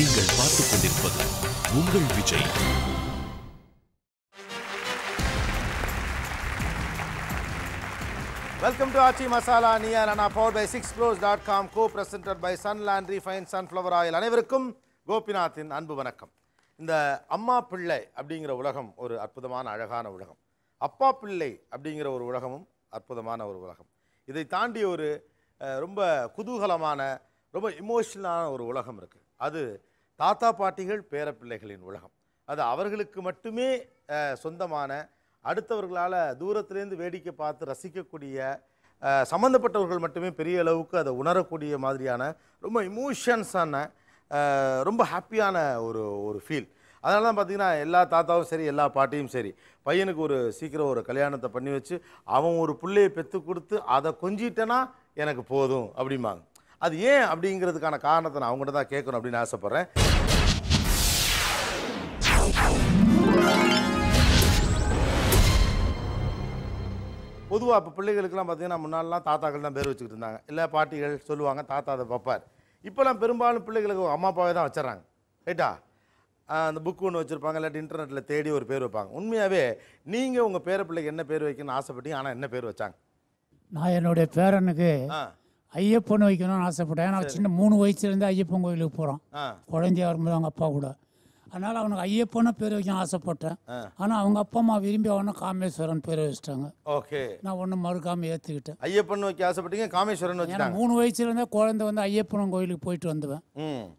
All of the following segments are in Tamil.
நீங்கள் பார்த்துக் கொண்டிருப்பது உங்கள் Vijay welcome to Aachi Masala Neeya Naana power by six blows dot com co presented by sun laundry fine sunflower oil அனைவருக்கும் கோபிநாத்தின் அன்பு வணக்கம் இந்த அம்மா பிள்ளை அப்படிங்கிற உலகம் ஒரு அற்புதமான அழகான உலகம் அப்பா பிள்ளை அப்படிங்கிற ஒரு உலகமும் அற்புதமான ஒரு உலகம் இதை தாண்டி ஒரு ரொம்ப குதூகலமான ரொம்ப இமோஷனலான ஒரு உலகம் இருக்குது அது தாத்தா பாட்டிகள் பேரப்பிள்ளைகளின் உலகம் அது அவர்களுக்கு மட்டுமே சொந்தமான அடுத்தவர்களால் தூரத்துலேருந்து வேடிக்கை பார்த்து ரசிக்கக்கூடிய சம்மந்தப்பட்டவர்கள் மட்டுமே பெரிய அளவுக்கு அதை உணரக்கூடிய மாதிரியான ரொம்ப இமோஷன்ஸான ரொம்ப ஹாப்பியான ஒரு ஒரு ஃபீல் அதனால தான் பார்த்திங்கன்னா எல்லா தாத்தாவும் சரி எல்லா பாட்டியும் சரி பையனுக்கு ஒரு சீக்கிரம் ஒரு கல்யாணத்தை பண்ணி வச்சு அவன் ஒரு பிள்ளையை பெற்று கொடுத்து அதை கொஞ்சிட்டேன்னா எனக்கு போதும் அப்படிம்பாங்க அது ஏன் அப்படிங்கிறதுக்கான காரணத்தை நான் அவங்கள்ட தான் கேட்கணும் அப்படின்னு ஆசைப்பட்றேன் பொதுவாக இப்போ பிள்ளைகளுக்கெல்லாம் பார்த்தீங்கன்னா முன்னாள்லாம் தாத்தாக்கள் தான் பேர் வச்சுக்கிட்டு இருந்தாங்க இல்லை பாட்டிகள் சொல்லுவாங்க தாத்தா அதை பார்ப்பார் இப்போல்லாம் பெரும்பாலும் பிள்ளைகளுக்கு அம்மா அப்பாவே தான் வச்சுறாங்க ரைட்டா அந்த புக்கு ஒன்று வச்சுருப்பாங்க இல்லாட்டி இன்டர்நெட்டில் தேடி ஒரு பேர் வைப்பாங்க உண்மையாகவே நீங்கள் உங்கள் பேர பிள்ளைக்கு என்ன பேர் வைக்கணும்னு ஆசைப்பட்டீங்க ஆனால் என்ன பேர் வச்சாங்க நான் என்னுடைய பேரனுக்கு ஐயப்பன் வைக்கணும்னு ஆசைப்பட்டேன் ஏன்னா சின்ன மூணு வயசுலேருந்து ஐயப்பன் கோயிலுக்கு போகிறான் குழந்தைய வரும்போது அவங்க அப்பா கூட அதனால் அவனுக்கு ஐயப்பனை பேர் வைக்க ஆசைப்பட்டேன் ஆனால் அவங்க அப்பா அம்மா விரும்பி அவனை காமேஸ்வரன் பேர் வச்சுட்டாங்க ஓகே நான் ஒன்றும் மறுக்காமல் ஏற்றுக்கிட்டேன் ஐயப்பன் வைக்க ஆசைப்பட்டீங்க காமேஸ்வரன் ஏன்னா மூணு வயசுலேருந்தே குழந்தை வந்து ஐயப்பன் கோயிலுக்கு போயிட்டு வந்துவேன்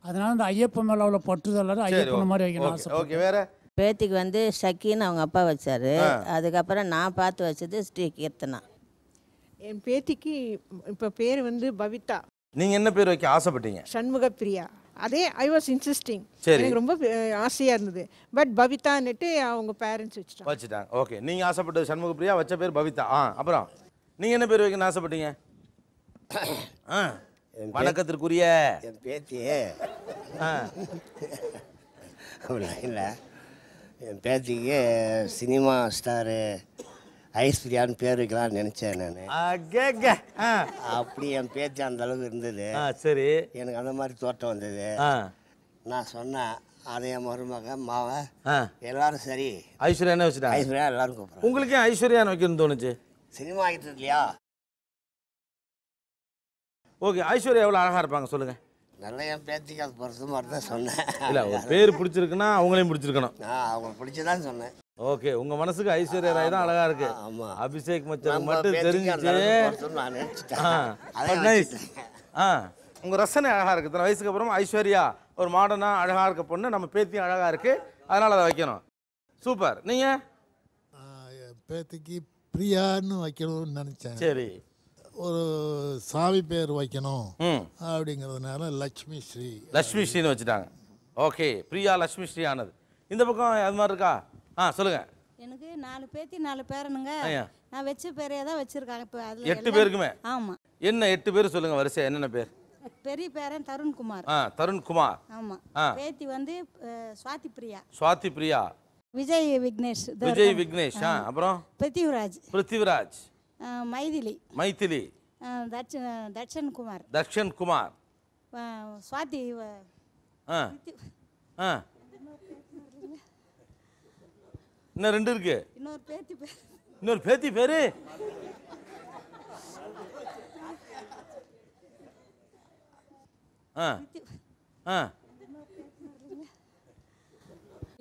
அதனால அந்த ஐயப்பன் மேலே அவ்வளோ பற்றுதல் ஐயப்பன் மாதிரி வைக்கணும் ஆசை ஓகே வேற பேத்திக்கு வந்து ஷக்கின்னு அவங்க அப்பா வச்சாரு அதுக்கப்புறம் நான் பார்த்து வச்சது ஸ்ரீ கீர்த்தனா என் பேத்திக்கு இப்போ பேர் வந்து பவிதா நீங்கள் என்ன பேர் வைக்க ஆசைப்பட்டீங்க சண்முக பிரியா அதே ஐ வாஸ் இன்சிஸ்டிங் எனக்கு ரொம்ப ஆசையாக இருந்தது பட் பவிதான்னுட்டு அவங்க பேரண்ட்ஸ் வச்சுட்டாங்க வச்சுட்டாங்க ஓகே நீங்கள் ஆசைப்பட்டது சண்முக பிரியா வச்ச பேர் பவிதா ஆ அப்புறம் நீங்கள் என்ன பேர் வைக்கணும்னு ஆசைப்பட்டீங்க ஆ வணக்கத்திற்குரிய என் பேத்தியே இல்லை என் பேத்திக்கு சினிமா ஸ்டாரு ஐஸ்வர்யான்னு பேர் வைக்கலாம்னு நினச்சேன் நான் கேட்க அப்படி என் பேச்சு அந்த அளவுக்கு இருந்தது சரி எனக்கு அந்த மாதிரி தோட்டம் வந்தது நான் சொன்னேன் அதை என் மருமக மாவை எல்லாரும் சரி ஐஸ்வர்யானே வச்சுட்டேன் ஐஸ்வர்யா எல்லாரும் கூப்பிட்றேன் உங்களுக்கு ஐஸ்வர்யான்னு வைக்கணும்னு தோணுச்சு சினிமா ஆகிட்டு இல்லையா ஓகே ஐஸ்வர்யா எவ்வளோ அழகாக இருப்பாங்க சொல்லுங்கள் நல்லா என் பேத்திக்கு அது பொருத்தமாக தான் சொன்னேன் இல்லை பேர் பிடிச்சிருக்குன்னா அவங்களையும் பிடிச்சிருக்கணும் ஆ அவங்களுக்கு பிடிச்சதான் சொன்னேன் ஓகே உங்க மனசுக்கு ஐஸ்வர்யா ராய் தான் அழகா இருக்கு அபிஷேக் மச்சன் மட்டும் தெரிஞ்சுச்சு உங்க ரசனை அழகா இருக்கு இத்தனை வயசுக்கு அப்புறம் ஐஸ்வர்யா ஒரு மாடர்னா அழகா இருக்க பொண்ணு நம்ம பேத்தியும் அழகா இருக்கு அதனால அதை வைக்கணும் சூப்பர் நீங்க பேத்திக்கு பிரியான்னு வைக்கணும்னு நினைச்சேன் சரி ஒரு சாமி பேர் வைக்கணும் அப்படிங்கிறதுனால லட்சுமி ஸ்ரீ லக்ஷ்மி ஸ்ரீன்னு வச்சுட்டாங்க ஓகே பிரியா லக்ஷ்மி ஸ்ரீ ஆனது இந்த பக்கம் அது மாதிரி இருக்கா ஆ சொல்லுங்க எனக்கு நாலு பேத்தி நாலு பேரனுங்க நான் வச்ச பேரே தான் வச்சிருக்காங்க இப்போ அதில் எட்டு பேருக்குமே ஆமாம் என்ன எட்டு பேர் சொல்லுங்க வரிசை என்னென்ன பேர் பெரிய பேரன் தருண்குமார் ஆ தருண்குமார் ஆமாம் பேத்தி வந்து சுவாதி பிரியா சுவாதி பிரியா விஜய் விக்னேஷ் விஜய் விக்னேஷ் ஆ அப்புறம் பிருத்திவிராஜ் பிருத்திவிராஜ் மைதிலி மைதிலி தட்சன் குமார் தட்சன் குமார் சுவாதி ஆ ஆ இன்னும் ரெண்டு இருக்கு இன்னொரு பேத்தி பேர் இன்னொரு பேத்தி பேரு ஆ ஆ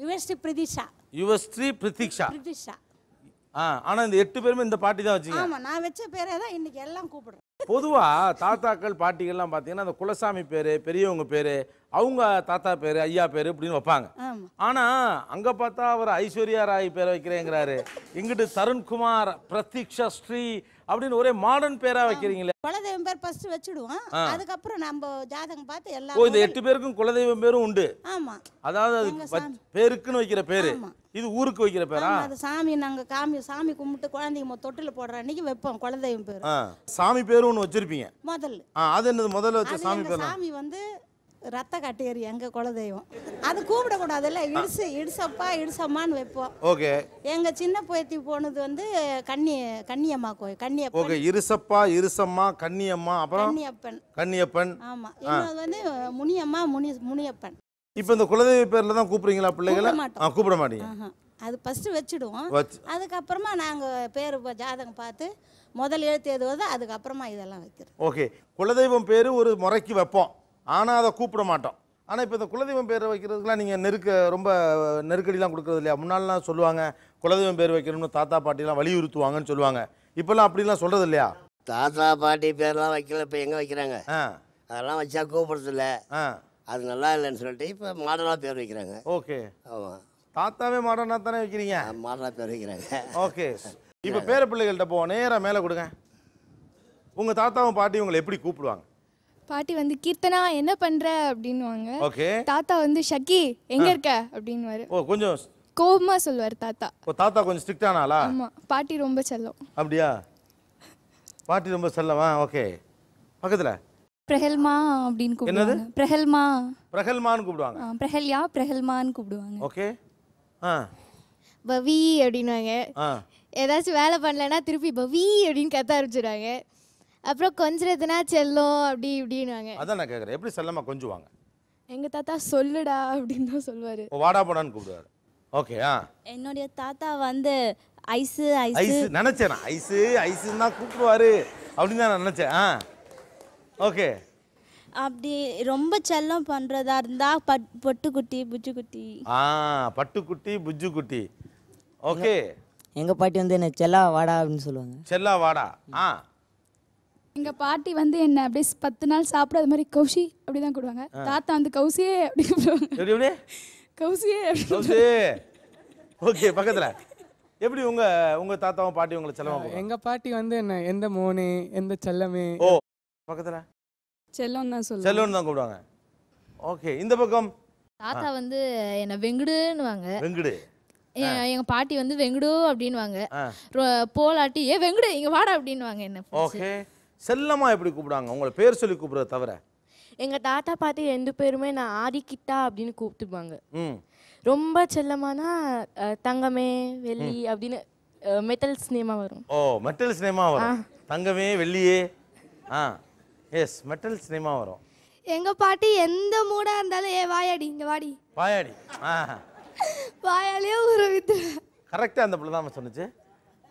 யுவஸ்ரீ பிரதீஷா யுவஸ்ரீ பிரதீஷா பிரதீஷா ஆ ஆனா இந்த எட்டு பேருமே இந்த பாட்டி தான் வச்சுங்க ஆமாம் நான் வச்ச பேரே தான் இன்னைக்கு எல்லாம் கூப்பிடுறேன் பொதுவாக தாத்தாக்கள் பாட்டிகள்லாம் பார்த்தீங்கன்னா அந்த குலசாமி பேர் பெரியவங்க பேர் அவங்க தாத்தா பேர் ஐயா பேர் இப்படின்னு வைப்பாங்க ஆனால் அங்கே பார்த்தா அவர் ஐஸ்வர்யா ராய் பேர் வைக்கிறேங்கிறாரு இங்கிட்டு தருண்குமார் பிரதீக்ஷா ஸ்ரீ அப்படின்னு ஒரே மாடர்ன் பேரா வைக்கிறீங்களே குலதெய்வம் பேர் ஃபர்ஸ்ட் வச்சுடுவோம் அதுக்கப்புறம் நம்ம ஜாதகம் பார்த்து எல்லாம் ஓ இது எட்டு பேருக்கும் குலதெய்வம் பேரும் உண்டு ஆமா அதாவது அது பேருக்குன்னு வைக்கிற பேரு இது ஊருக்கு வைக்கிற பேரா அது சாமி நாங்க காமி சாமி கும்பிட்டு குழந்தைங்க மொத்த தொட்டில போடுற அன்னைக்கு வைப்போம் குலதெய்வம் பேரு சாமி பேரு ஒன்னு வச்சிருப்பீங்க முதல்ல அது என்னது முதல்ல வச்ச சாமி பேர் சாமி வந்து ரத்த கட்டேரி எங்க குலதெய்வம் அது கூப்பிடக்கூடாதுல்ல இடிசு இடிசப்பா இடிசம்மான்னு வைப்போம் ஓகே எங்க சின்ன புயத்தி போனது வந்து கன்னி கன்னியம்மா கோயில் கன்னியப்பன் ஓகே இருசப்பா இருசம்மா கன்னியம்மா அப்புறம் கன்னியப்பன் கன்னியப்பன் ஆமா இன்னொரு வந்து முனியம்மா முனி முனியப்பன் இப்போ இந்த குலதெய்வ பேர்ல தான் கூப்பிடுறீங்களா பிள்ளைகளை கூப்பிட மாட்டீங்க அது ஃபஸ்ட்டு வச்சிடுவோம் அதுக்கப்புறமா நாங்கள் பேர் ஜாதகம் பார்த்து முதல் எழுத்து எதுவோ அதுக்கப்புறமா இதெல்லாம் வைக்கிறோம் ஓகே குலதெய்வம் பேர் ஒரு முறைக்கு வைப்போம் ஆனால் அதை கூப்பிட மாட்டோம் ஆனால் இப்போ இந்த குலதெய்வம் பேர் வைக்கிறதுக்குலாம் நீங்கள் நெருக்க ரொம்ப நெருக்கடிலாம் கொடுக்குறது இல்லையா முன்னாலாம் சொல்லுவாங்க குலதெய்வம் பேர் வைக்கணும்னு தாத்தா பாட்டிலாம் வலியுறுத்துவாங்கன்னு சொல்லுவாங்க இப்போல்லாம் அப்படிலாம் சொல்கிறது இல்லையா தாத்தா பாட்டி பேர்லாம் வைக்கல இப்போ எங்கே வைக்கிறாங்க அதெல்லாம் வச்சா இல்லை அது நல்லா இல்லைன்னு சொல்லிட்டு இப்போ மாடலாக பேர் வைக்கிறாங்க ஓகே ஆமாம் தாத்தாவே மாடர்னாக தானே வைக்கிறீங்க மாடலாக பேர் வைக்கிறாங்க ஓகே இப்போ பேர பிள்ளைகள்கிட்ட போ நேராக மேலே கொடுங்க உங்கள் தாத்தாவும் பாட்டி உங்களை எப்படி கூப்பிடுவாங்க பாட்டி வந்து கீர்த்தனா என்ன பண்ற அப்படின்வாங்க ஓகே தாத்தா வந்து ஷக்கி எங்க இருக்க அப்படின்வாரு ஓ கொஞ்சம் கோபமா சொல்லுவார் தாத்தா ஓ தாத்தா கொஞ்சம் ஸ்ட்ரிக்டான ஆமா பாட்டி ரொம்ப செல்லம் அப்படியா பாட்டி ரொம்ப செல்லமா ஓகே பக்கத்துல பிரஹல்மா அப்படின்னு கூப்பிடுவாங்க பிரஹல்மா பிரஹல்மான்னு கூப்பிடுவாங்க பிரஹல்யா பிரஹல்மான்னு கூப்பிடுவாங்க ஓகே ஆ பவி அப்படின்வாங்க ஏதாச்சும் வேலை பண்ணலன்னா திருப்பி பவி அப்படின்னு கத்த ஆரம்பிச்சிடுவாங்க அப்புறம் நேரத்துனா செல்லம் அப்படி இப்படின்னு அதான் நான் கேட்குறேன் எப்படி செல்லமாக கொஞ்சுவாங்க எங்கள் தாத்தா சொல்லுடா அப்படின்னு தான் சொல்லுவார் வாடா போடான்னு கூப்பிடுவாரு ஓகே ஆ என்னுடைய தாத்தா வந்து ஐஸு ஐஸ் ஐஸ் நினச்சேன் நான் ஐஸு ஐஸுன்னு தான் கூப்பிடுவாரு அப்படின்னு தான் நான் நினச்சேன் ஆ ஓகே அப்படி ரொம்ப செல்லம் பண்ணுறதா இருந்தால் பட் பொட்டுக்குட்டி புஜ்ஜுக்குட்டி ஆ பட்டுக்குட்டி புஜ்ஜுக்குட்டி ஓகே எங்கள் பாட்டி வந்து என்ன செல்லா வாடா அப்படின்னு சொல்லுவாங்க செல்லா வாடா ஆ எங்கள் பாட்டி வந்து என்ன அப்படியே பத்து நாள் சாப்பிட அது மாதிரி கௌஷி அப்படி தான் கூடுவாங்க தாத்தா வந்து கௌசியே அப்படி கூப்பிடுவாங்க கௌசியே ஓகே பக்கத்தில் எப்படி உங்க உங்க தாத்தாவும் பாட்டி உங்களை செல்லமா எங்க பாட்டி வந்து என்ன எந்த மோனு எந்த செல்லமே ஓ பக்கத்துல செல்லம் தான் சொல்லு செல்லம் தான் கூப்பிடுவாங்க ஓகே இந்த பக்கம் தாத்தா வந்து என்ன வெங்குடுன்னுவாங்க வெங்குடு எங்க பாட்டி வந்து வெங்குடு அப்படின்வாங்க போலாட்டி ஏ வெங்குடு இங்க வாடா அப்படின்னுவாங்க என்ன ஓகே செல்லமாக எப்படி கூப்பிடுவாங்க உங்களை பேர் சொல்லி கூப்பிடுறத தவிர எங்கள் தாத்தா பாட்டி ரெண்டு பேருமே நான் ஆதிக்கிட்டா அப்படின்னு கூப்பிட்டுப்பாங்க ரொம்ப செல்லமானா தங்கமே வெள்ளி அப்படின்னு மெட்டல்ஸ் நேமா வரும் ஓ மெட்டல் சினிமா வரும் தங்கமே வெள்ளியே ஆ எஸ் மெட்டல்ஸ் சினிமா வரும் எங்கள் பாட்டி எந்த மூடாக இருந்தாலும் ஏ வாயாடி இங்கே வாடி வாயாடி ஆ வாயாலே ஊற வித்து கரெக்டாக அந்த பிள்ளை தான்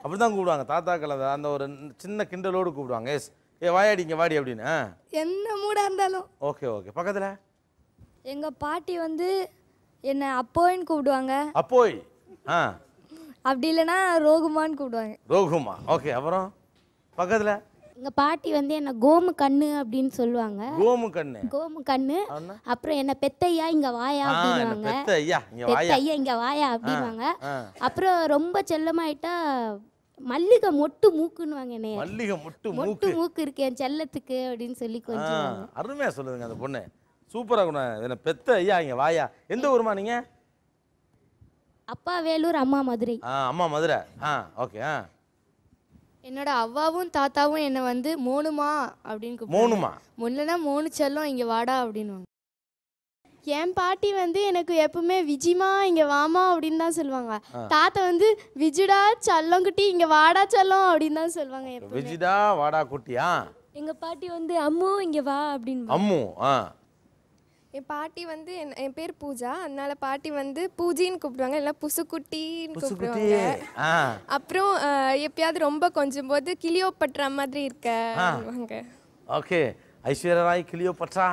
அப்படி தான் கூப்பிடுவாங்க தாத்தாக்கள் அந்த ஒரு சின்ன கிண்டலோடு கூப்பிடுவாங்க எஸ் ஏ வாயாடி இங்கே வாடி அப்படின்னு என்ன மூடாக இருந்தாலும் ஓகே ஓகே பக்கத்தில் எங்கள் பாட்டி வந்து என்னை அப்போயின்னு கூப்பிடுவாங்க அப்போய் ஆ அப்படி இல்லைன்னா ரோகுமான்னு கூப்பிடுவாங்க ரோகுமா ஓகே அப்புறம் பக்கத்தில் எங்கள் பாட்டி வந்து என்னை கோமு கண்ணு அப்படின்னு சொல்லுவாங்க கோமு கண்ணு கோமு கண்ணு அப்புறம் என்ன பெத்தையா இங்க வாயா அப்படிவாங்க பெத்தையா இங்க வாயா அப்படிவாங்க அப்புறம் ரொம்ப செல்லமாயிட்டா மல்லிகை மொட்டு மூக்குன்னுவாங்க என்ன மல்லிகை மொட்டு மொட்டு மூக்கு இருக்கேன் செல்லத்துக்கு அப்படின்னு சொல்லி கொஞ்சம் அருமையா சொல்லுதுங்க அந்த பொண்ணு சூப்பரா இருக்கும் என்ன பெத்த ஐயா இங்க வாயா எந்த ஊருமா நீங்க அப்பா வேலூர் அம்மா மதுரை அம்மா மதுரை ஆ ஓகே ஆ என்னோட அவ்வாவும் தாத்தாவும் என்னை வந்து மோனுமா அப்படின்னு கூப்பிடுவாங்க மோனுமா முன்னனா மோனு செல்லம் இங்கே வாடா அப்படின்னு என் பாட்டி வந்து எனக்கு எப்பவுமே விஜிமா இங்க வாமா அப்படின்னு தான் சொல்லுவாங்க தாத்தா வந்து விஜிடா சல்லம் குட்டி இங்க வாடா சல்லம் அப்படின்னு தான் சொல்லுவாங்க விஜிடா வாடா குட்டியா எங்க பாட்டி வந்து அம்மு இங்க வா அப்படின்னு அம்மு என் பாட்டி வந்து என் பேர் பூஜா அதனால பாட்டி வந்து பூஜின்னு கூப்பிடுவாங்க இல்லை புசுக்குட்டின்னு கூப்பிடுவாங்க அப்புறம் எப்பயாவது ரொம்ப கொஞ்சம் போது கிளியோ பற்ற மாதிரி இருக்க okay Aishwarya Rai Cleopatra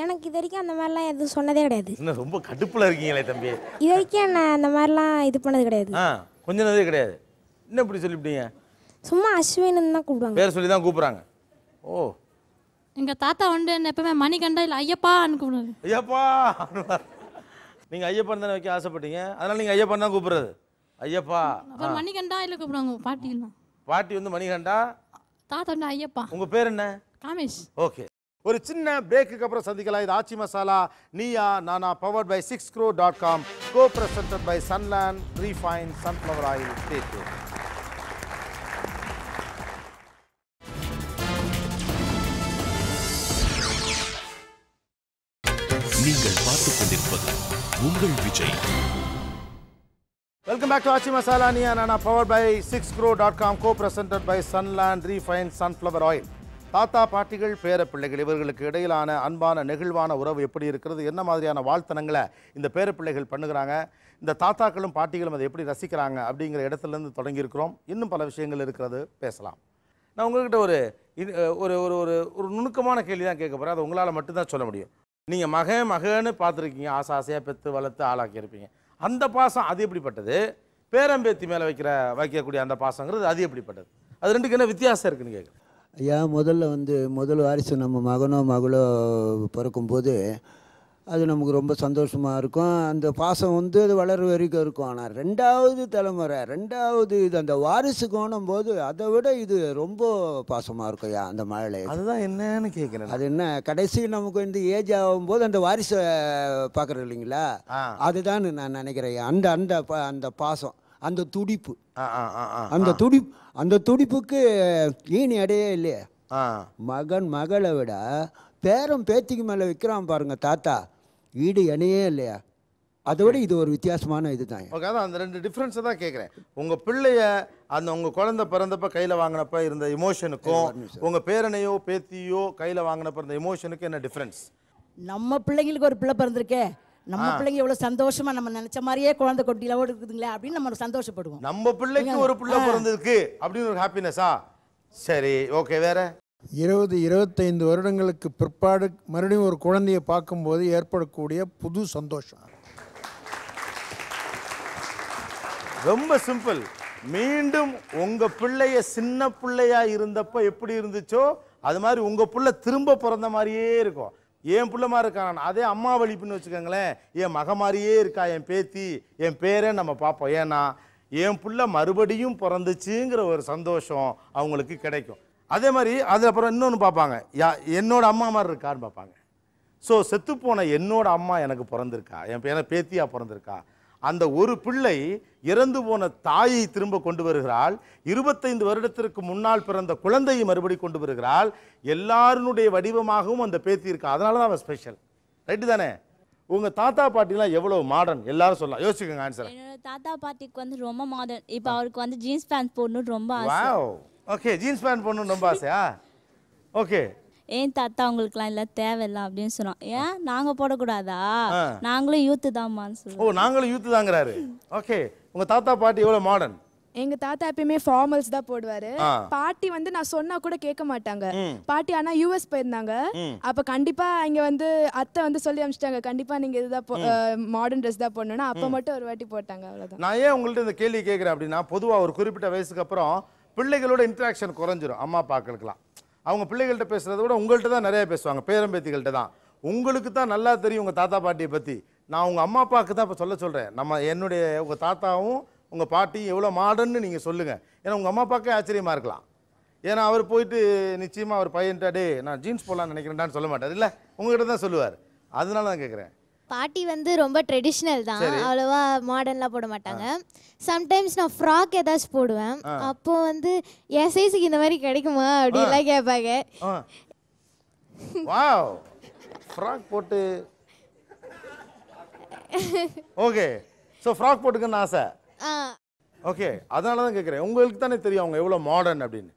எனக்கு இது வரைக்கும் அந்த மாதிரிலாம் எதுவும் சொன்னதே கிடையாது இன்னும் ரொம்ப கடுப்புல இருக்கீங்களே தம்பி இது வரைக்கும் என்ன அந்த மாதிரிலாம் இது பண்ணது கிடையாது ஆ கொஞ்ச நேரம் கிடையாது என்ன இப்படி சொல்லிவிட்டீங்க சும்மா அஸ்வின் தான் கூப்பிடுவாங்க பேர் சொல்லி தான் கூப்பிடுறாங்க ஓ எங்கள் தாத்தா வந்து என்ன எப்பவுமே மணிகண்டா இல்லை ஐயப்பான்னு கூப்பிடுவாங்க ஐயப்பா நீங்கள் ஐயப்பன் தானே வைக்க ஆசைப்பட்டீங்க அதனால நீங்கள் ஐயப்பன் தான் கூப்பிடுறது ஐயப்பா அப்புறம் மணிகண்டா இல்லை கூப்பிடுவாங்க பாட்டிலாம் பாட்டி வந்து மணிகண்டா தாத்தா வந்து ஐயப்பா உங்கள் பேர் என்ன காமேஷ் ஓகே ஒரு சின்ன பிரேக்குக்கு அப்புறம் சந்திக்கலாம் இது ஆச்சி masala Neeya Naana powered by six grow dot com co presented by Sunland refine sunflower oil தேக்கு நீங்கள் பார்த்துக் கொண்டிருப்பது உங்கள் Vijay welcome back to Aachi masala Neeya Naana power by six grow dot com co present by Sunland refine sunflower oil தாத்தா பாட்டிகள் பேர பிள்ளைகள் இவர்களுக்கு இடையிலான அன்பான நெகிழ்வான உறவு எப்படி இருக்கிறது என்ன மாதிரியான வாழ்த்தனங்களை இந்த பேர பிள்ளைகள் பண்ணுகிறாங்க இந்த தாத்தாக்களும் பாட்டிகளும் அதை எப்படி ரசிக்கிறாங்க அப்படிங்கிற இடத்துலேருந்து தொடங்கியிருக்கிறோம் இன்னும் பல விஷயங்கள் இருக்கிறது பேசலாம் நான் உங்கள்கிட்ட ஒரு இது ஒரு ஒரு ஒரு ஒரு நுணுக்கமான கேள்வி தான் கேட்க போகிறேன் அதை உங்களால் மட்டும்தான் சொல்ல முடியும் நீங்கள் மகன் மகன்னு பார்த்துருக்கீங்க ஆசை ஆசையாக பெற்று வளர்த்து ஆளாக்கியிருப்பீங்க அந்த பாசம் அது எப்படிப்பட்டது பேரம்பேத்தி மேலே வைக்கிற வைக்கக்கூடிய அந்த பாசங்கிறது அது எப்படிப்பட்டது அது ரெண்டுக்கு என்ன வித்தியாசம் இருக்குன்னு கேட்குறேன் ஐயா முதல்ல வந்து முதல் வாரிசு நம்ம மகனோ மகளோ பிறக்கும்போது அது நமக்கு ரொம்ப சந்தோஷமாக இருக்கும் அந்த பாசம் வந்து அது வளர வரைக்கும் இருக்கும் ஆனால் ரெண்டாவது தலைமுறை ரெண்டாவது இது அந்த வாரிசு கோணும் போது அதை விட இது ரொம்ப பாசமாக இருக்கும் ஐயா அந்த மழை அதுதான் என்னன்னு கேட்குறேன் அது என்ன கடைசி நமக்கு வந்து ஏஜ் ஆகும்போது அந்த வாரிசை பார்க்குறோம் இல்லைங்களா அதுதான் நான் நினைக்கிறேன் அந்த அந்த அந்த பாசம் அந்த துடிப்பு அந்த துடிப்பு அந்த துடிப்புக்கு ஈனி அடையே இல்லையே மகன் மகளை விட பேரம் பேத்திக்கு மேலே விற்கிறான் பாருங்க தாத்தா ஈடு இணையே இல்லையா அதை விட இது ஒரு வித்தியாசமான இது தான் ஓகே அதான் அந்த ரெண்டு டிஃப்ரென்ஸை தான் கேட்குறேன் உங்கள் பிள்ளைய அந்த உங்கள் குழந்த பிறந்தப்ப கையில் வாங்கினப்ப இருந்த இமோஷனுக்கும் உங்கள் பேரனையோ பேத்தியோ கையில் வாங்கினப்ப இருந்த இமோஷனுக்கு என்ன டிஃப்ரென்ஸ் நம்ம பிள்ளைங்களுக்கு ஒரு பிள்ளை பிறந்திருக்கே நம்ம பிள்ளைங்க எவ்வளவு சந்தோஷமா நம்ம நினைச்ச மாதிரியே குழந்தை கொட்டிலவோடு இருக்குதுங்களே அப்படின்னு நம்ம சந்தோஷப்படுவோம் நம்ம பிள்ளைக்கு ஒரு பிள்ளை பிறந்திருக்கு அப்படின்னு ஒரு ஹாப்பினஸா சரி ஓகே வேற இருபது இருபத்தைந்து வருடங்களுக்கு பிற்பாடு மறுபடியும் ஒரு குழந்தையை பார்க்கும்போது ஏற்படக்கூடிய புது சந்தோஷம் ரொம்ப சிம்பிள் மீண்டும் உங்கள் பிள்ளைய சின்ன பிள்ளையா இருந்தப்போ எப்படி இருந்துச்சோ அது மாதிரி உங்கள் பிள்ளை திரும்ப பிறந்த மாதிரியே இருக்கும் என் மாதிரி இருக்கான் அதே அம்மா வழிப்புன்னு வச்சுக்கோங்களேன் என் மக மாதிரியே இருக்கா என் பேத்தி என் பேரே நம்ம பார்ப்போம் ஏன்னா என் பிள்ளை மறுபடியும் பிறந்துச்சுங்கிற ஒரு சந்தோஷம் அவங்களுக்கு கிடைக்கும் அதே மாதிரி அது அப்புறம் இன்னொன்று பார்ப்பாங்க யா என்னோட அம்மா மாதிரி இருக்கான்னு பார்ப்பாங்க ஸோ செத்துப்போன என்னோட அம்மா எனக்கு பிறந்திருக்கா என் பேரை பேத்தியாக பிறந்திருக்கா அந்த ஒரு பிள்ளை இறந்து போன தாயை திரும்ப கொண்டு வருகிறாள் இருபத்தைந்து வருடத்திற்கு முன்னால் பிறந்த குழந்தையை மறுபடி கொண்டு வருகிறாள் எல்லாருனுடைய வடிவமாகவும் அந்த பேத்தி இருக்கா அதனால தான் அவன் ஸ்பெஷல் ரைட்டு தானே உங்கள் தாத்தா பாட்டிலாம் எவ்வளோ மாடர்ன் எல்லாரும் சொல்லலாம் யோசிச்சுக்கோங்க ஆன்சர் என்னோட தாத்தா பாட்டிக்கு வந்து ரொம்ப மாடர்ன் இப்போ அவருக்கு வந்து ஜீன்ஸ் பேண்ட் போடணும் ரொம்ப ஆசை ஓகே ஜீன்ஸ் பேண்ட் போடணும் ரொம்ப ஆசையா ஓகே ஏன் தாத்தா உங்களுக்குலாம் இல்லை தேவையில்ல அப்படின்னு சொன்னோம் ஏன் நாங்க போடக்கூடாதா நாங்களும் யூத்து தான்மான்னு ஓ நாங்களும் யூத்து தாங்கிறாரு ஓகே உங்க தாத்தா பாட்டி எவ்வளவு மாடர்ன் எங்க தாத்தா எப்பயுமே ஃபார்மல்ஸ் தான் போடுவாரு பாட்டி வந்து நான் சொன்னா கூட கேட்க மாட்டாங்க பாட்டி ஆனா யூஎஸ் போயிருந்தாங்க அப்ப கண்டிப்பா இங்க வந்து அத்தை வந்து சொல்லி அமிச்சிட்டாங்க கண்டிப்பா நீங்க இதுதான் மாடர்ன் ட்ரெஸ் தான் போடணும்னா அப்ப மட்டும் ஒரு வாட்டி போட்டாங்க அவ்வளவுதான் நான் ஏன் உங்கள்ட்ட இந்த கேள்வி கேட்கிறேன் அப்படின்னா பொதுவா ஒரு குறிப்பிட்ட வயசுக்கு அப்புறம் பிள்ளைகளோட இன்ட்ராக்ஷன் குறைஞ்சிரும் அம்மா அப்பாக்களுக்கெல்லாம் அவங்க பிள்ளைகள்கிட்ட பேசுகிறத விட உங்கள்கிட்ட தான் நிறையா பேசுவாங்க பேரம்பேத்திகள்கிட்ட தான் உங்களுக்கு தான் நல்லா தெரியும் உங்கள் தாத்தா பாட்டியை பற்றி நான் உங்கள் அம்மா அப்பாவுக்கு தான் இப்போ சொல்ல சொல்கிறேன் நம்ம என்னுடைய உங்கள் தாத்தாவும் உங்கள் பாட்டியும் எவ்வளோ மாடர்ன்னு நீங்கள் சொல்லுங்கள் ஏன்னா உங்கள் அம்மா அப்பாக்கே ஆச்சரியமாக இருக்கலாம் ஏன்னா அவர் போயிட்டு நிச்சயமாக அவர் பையன்ட்டா டே நான் ஜீன்ஸ் போடலான்னு நினைக்கிறேன்டான்னு சொல்ல மாட்டார் இல்லை உங்கள்கிட்ட தான் சொல்லுவார் அதனால தான் கேட்குறேன் பாட்டி வந்து ரொம்ப ட்ரெடிஷ்னல் தான் அவ்வளோவா மாடர்ன்லாம் போட மாட்டாங்க சம்டைம்ஸ் நான் ஃப்ராக் ஏதாச்சும் போடுவேன் அப்போ வந்து என் சைஸுக்கு இந்த மாதிரி கிடைக்குமா அப்படிலாம் கேட்பாங்க வாவ் ஃப்ராக் போட்டு ஓகே ஸோ ஃப்ராக் போட்டுக்கன்னு ஆசை ஓகே அதனால தான் கேட்குறேன் உங்களுக்கு தானே தெரியும் அவங்க எவ்வளோ மாடர்ன் அப்படின்னு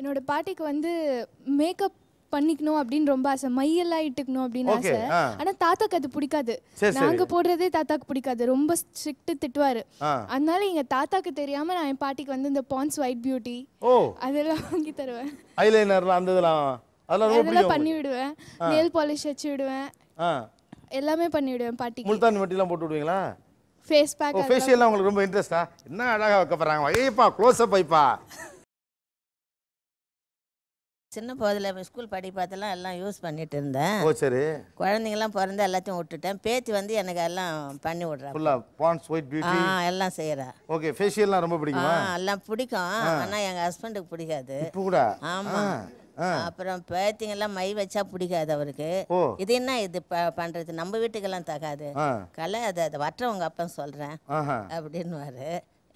என்னோட பாட்டிக்கு வந்து மேக்கப் பண்ணிக்கணும் அப்படின்னு ரொம்ப ஆசை மையெல்லாம் இட்டுக்கணும் அப்படின்னு ஆசை ஆனா தாத்தாக்கு அது பிடிக்காது நாங்க போடுறதே தாத்தாக்கு பிடிக்காது ரொம்ப ஸ்ட்ரிக்ட் திட்டுவாரு அதனால எங்க தாத்தாக்கு தெரியாம நான் என் பாட்டிக்கு வந்து இந்த பான்ஸ் ஒயிட் பியூட்டி அதெல்லாம் வாங்கி தருவேன் ஐலைனர்லாம் அந்த இதெல்லாம் அதெல்லாம் பண்ணி விடுவேன் நெயில் பாலிஷ் வச்சு விடுவேன் எல்லாமே பண்ணி விடுவேன் பாட்டி முல்தான் எல்லாம் போட்டு விடுவீங்களா ஃபேஸ் பேக் ஃபேஷியல்லாம் உங்களுக்கு ரொம்ப இன்ட்ரெஸ்டா என்ன அழகா வைக்க போறாங்க ஐயப்பா க்ளோஸ் அப் ஐப்பா சின்ன போதில் ஸ்கூல் படிப்பாத்தெல்லாம் எல்லாம் யூஸ் பண்ணிட்டு இருந்தேன் ஓ சரி குழந்தைங்கலாம் பிறந்து எல்லாத்தையும் விட்டுட்டேன் பேத்தி வந்து எனக்கு எல்லாம் பண்ணி விடுறேன் ஆ எல்லாம் செய்கிறேன் ஓகே ஃபேஷியல்லாம் ரொம்ப பிடிக்கும் எல்லாம் பிடிக்கும் ஆனால் எங்கள் ஹஸ்பண்டுக்கு பிடிக்காது கூட ஆமா அப்புறம் பேத்திங்கெல்லாம் மை வச்சா பிடிக்காது அவருக்கு இது என்ன இது பண்றது நம்ம வீட்டுக்கெல்லாம் தகாது கலை அதை அதை வற்றவங்க அப்பா சொல்றேன் அப்படின்னு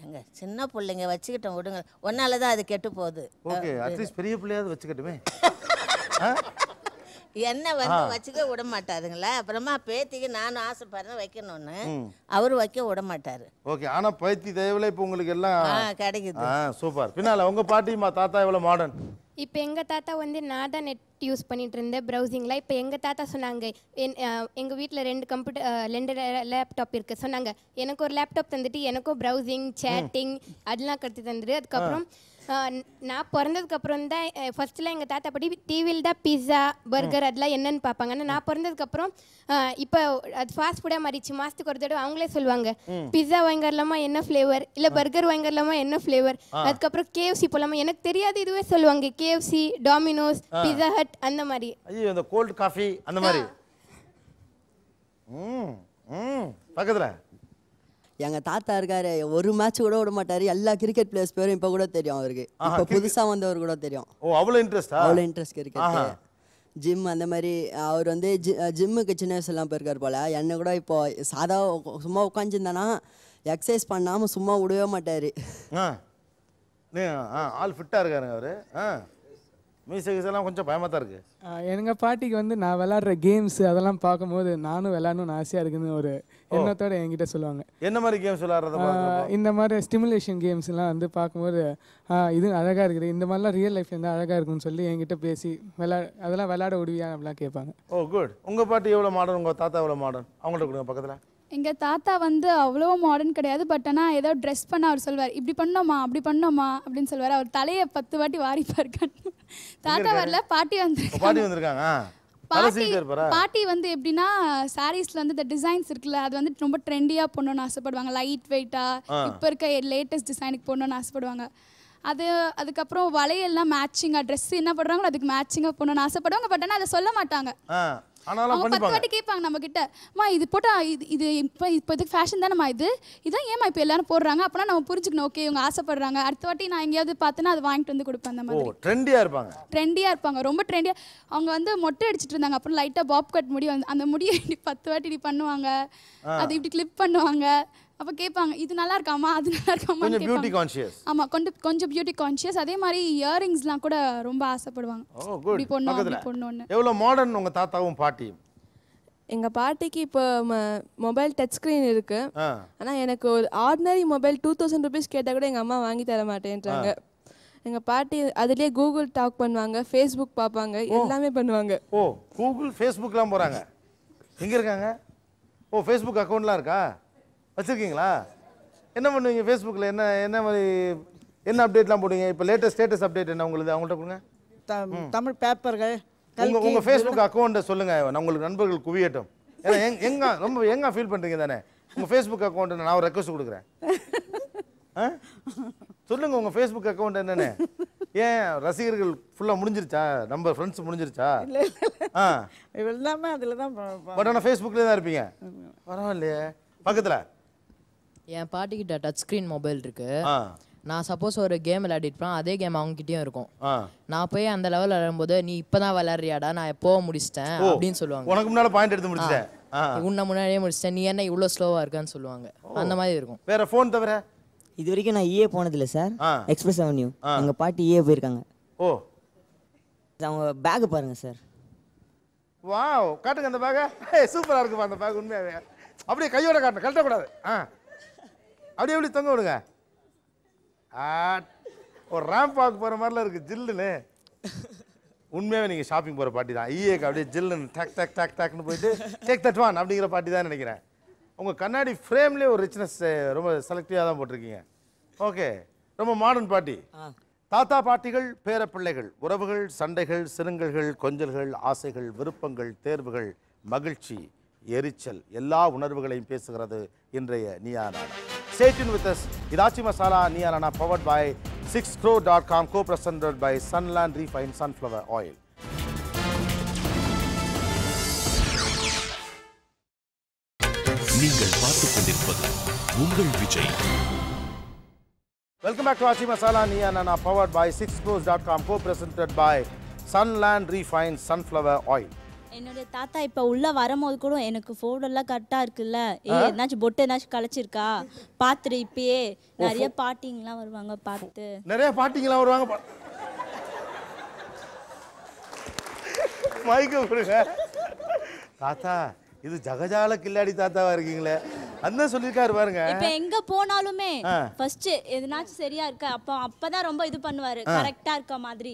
அங்க சின்ன பிள்ளைங்க வச்சுக்கிட்டோம் விடுங்க ஒன்னால தான் அது கெட்டு போகுது ஓகே அட்லீஸ்ட் பெரிய பிள்ளையாவது வச்சுக்கட்டுமே என்ன வந்து வச்சுக்க விட மாட்டாருங்களா அப்புறமா பேத்திக்கு நானும் ஆசைப்படுறேன் வைக்கணும்னு அவர் வைக்க விட மாட்டாரு ஓகே ஆனா பேத்தி தயவுல இப்போ உங்களுக்கு எல்லாம் கிடைக்குது சூப்பர் பின்னால உங்க பாட்டிமா தாத்தா இவ்வளவு மாடர்ன் இப்போ எங்கள் தாத்தா வந்து நான் தான் நெட் யூஸ் பண்ணிகிட்டு இருந்தேன் ப்ரௌசிங்கில் இப்போ எங்கள் தாத்தா சொன்னாங்க என் எங்கள் வீட்டில் ரெண்டு கம்ப்யூட்டர் ரெண்டு லேப்டாப் இருக்குது சொன்னாங்க எனக்கு ஒரு லேப்டாப் தந்துட்டு எனக்கும் ப்ரௌசிங் சேட்டிங் அதெல்லாம் கற்று தந்துட்டு அதுக்கப்புறம் நான் பிறந்ததுக்கப்புறம் தான் ஃபஸ்ட்டுலாம் எங்கள் தாத்தா படி டிவியில் தான் பீஸா பர்கர் அதெல்லாம் என்னென்னு பார்ப்பாங்க ஆனால் நான் பிறந்ததுக்கப்புறம் இப்போ அது ஃபாஸ்ட் ஃபுட்டாக மாறிச்சு மாதத்துக்கு ஒரு தடவை அவங்களே சொல்லுவாங்க பிஸ்ஸா வாங்கிடலாமா என்ன ஃப்ளேவர் இல்லை பர்கர் வாங்கிடலாமா என்ன ஃப்ளேவர் அதுக்கப்புறம் கேஎஃப்சி போகலாமா எனக்கு தெரியாது இதுவே சொல்லுவாங்க கேஎஃப்சி டாமினோஸ் பிஸ்ஸா ஹட் அந்த மாதிரி ஐயோ கோல்டு காஃபி அந்த மாதிரி ம் ம் பக்கத்தில் எங்கள் தாத்தா இருக்காரு ஒரு மேட்ச் கூட விட மாட்டாரு எல்லா கிரிக்கெட் பிளேயர்ஸ் பேரும் இப்போ கூட தெரியும் அவருக்கு இப்போ புதுசாக வந்தவர் கூட தெரியும் ஓ அவ்வளோ இன்ட்ரெஸ்ட் அவ்வளோ இன்ட்ரெஸ்ட் கிரிக்கெட் ஜிம் அந்த மாதிரி அவர் வந்து ஜி ஜிம்முக்கு சின்ன வயசுலாம் போயிருக்கார் போல் என்னை கூட இப்போ சாதா சும்மா உட்காந்துருந்தேன்னா எக்ஸசைஸ் பண்ணாமல் சும்மா விடவே மாட்டார் ஆல் ஃபிட்டாக இருக்காருங்க அவர் ஆ எல்லாம் கொஞ்சம் பயமாக தான் இருக்குது எங்கள் பாட்டிக்கு வந்து நான் விளாட்ற கேம்ஸ் அதெல்லாம் பார்க்கும்போது நானும் விளாடணும்னு ஆசையாக இருக்குதுன்னு ஒரு எண்ணத்தோடு என்கிட்ட சொல்லுவாங்க என்ன மாதிரி கேம்ஸ் விளாட்றது இந்த மாதிரி ஸ்டிமுலேஷன் கேம்ஸ்லாம் வந்து பார்க்கும்போது இது அழகாக இருக்குது இந்த மாதிரிலாம் ரியல் லைஃப்ல இருந்தால் அழகாக இருக்குன்னு சொல்லி என்கிட்ட பேசி விளா அதெல்லாம் விளாட விடுவியா அப்படிலாம் கேட்பாங்க ஓ குட் உங்கள் பாட்டி எவ்வளோ மாடல் உங்கள் தாத்தா எவ்வளோ மாடர்ன் அவங்கள்ட்ட கொடுங்க பக்கத்தில் எங்கள் தாத்தா வந்து அவ்வளோ மாடர்ன் கிடையாது பட் ஆனால் ஏதோ ட்ரெஸ் பண்ண அவர் சொல்வார் இப்படி பண்ணோமா அப்படி பண்ணோமா அப்படின்னு சொல்வார் அவர் தலையை பத்து வாட்டி வாரிப்பார் தாத்தா வரல பாட்டி வந்து பாட்டி வந்திருக்காங்க பாட்டி வந்து எப்படின்னா சாரீஸ்ல வந்து இந்த டிசைன்ஸ் இருக்குல்ல அது வந்து ரொம்ப ட்ரெண்டியா போடணும்னு ஆசைப்படுவாங்க லைட் வெயிட்டா இப்போ இருக்க லேட்டஸ்ட் டிசைனுக்கு போடணும்னு ஆசைப்படுவாங்க அது அதுக்கப்புறம் வளையல்லாம் மேட்சிங்காக ட்ரெஸ் என்ன பண்ணுறாங்களோ அதுக்கு மேட்சிங்காக போடணும்னு ஆசைப்படுவாங்க பட் ஆனால் அதை சொல்ல மாட்டாங்க அவங்க பத்து வாட்டி கேட்பாங்க நம்ம கிட்ட மா இது போட்டா இது இது இப்போ இப்போ இதுக்கு ஃபேஷன் தானேம்மா இது இதான் ஏமா இப்போ எல்லாரும் போடுறாங்க அப்பனா நம்ம புரிஞ்சுக்கணும் ஓகே இவங்க ஆசைப்படுறாங்க அடுத்த வாட்டி நான் எங்கேயாவது பார்த்தேன்னா அது வாங்கிட்டு வந்து கொடுப்பேன் அந்த மாதிரி இருப்பாங்க ட்ரெண்டியா இருப்பாங்க ரொம்ப ட்ரெண்டியா அவங்க வந்து மொட்டை அடிச்சிட்டு இருந்தாங்க அப்புறம் லைட்டா பாப் கட் முடி வந்து அந்த முடியை இப்படி பத்து வாட்டி இப்படி பண்ணுவாங்க அது இப்படி கிளிப் பண்ணுவாங்க அப்போ கேட்பாங்க இது நல்லா இருக்காமா அது நல்லா இருக்காமா கொஞ்சம் பியூட்டி கான்ஷியஸ் ஆமா கொஞ்சம் கொஞ்சம் பியூட்டி கான்ஷியஸ் அதே மாதிரி இயரிங்ஸ்லாம் கூட ரொம்ப ஆசைப்படுவாங்க இப்படி பொண்ணு அப்படி பொண்ணு எவ்வளவு மாடர்ன் உங்க தாத்தாவும் பாட்டியும் எங்க பாட்டிக்கு இப்போ மொபைல் டச் ஸ்கிரீன் இருக்கு ஆனா எனக்கு ஒரு ordinary mobile two thousand rupees கேட்டா கூட எங்க அம்மா வாங்கி தர மாட்டேன்றாங்க எங்க பாட்டி அதுலயே கூகுள் டாக் பண்ணுவாங்க ஃபேஸ்புக் பார்ப்பாங்க எல்லாமே பண்ணுவாங்க ஓ கூகுள் ஃபேஸ்புக்லாம் போறாங்க எங்க இருக்காங்க ஓ ஃபேஸ்புக் அக்கௌண்ட்லாம் இருக்கா வச்சுருக்கீங்களா என்ன பண்ணுவீங்க ஃபேஸ்புக்கில் என்ன என்ன மாதிரி என்ன அப்டேட்லாம் போடுவீங்க இப்போ லேட்டஸ்ட் ஸ்டேட்டஸ் அப்டேட் என்ன உங்களுக்கு அவங்கள்ட்ட கொடுங்க தமிழ் பேப்பர்கள் உங்கள் உங்கள் ஃபேஸ்புக் அக்கௌண்ட்டை சொல்லுங்கள் உங்களுக்கு நண்பர்கள் குவியட்டும் ஏன்னா எங் எங்க ரொம்ப எங்க ஃபீல் பண்ணுறீங்க தானே உங்கள் ஃபேஸ்புக் அக்கௌண்ட்டை நான் ஒரு ரெக்வஸ்ட் கொடுக்குறேன் சொல்லுங்கள் உங்கள் ஃபேஸ்புக் அக்கௌண்ட் என்னென்ன ஏன் ரசிகர்கள் ஃபுல்லாக முடிஞ்சிருச்சா நம்ம ஃப்ரெண்ட்ஸ் முடிஞ்சிருச்சா ஆ எல்லாமே அதில் தான் பட் ஆனால் ஃபேஸ்புக்கில் தான் இருப்பீங்க பரவாயில்லையே பக்கத்தில் என் பாட்டிக்கிட்ட டச் ஸ்க்ரீன் மொபைல் இருக்கு நான் சப்போஸ் ஒரு கேம் விளையாடிருப்பேன் அதே கேம் அவங்க அவங்ககிட்டயும் இருக்கும் நான் போய் அந்த லெவல் விளையாடும்போது நீ இப்பதான் விளையாடுறியாடா நான் போக முடிச்சிட்டேன் அப்படின்னு சொல்லுவாங்க உனக்கு முன்னால பாயிண்ட் எடுத்து முடிச்சிட்டேன் உன்ன முன்னாடியே முடிச்சிட்டேன் நீ என்ன இவ்வளோ ஸ்லோவா இருக்கான்னு சொல்லுவாங்க அந்த மாதிரி இருக்கும் வேற ஃபோன் தவிர இது வரைக்கும் நான் ஏ e போனதில்லை சார் எக்ஸ்பிரஸ் அவென்யூ எங்கள் பாட்டி ஏ e போயிருக்காங்க ஓ அவங்க பேக்கை பாருங்க சார் வாவ் காட்டுங்க அந்த பேக்கை சூப்பராக இருக்குப்பா அந்த பேக் உண்மையாவே அப்படியே கையோட காட்டணும் கழட்டக்கூடாது ஆ அப்படியே எப்படி தொங்க விடுங்க ஒரு ரேம்ப் வாக் போகிற மாதிரிலாம் இருக்குது ஜில்லுன்னு உண்மையாகவே நீங்கள் ஷாப்பிங் போகிற பாட்டி தான் ஈஏக்கு அப்படியே ஜில்லுன்னு டக் டக் டக் டக்னு போயிட்டு டேக் தட் வான் அப்படிங்கிற பாட்டி தான் நினைக்கிறேன் உங்கள் கண்ணாடி ஃப்ரேம்லேயே ஒரு ரிச்னஸ் ரொம்ப செலக்டிவாக தான் போட்டிருக்கீங்க ஓகே ரொம்ப மாடர்ன் பாட்டி தாத்தா பாட்டிகள் பேரப்பிள்ளைகள் உறவுகள் சண்டைகள் சிறுங்கல்கள் கொஞ்சல்கள் ஆசைகள் விருப்பங்கள் தேர்வுகள் மகிழ்ச்சி எரிச்சல் எல்லா உணர்வுகளையும் பேசுகிறது இன்றைய நீயானால் Stay tuned with us. Hidachi Masala Niyalana powered by 6crow.com co-presented by Sunland Refined Sunflower Oil. நீங்கள் பார்த்துக் கொண்டிருப்பது உங்கள் Vijay welcome back to Aachi Masala நியானா powered by six crores dot com co presented by Sunland refine sunflower oil என்னுடைய தாத்தா இப்போ உள்ளே வரும்போது கூட எனக்கு எல்லாம் கரெக்டாக இருக்குல்ல ஏ என்னாச்சும் பொட்டு என்னாச்சும் கலைச்சிருக்கா பார்த்துரு இப்பயே நிறைய எல்லாம் வருவாங்க பார்த்து நிறைய எல்லாம் வருவாங்க மைக்க தாத்தா இது ஜகஜால கில்லாடி தாத்தாவா இருக்கீங்களே அதான் சொல்லியிருக்காரு பாருங்க இப்போ எங்க போனாலுமே ஃபர்ஸ்ட் எதுனாச்சும் சரியா இருக்க அப்ப அப்பதான் ரொம்ப இது பண்ணுவாரு கரெக்டா இருக்க மாதிரி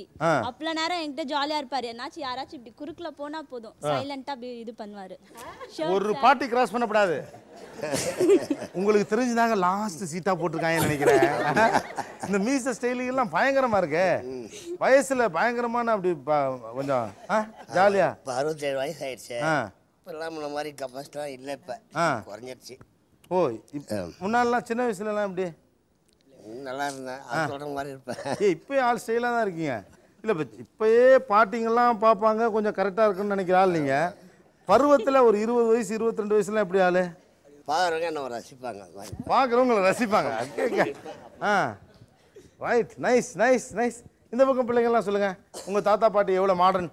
அப்பல நேரம் என்கிட்ட ஜாலியா இருப்பாரு என்னாச்சும் யாராச்சும் இப்படி குறுக்குல போனா போதும் சைலண்டா இது பண்ணுவாரு ஒரு பாட்டி கிராஸ் பண்ணப்படாது உங்களுக்கு தெரிஞ்சுதாங்க லாஸ்ட் சீட்டா போட்டிருக்காங்கன்னு நினைக்கிறேன் இந்த மீச எல்லாம் பயங்கரமா இருக்கு வயசுல பயங்கரமான அப்படி கொஞ்சம் ஜாலியா அறுபத்தேழு வயசு ஆயிடுச்சு இப்போல்லாம் முன்ன மாதிரி கப்பாசிட்டிலாம் இல்லை இப்போ ஆ குறைஞ்சிருச்சு ஓ முன்னாடிலாம் சின்ன வயசுலலாம் எப்படி நல்லா இருந்தேன் அதோட மாதிரி இருப்பேன் ஏ இப்போயே ஆள் ஸ்டைலாக தான் இருக்கீங்க இல்லை இப்போ இப்போயே பாட்டிங்கெல்லாம் பார்ப்பாங்க கொஞ்சம் கரெக்டாக இருக்குன்னு நினைக்கிற ஆள் நீங்கள் பருவத்தில் ஒரு இருபது வயசு இருபத்ரெண்டு ரெண்டு வயசுலாம் எப்படி ஆள் பார்க்குறவங்க என்ன ரசிப்பாங்க பார்க்குறவங்கள ரசிப்பாங்க ஆ ரைட் நைஸ் நைஸ் நைஸ் இந்த பக்கம் பிள்ளைங்கள்லாம் சொல்லுங்கள் உங்கள் தாத்தா பாட்டி எவ்வளோ மாடர்ன்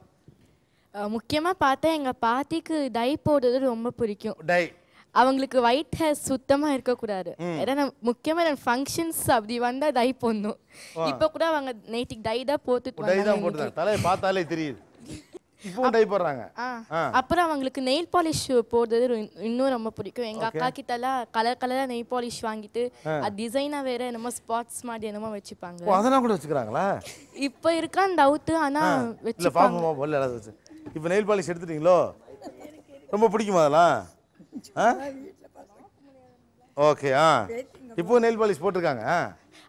முக்கியமா பார்த்தா எங்க பாட்டிக்கு டை போடுறது ரொம்ப பிடிக்கும் டை அவங்களுக்கு ஒயிட் ஹேர் சுத்தமாக இருக்கக்கூடாது ஏன்னா முக்கியமாக ஃபங்க்ஷன்ஸ் அப்படி வந்தால் டை போடணும் இப்போ கூட அவங்க நைட்டுக்கு டை தான் போட்டு டை தான் போடுறாங்க தலைய பார்த்தாலே தெரியுது இப்போ டை போடுறாங்க அப்புறம் அவங்களுக்கு நெயில் பாலிஷ் போடுறது இன்னும் ரொம்ப பிடிக்கும் எங்க அக்கா கிட்ட எல்லாம் கலர் கலரா நெயில் பாலிஷ் வாங்கிட்டு அது டிசைனா வேற என்னமோ ஸ்பாட்ஸ் மாதிரி என்னமோ வச்சுப்பாங்க அதெல்லாம் கூட வச்சுக்கிறாங்களா இப்போ இருக்கான் டவுட் ஆனா வச்சு இப்போ நெயில் பாலிஷ் எடுத்துட்டீங்களோ ரொம்ப பிடிக்குமா அதெல்லாம் ஆ ஓகே ஆ இப்போ நெயில் பாலிஷ் போட்டிருக்காங்க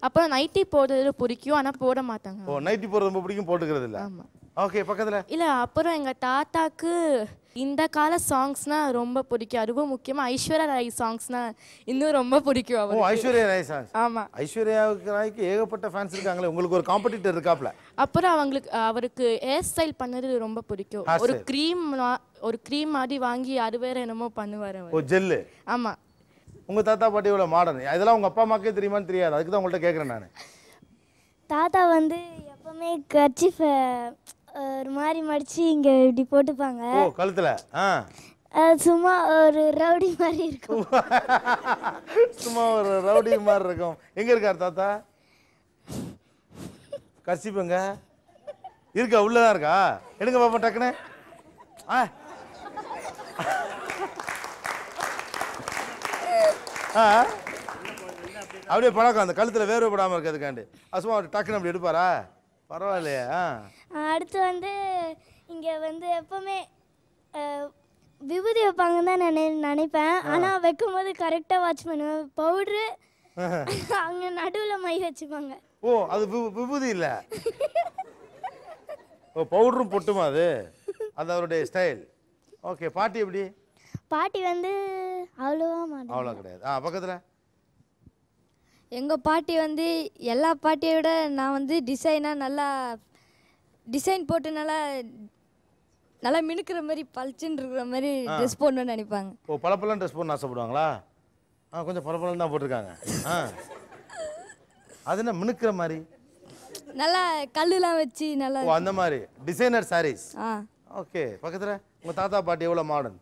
அப்புறம் நைட்டி போடுறது பிடிக்கும் ஆனால் போட மாட்டாங்க ஓ நைட்டி போடுறது ரொம்ப பிடிக்கும் போட்டுக்கிறது இல்லை ஓகே பக்கத்தில் இல்லை அப்புறம் எங்கள் தாத்தாக்கு இந்த கால சாங்ஸ்னா ரொம்ப பிடிக்கும் அதுவும் முக்கியமா ஐஸ்வர்யா ராய் சாங்ஸ்னா இன்னும் ரொம்ப பிடிக்கும் அவங்க ஐஸ்வர்யா ராய் சாங்ஸ் ஆமா ஐஸ்வர்யாவுக்கு ராய்க்கு ஏகப்பட்ட ஃபேன்ஸ் இருக்காங்களே உங்களுக்கு ஒரு காம்படிட்டர் இருக்காப்ல அப்புறம் அவங்களுக்கு அவருக்கு ஹேர் ஸ்டைல் பண்ணது ரொம்ப பிடிக்கும் ஒரு க்ரீம் ஒரு க்ரீம் மாதிரி வாங்கி அது வேற என்னமோ பண்ணுவார் ஓ ஜெல் ஜெல்லு உங்க தாத்தா பாட்டி இவ்வளவு மாடர்ன் இதெல்லாம் உங்க அப்பா அம்மாக்கே தெரியுமான்னு தெரியாது அதுக்கு தான் உங்கள்கிட்ட கேக்குறேன் நான் தாத்தா வந்து எப்பவுமே கர்ச்சிஃபை ஒரு மாதிரி மடிச்சு இங்க இப்படி போட்டுப்பாங்க ஓ கழுத்துல ஆ சும்மா ஒரு ரவுடி மாதிரி இருக்கும் சும்மா ஒரு ரவுடி மாதிரி இருக்கும் எங்க இருக்கார் தாத்தா கசிப்புங்க இருக்கா உள்ளதா இருக்கா எடுங்க பாப்பா டக்குனு ஆ அப்படியே பழக்கம் அந்த கழுத்தில் வேறு விடாமல் இருக்கிறதுக்காண்டு அசுமா டக்குன்னு அப்படி எடுப்பாரா பரவாயில்லையா அடுத்து வந்து இங்கே வந்து எப்போவுமே விபூதி வைப்பாங்கன்னு தான் நான் நினைப்பேன் ஆனால் வைக்கும் போது கரெக்டாக வாட்ச் பண்ணுவேன் பவுட்ரு அங்கே நடுவில் மை வச்சுப்பாங்க ஓ அது விபூதி இல்லை ஓ பவுடரும் பொட்டுமா அது அது அவருடைய ஸ்டைல் ஓகே பாட்டி எப்படி பாட்டி வந்து அவ்வளோவா அவ்வளோ கிடையாது ஆ பக்கத்தில் எங்கள் பாட்டி வந்து எல்லா பாட்டியை விட நான் வந்து டிசைனாக நல்லா டிசைன் போட்டு நல்லா நல்லா மினுக்கிற மாதிரி பளிச்சுன்னு இருக்கிற மாதிரி ட்ரெஸ் போடணும்னு நினைப்பாங்க ஓ பளபளன்னு ட்ரெஸ் போடணும் ஆசைப்படுவாங்களா ஆ கொஞ்சம் பளபளன்னு தான் போட்டிருக்காங்க ஆ அது என்ன மினுக்கிற மாதிரி நல்லா கல்லுலாம் வச்சு நல்லா ஓ அந்த மாதிரி டிசைனர் சாரீஸ் ஆ ஓகே பக்கத்தில் உங்கள் தாத்தா பாட்டி எவ்வளோ மாடர்ன்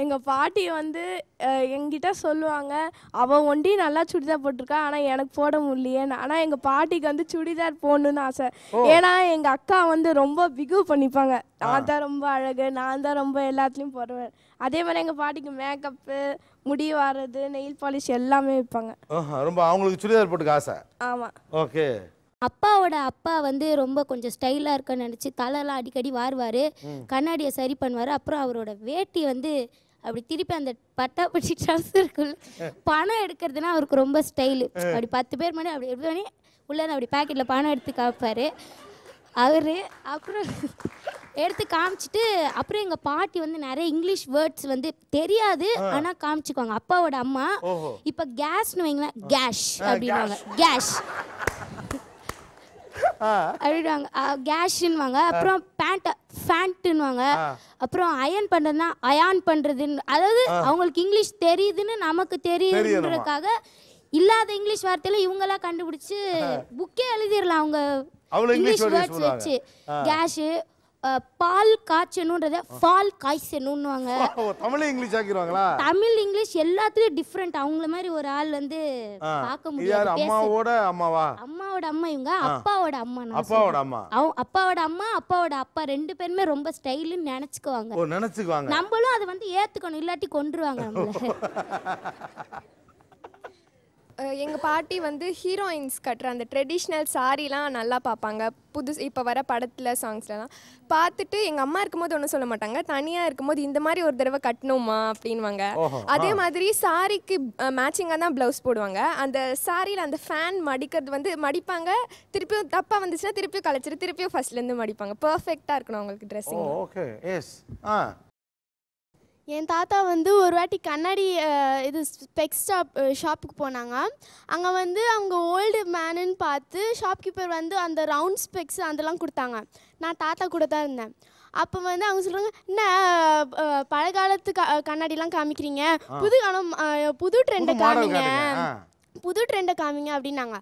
எங்கள் பாட்டி வந்து எங்கிட்ட சொல்லுவாங்க அவள் ஒண்டி நல்லா சுடிதார் போட்டிருக்கா ஆனால் எனக்கு போட முடியலேன்னு ஆனால் எங்கள் பாட்டிக்கு வந்து சுடிதார் போடணும்னு ஆசை ஏன்னா எங்கள் அக்கா வந்து ரொம்ப பிகு பண்ணிப்பாங்க நான் தான் ரொம்ப அழகு நான் தான் ரொம்ப எல்லாத்துலேயும் போடுவேன் அதே மாதிரி எங்கள் பாட்டிக்கு மேக்கப்பு முடி வர்றது நெயில் பாலிஷ் எல்லாமே வைப்பாங்க ரொம்ப அவங்களுக்கு சுடிதார் போட்டுக்க ஆசை ஆமாம் ஓகே அப்பாவோட அப்பா வந்து ரொம்ப கொஞ்சம் ஸ்டைலாக இருக்க நினச்சி தலைலாம் அடிக்கடி வாருவாரு கண்ணாடியை சரி பண்ணுவார் அப்புறம் அவரோட வேட்டி வந்து அப்படி திருப்பி அந்த பட்டாப்பட்டி ட்ரெஸ் இருக்குல்ல பணம் எடுக்கிறதுனா அவருக்கு ரொம்ப ஸ்டைலு அப்படி பத்து பேர் மணி அப்படி எப்படி உள்ள அப்படி பேக்கெட்ல பணம் எடுத்து காப்பாரு அவர் அப்புறம் எடுத்து காமிச்சிட்டு அப்புறம் எங்கள் பாட்டி வந்து நிறைய இங்கிலீஷ் வேர்ட்ஸ் வந்து தெரியாது ஆனால் காமிச்சுக்குவாங்க அப்பாவோட அம்மா இப்போ கேஸ்னு வைங்களேன் கேஷ் அப்படின்வாங்க கேஷ் அப்படிடுவாங்க கேஷ்னுவாங்க அப்புறம் பேண்ட் ஃபேண்ட்டுன்னுவாங்க அப்புறம் அயன் பண்ணுறதுனா அயான் பண்ணுறதுன்னு அதாவது அவங்களுக்கு இங்கிலீஷ் தெரியுதுன்னு நமக்கு தெரியுதுன்றதுக்காக இல்லாத இங்கிலீஷ் வார்த்தையில இவங்கெல்லாம் கண்டுபிடிச்சு புக்கே எழுதிடலாம் அவங்க இங்கிலீஷ் வேர்ட்ஸ் வச்சு கேஷு பால் காய்ச்சணுன்றத பால் காய்ச்சணுன்னுவாங்க தமிழ் இங்கிலீஷ் ஆக்கிடுவாங்களா தமிழ் இங்கிலீஷ் எல்லாத்துலயும் டிஃப்ரெண்ட் அவங்கள மாதிரி ஒரு ஆள் வந்து பார்க்க முடியாது அம்மாவோட அம்மாவா அம்மாவோட அம்மா இவங்க அப்பாவோட அம்மா அப்பாவோட அம்மா அவங்க அப்பாவோட அம்மா அப்பாவோட அப்பா ரெண்டு பேருமே ரொம்ப ஸ்டைலுன்னு நினைச்சுக்குவாங்க நினைச்சுக்குவாங்க நம்மளும் அதை வந்து ஏத்துக்கணும் இல்லாட்டி கொன்றுவாங்க நம்மள எங்கள் பாட்டி வந்து ஹீரோயின்ஸ் கட்டுற அந்த ட்ரெடிஷ்னல் சாரீலாம் நல்லா பார்ப்பாங்க புதுசு இப்போ வர படத்தில் சாங்ஸ்லலாம் பார்த்துட்டு எங்கள் அம்மா இருக்கும்போது ஒன்றும் சொல்ல மாட்டாங்க தனியாக இருக்கும்போது இந்த மாதிரி ஒரு தடவை கட்டணுமா அப்படின்வாங்க அதே மாதிரி சாரிக்கு மேட்சிங்காக தான் ப்ளவுஸ் போடுவாங்க அந்த சாரியில் அந்த ஃபேன் மடிக்கிறது வந்து மடிப்பாங்க திருப்பியும் தப்பாக வந்துச்சுன்னா திருப்பியும் கலைச்சிட்டு திருப்பியும் ஃபர்ஸ்ட்லேருந்து மடிப்பாங்க பர்ஃபெக்டாக இருக்கணும் அவங்களுக்கு ட்ரெஸ்ஸிங் ஓகே எஸ் ஆ என் தாத்தா வந்து ஒரு வாட்டி கண்ணாடி இது ஸ்பெக்ஸ் ஸ்டாப் ஷாப்புக்கு போனாங்க அங்கே வந்து அவங்க ஓல்டு மேனுன்னு பார்த்து ஷாப்கீப்பர் வந்து அந்த ரவுண்ட் ஸ்பெக்ஸ் அதெல்லாம் கொடுத்தாங்க நான் தாத்தா கூட தான் இருந்தேன் அப்போ வந்து அவங்க சொல்கிறாங்க என்ன பழகாலத்து க கண்ணாடிலாம் காமிக்கிறீங்க புது காலம் புது ட்ரெண்டை காமிங்க புது ட்ரெண்டை காமிங்க அப்படின்னாங்க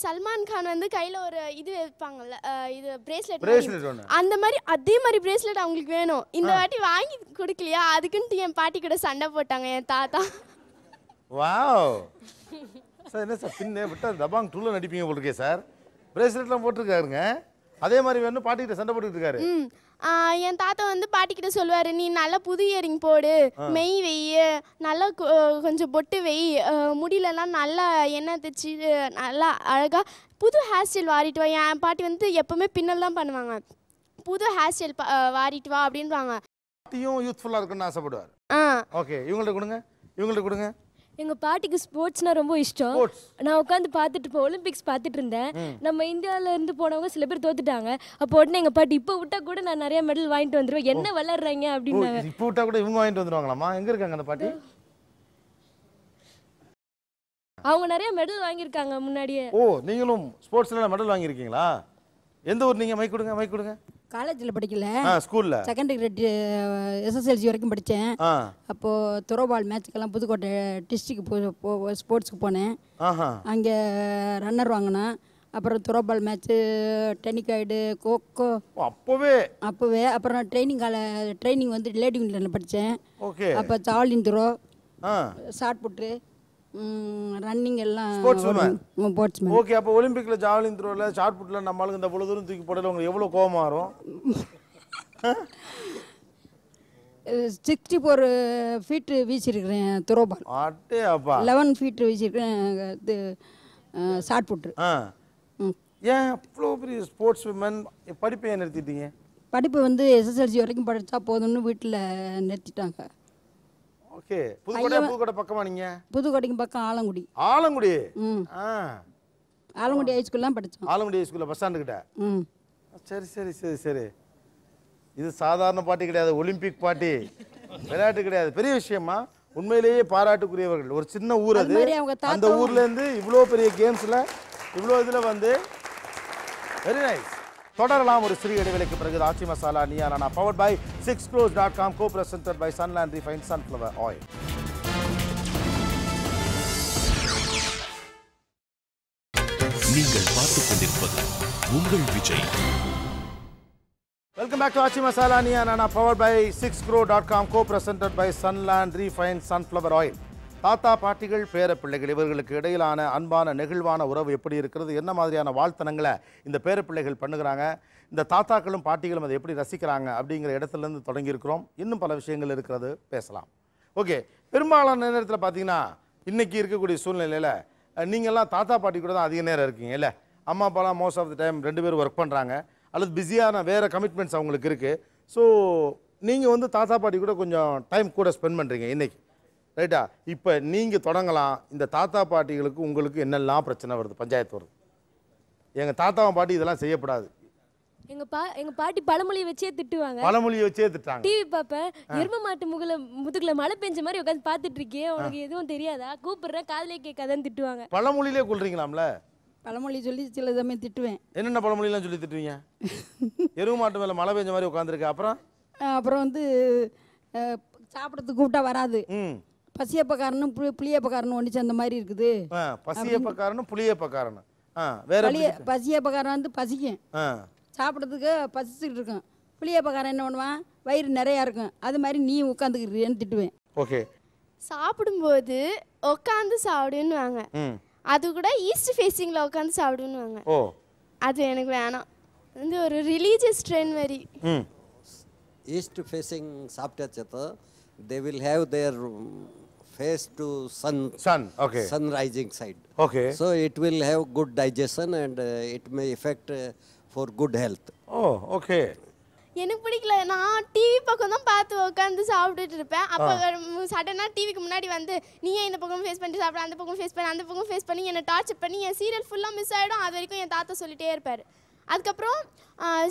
சல்மான் கான் வந்து கையில் ஒரு இது வைப்பாங்கல்ல இது பிரேஸ்லெட் அந்த மாதிரி அதே மாதிரி பிரேஸ்லெட் அவங்களுக்கு வேணும் இந்த வாட்டி வாங்கி கொடுக்கலையா அதுக்குன்ட்டு என் பாட்டி கூட சண்டை போட்டாங்க என் தாத்தா வாவ் சார் என்ன சார் பின்னே விட்டா தபாங் டூல நடிப்பீங்க இருக்கே சார் பிரேஸ்லெட்லாம் போட்டிருக்காருங்க அதே மாதிரி வேணும் பாட்டிக்கிட்ட சண்டை போட்டுக்கிட்டு இருக்காரு என் தாத்தா வந்து பாட்டிக்கிட்ட சொல்லுவாரு நீ நல்லா புது இயரிங் போடு மெய் வெய் நல்லா கொஞ்சம் பொட்டு வெய் முடியலலாம் நல்லா எண்ணெய் தைச்சி நல்லா அழகாக புது ஹேர் ஸ்டைல் வாரிட்டு வா என் பாட்டி வந்து எப்போவுமே பின்னல் தான் பண்ணுவாங்க புது ஹேர் ஸ்டைல் வாரிட்டு வா அப்படின்வாங்க யூஸ்ஃபுல்லாக இருக்குன்னு ஆசைப்படுவார் ஆ ஓகே இவங்கள்ட்ட கொடுங்க இவங்கள்ட்ட கொடுங்க எங்க பாட்டிக்கு ஸ்போர்ட்ஸ்னா ரொம்ப இஷ்டம் நான் உட்காந்து பார்த்துட்டு இப்போ ஒலிம்பிக்ஸ் பார்த்துட்டு இருந்தேன் நம்ம இருந்து போனவங்க சில பேர் தோத்துட்டாங்க அப்போ உடனே எங்கள் பாட்டி இப்போ விட்டா கூட நான் நிறைய மெடல் வாங்கிட்டு வந்துருவேன் என்ன விளாட்றாங்க அப்படின்னு இப்போ விட்டா கூட இவங்க வாங்கிட்டு வந்துருவாங்களாமா எங்கே இருக்காங்க அந்த பாட்டி அவங்க நிறைய மெடல் வாங்கியிருக்காங்க முன்னாடியே ஓ நீங்களும் ஸ்போர்ட்ஸ்ல மெடல் வாங்கியிருக்கீங்களா எந்த ஊர் நீங்க மைக் கொடுங்க மைக் கொடுங்க காலேஜில் படிக்கல ஸ்கூல்ல செகண்ட் கிரேட் எஸ்எஸ்எல்சி வரைக்கும் படித்தேன் அப்போ துறவால் மேட்ச்சுக்கெல்லாம் புதுக்கோட்டை டிஸ்ட்ரிக்கு போ ஸ்போர்ட்ஸுக்கு போனேன் அங்கே ரன்னர் வாங்கினேன் அப்புறம் துறவால் மேட்ச்சு டெனிகாய்டு கோக்கோ அப்போவே அப்போவே அப்புறம் ட்ரைனிங் கால ட்ரைனிங் வந்து லேடி யூனியனில் படித்தேன் அப்போ சாலின் துரோ ஷார்ட் புட்டு ரன்னிங் எல்லாம் ஸ்போர்ட்ஸ் ஸ்போர்ட்ஸ்மேன் ஓகே அப்போ ஒலிம்பிக்ல ஜாவலின் த்ரோல ஷார்ட் புட்ல நம்ம ஆளுங்க இந்த இவ்வளவு தூரம் தூக்கி போடல உங்களுக்கு எவ்வளவு கோவமா வரும் சிக்ஸ்டி ஃபோர் ஃபீட்டு வீசியிருக்கிறேன் த்ரோ பால் அட்டே அப்பா லெவன் ஃபீட்டு வீசியிருக்கிறேன் இது ஷார்ட் புட் ஏன் அவ்வளோ பெரிய ஸ்போர்ட்ஸ் உமன் படிப்பை நிறுத்திட்டீங்க படிப்பு வந்து எஸ்எஸ்எல்சி வரைக்கும் படித்தா போதும்னு வீட்டில் நிறுத்திட்டாங்க ஓகே புதுக்கோட்டை புதுக்கோட்டை பக்கமா நீங்க புதுக்கோட்டைக்கு பக்கம் ஆலங்குடி ஆலங்குடி ஆலங்குடி ஹை ஸ்கூல்லாம் படித்தோம் ஆலங்குடி ஹை ஸ்கூலில் பஸ் ஸ்டாண்டு கிட்ட சரி சரி சரி சரி இது சாதாரண பாட்டு கிடையாது ஒலிம்பிக் பாட்டி விளையாட்டு கிடையாது பெரிய விஷயமா உண்மையிலேயே பாராட்டுக்குரியவர்கள் ஒரு சின்ன ஊர் அது அந்த ஊர்லேருந்து இவ்வளோ பெரிய கேம்ஸில் இவ்வளோ இதில் வந்து வெரி நைஸ் தொடரலாம் ஒரு சிறிய இடைவெளிக்கு பிறகு ஆட்சி மசாலா நியானா power by six close dot com co present by Sunland refine sunflower oil நீங்கள் பார்த்துக் கொண்டிருப்பது உங்கள் Vijay welcome back to Aachi Masala நியானா power by six grow dot com co present by Sunland refine sunflower oil தாத்தா பாட்டிகள் பேர பிள்ளைகள் இவர்களுக்கு இடையிலான அன்பான நெகிழ்வான உறவு எப்படி இருக்கிறது என்ன மாதிரியான வாழ்த்தனங்களை இந்த பேர பிள்ளைகள் பண்ணுகிறாங்க இந்த தாத்தாக்களும் பாட்டிகளும் அதை எப்படி ரசிக்கிறாங்க அப்படிங்கிற இடத்துலேருந்து தொடங்கியிருக்கிறோம் இன்னும் பல விஷயங்கள் இருக்கிறது பேசலாம் ஓகே பெரும்பாலான நேரத்தில் பார்த்தீங்கன்னா இன்றைக்கி இருக்கக்கூடிய சூழ்நிலையில் நீங்கள்லாம் தாத்தா பாட்டி கூட தான் அதிக நேரம் இருக்கீங்க இல்லை அம்மா அப்பாலாம் மோஸ்ட் ஆஃப் த டைம் ரெண்டு பேரும் ஒர்க் பண்ணுறாங்க அல்லது பிஸியான வேறு கமிட்மெண்ட்ஸ் அவங்களுக்கு இருக்குது ஸோ நீங்கள் வந்து தாத்தா பாட்டி கூட கொஞ்சம் டைம் கூட ஸ்பெண்ட் பண்ணுறீங்க இன்றைக்கி ரைட்டா இப்போ நீங்கள் தொடங்கலாம் இந்த தாத்தா பாட்டிகளுக்கு உங்களுக்கு என்னெல்லாம் பிரச்சனை வருது பஞ்சாயத்து வருது எங்கள் தாத்தாவும் பாட்டி இதெல்லாம் செய்யப்படாது எங்க பா எங்க பாட்டி பழமொழியை வச்சே திட்டுவாங்க பழமொழியை வச்சே திட்டாங்க டிவி பார்ப்பேன் எரும மாட்டு முகல முதுகுல மழை பெஞ்ச மாதிரி உட்காந்து பார்த்துட்டு இருக்கேன் உனக்கு எதுவும் தெரியாதா கூப்பிடுறேன் காதலே கேட்காதான்னு திட்டுவாங்க பழமொழியிலே கொள்றீங்களாம்ல பழமொழி சொல்லி சில சமயம் திட்டுவேன் என்னென்ன பழமொழிலாம் சொல்லி திட்டுவீங்க எரும மாட்டு மேல மழை பெஞ்ச மாதிரி உட்காந்துருக்கு அப்புறம் அப்புறம் வந்து சாப்பிட்றதுக்கு கூப்பிட்டா வராது பசியப்பக்காரனும் புளி புளியப்பக்காரனும் ஒன்றுச்சு அந்த மாதிரி இருக்குது பசியப்பக்காரனும் புளியப்பக்காரனும் வேற புளிய பசியப்பக்காரன் வந்து பசிக்கும் சாப்பிட்றதுக்கு பசிச்சுட்டு இருக்கும் புளியப்பக்காரன் என்ன பண்ணுவான் வயிறு நிறையா இருக்கும் அது மாதிரி நீ உட்காந்துக்கிறேன்னு திட்டுவேன் ஓகே சாப்பிடும்போது உட்காந்து சாப்பிடுன்னுவாங்க அது கூட ஈஸ்ட் ஃபேஸிங்கில் உட்காந்து சாப்பிடுன்னுவாங்க ஓ அது எனக்கு வேணாம் வந்து ஒரு ரிலீஜியஸ் ட்ரெண்ட் மாதிரி ஈஸ்ட் ஃபேஸிங் சாப்பிட்டாச்சு they will have their face to sun. Sun, okay. Sun rising side. Okay. So it will have good digestion and uh, it may affect uh, for good health. Oh, okay. எனக்கு பிடிக்கல நான் டிவி பக்கம் தான் பார்த்து உட்காந்து சாப்பிட்டுட்டு இருப்பேன் அப்போ சடனாக டிவிக்கு முன்னாடி வந்து நீ என் இந்த பக்கம் ஃபேஸ் பண்ணி சாப்பிட அந்த பக்கம் ஃபேஸ் பண்ணி அந்த பக்கம் ஃபேஸ் பண்ணி என்னை டார்ச்சர் பண்ணி என் சீரியல் ஃபுல்லாக மிஸ் ஆகிடும் அது வரைக்கும் என் தாத்தா சொல்லிட்டே இருப்பார் அதுக்கப்புறம்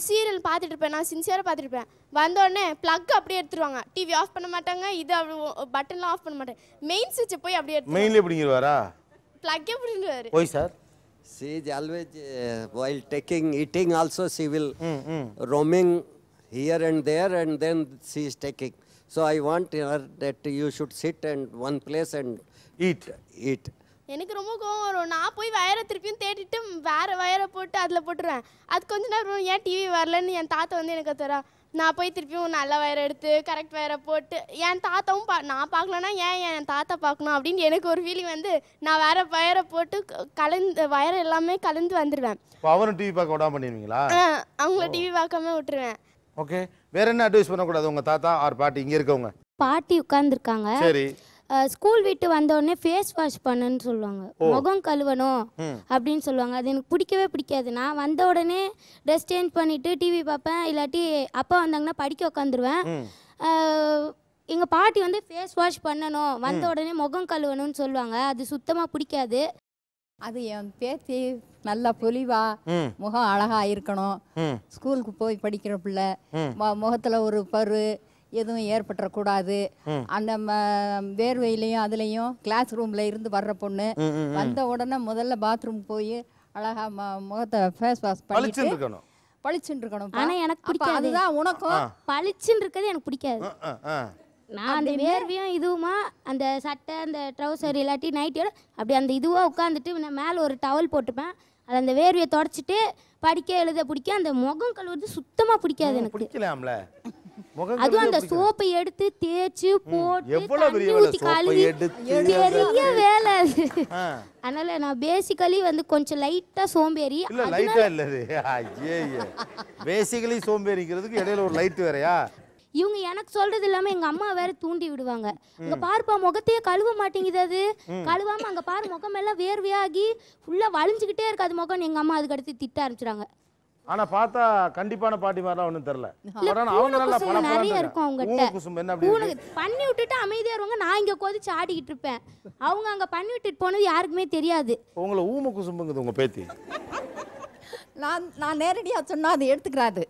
சீரியல் பார்த்துட்டு இருப்பேன் நான் சின்சியராக பார்த்துட்டு இருப்பேன் வந்தோடனே ப்ளக் அப்படியே எடுத்துருவாங்க டிவி ஆஃப் பண்ண மாட்டாங்க இது அப்படி பட்டன்லாம் ஆஃப் பண்ண மாட்டேன் மெயின் சுவிட்சை போய் அப்படியே மெயின்லேயே பிடிங்கிடுவாரா ப்ளக்கே பிடிங்கிடுவாரு ஓய் sir She is always, uh, while taking, eating also, she will mm, mm. roaming here and there, and then she is taking. So I want her that you should sit and one place and eat. Eat. எனக்கு ரொம்ப கோவம் வரும் நான் போய் வயரை திருப்பியும் தேடிட்டு வேற வயரை போட்டு அதில் போட்டுருவேன் அது கொஞ்ச நேரம் ஏன் டிவி வரலன்னு என் தாத்தா வந்து எனக்கு தரா நான் போய் திருப்பியும் நல்ல வயரை எடுத்து கரெக்ட் வயரை போட்டு என் தாத்தாவும் பா நான் பார்க்கலன்னா ஏன் என் தாத்தா பார்க்கணும் அப்படின்னு எனக்கு ஒரு ஃபீலிங் வந்து நான் வேற வயரை போட்டு கலந்து வயர் எல்லாமே கலந்து வந்துடுவேன் டிவி பார்க்க விடாம பண்ணிடுவீங்களா அவங்கள டிவி பார்க்காம விட்டுருவேன் ஓகே வேற என்ன அட்வைஸ் பண்ணக்கூடாது உங்கள் தாத்தா ஆர் பாட்டி இங்கே இருக்கவங்க பாட்டி உட்காந்துருக்காங்க சரி ஸ்கூல் விட்டு வந்த உடனே ஃபேஸ் வாஷ் பண்ணுன்னு சொல்லுவாங்க முகம் கழுவணும் அப்படின்னு சொல்லுவாங்க அது எனக்கு பிடிக்கவே பிடிக்காது நான் வந்த உடனே ட்ரெஸ் சேஞ்ச் பண்ணிவிட்டு டிவி பார்ப்பேன் இல்லாட்டி அப்பா வந்தாங்கன்னா படிக்க உட்காந்துருவேன் எங்கள் பாட்டி வந்து ஃபேஸ் வாஷ் பண்ணணும் வந்த உடனே முகம் கழுவணும்னு சொல்லுவாங்க அது சுத்தமாக பிடிக்காது அது என் பேத்தி நல்லா பொலிவா முகம் அழகா இருக்கணும் ஸ்கூலுக்கு போய் படிக்கிற பிள்ளை முகத்துல ஒரு பரு எதுவும் ஏற்பட்டுறக்கூடாது அந்த வேர்வையிலையும் அதுலேயும் கிளாஸ் ரூமில் இருந்து வர்ற பொண்ணு வந்த உடனே முதல்ல பாத்ரூம் போய் அழகாக முகத்தை ஃபேஸ் வாஷ் பண்ணிட்டு பளிச்சுன்னு இருக்கணும் ஆனால் எனக்கு பிடிக்காது அதுதான் உனக்கும் பளிச்சுன்னு இருக்கிறது எனக்கு பிடிக்காது நான் அந்த வேர்வையும் இதுவுமா அந்த சட்டை அந்த ட்ரௌசர் இல்லாட்டி நைட்டியோட அப்படி அந்த இதுவாக உட்காந்துட்டு மேலே ஒரு டவல் போட்டுப்பேன் அது அந்த வேர்வையை தொடச்சிட்டு படிக்க எழுத பிடிக்க அந்த முகம் கழுவுறது சுத்தமாக பிடிக்காது எனக்கு பிடிக்கலாம்ல அதுவும் அந்த சோப்பை எடுத்து தேய்ச்சி போட்டு தண்ணி ஊத்தி கழுவி பெரிய வேலை அதனால நான் பேசிக்கலி வந்து கொஞ்சம் லைட்டா சோம்பேறி இல்ல லைட்டா இல்ல ஐயே பேசிக்கலி சோம்பேறிங்கிறதுக்கு இடையில ஒரு லைட் வேறயா இவங்க எனக்கு சொல்றது இல்லாம எங்க அம்மா வேற தூண்டி விடுவாங்க இங்க பாருப்பா முகத்தையே கழுவ மாட்டேங்குது அது கழுவாம அங்க பாரு முகம் எல்லாம் வேர்வையாகி ஃபுல்லா வலிஞ்சுக்கிட்டே இருக்காது முகம் எங்க அம்மா அதுக்கு அடுத்து திட்ட ஆரம்பிச்சிடாங்க ஆனா பார்த்தா கண்டிப்பான பாட்டி மாதிரிலாம் ஒண்ணும் தெரியல அவங்க நல்லா பணம் நிறைய இருக்கும் அவங்க குசும் என்ன பண்ணி விட்டுட்டு அமைதியா இருவாங்க நான் இங்க கொதிச்சு ஆடிக்கிட்டு இருப்பேன் அவங்க அங்க பண்ணி விட்டுட்டு போனது யாருக்குமே தெரியாது உங்களை ஊம குசும்புங்குது உங்க பேத்தி நான் நான் நேரடியா சொன்னா அது எடுத்துக்கிறாது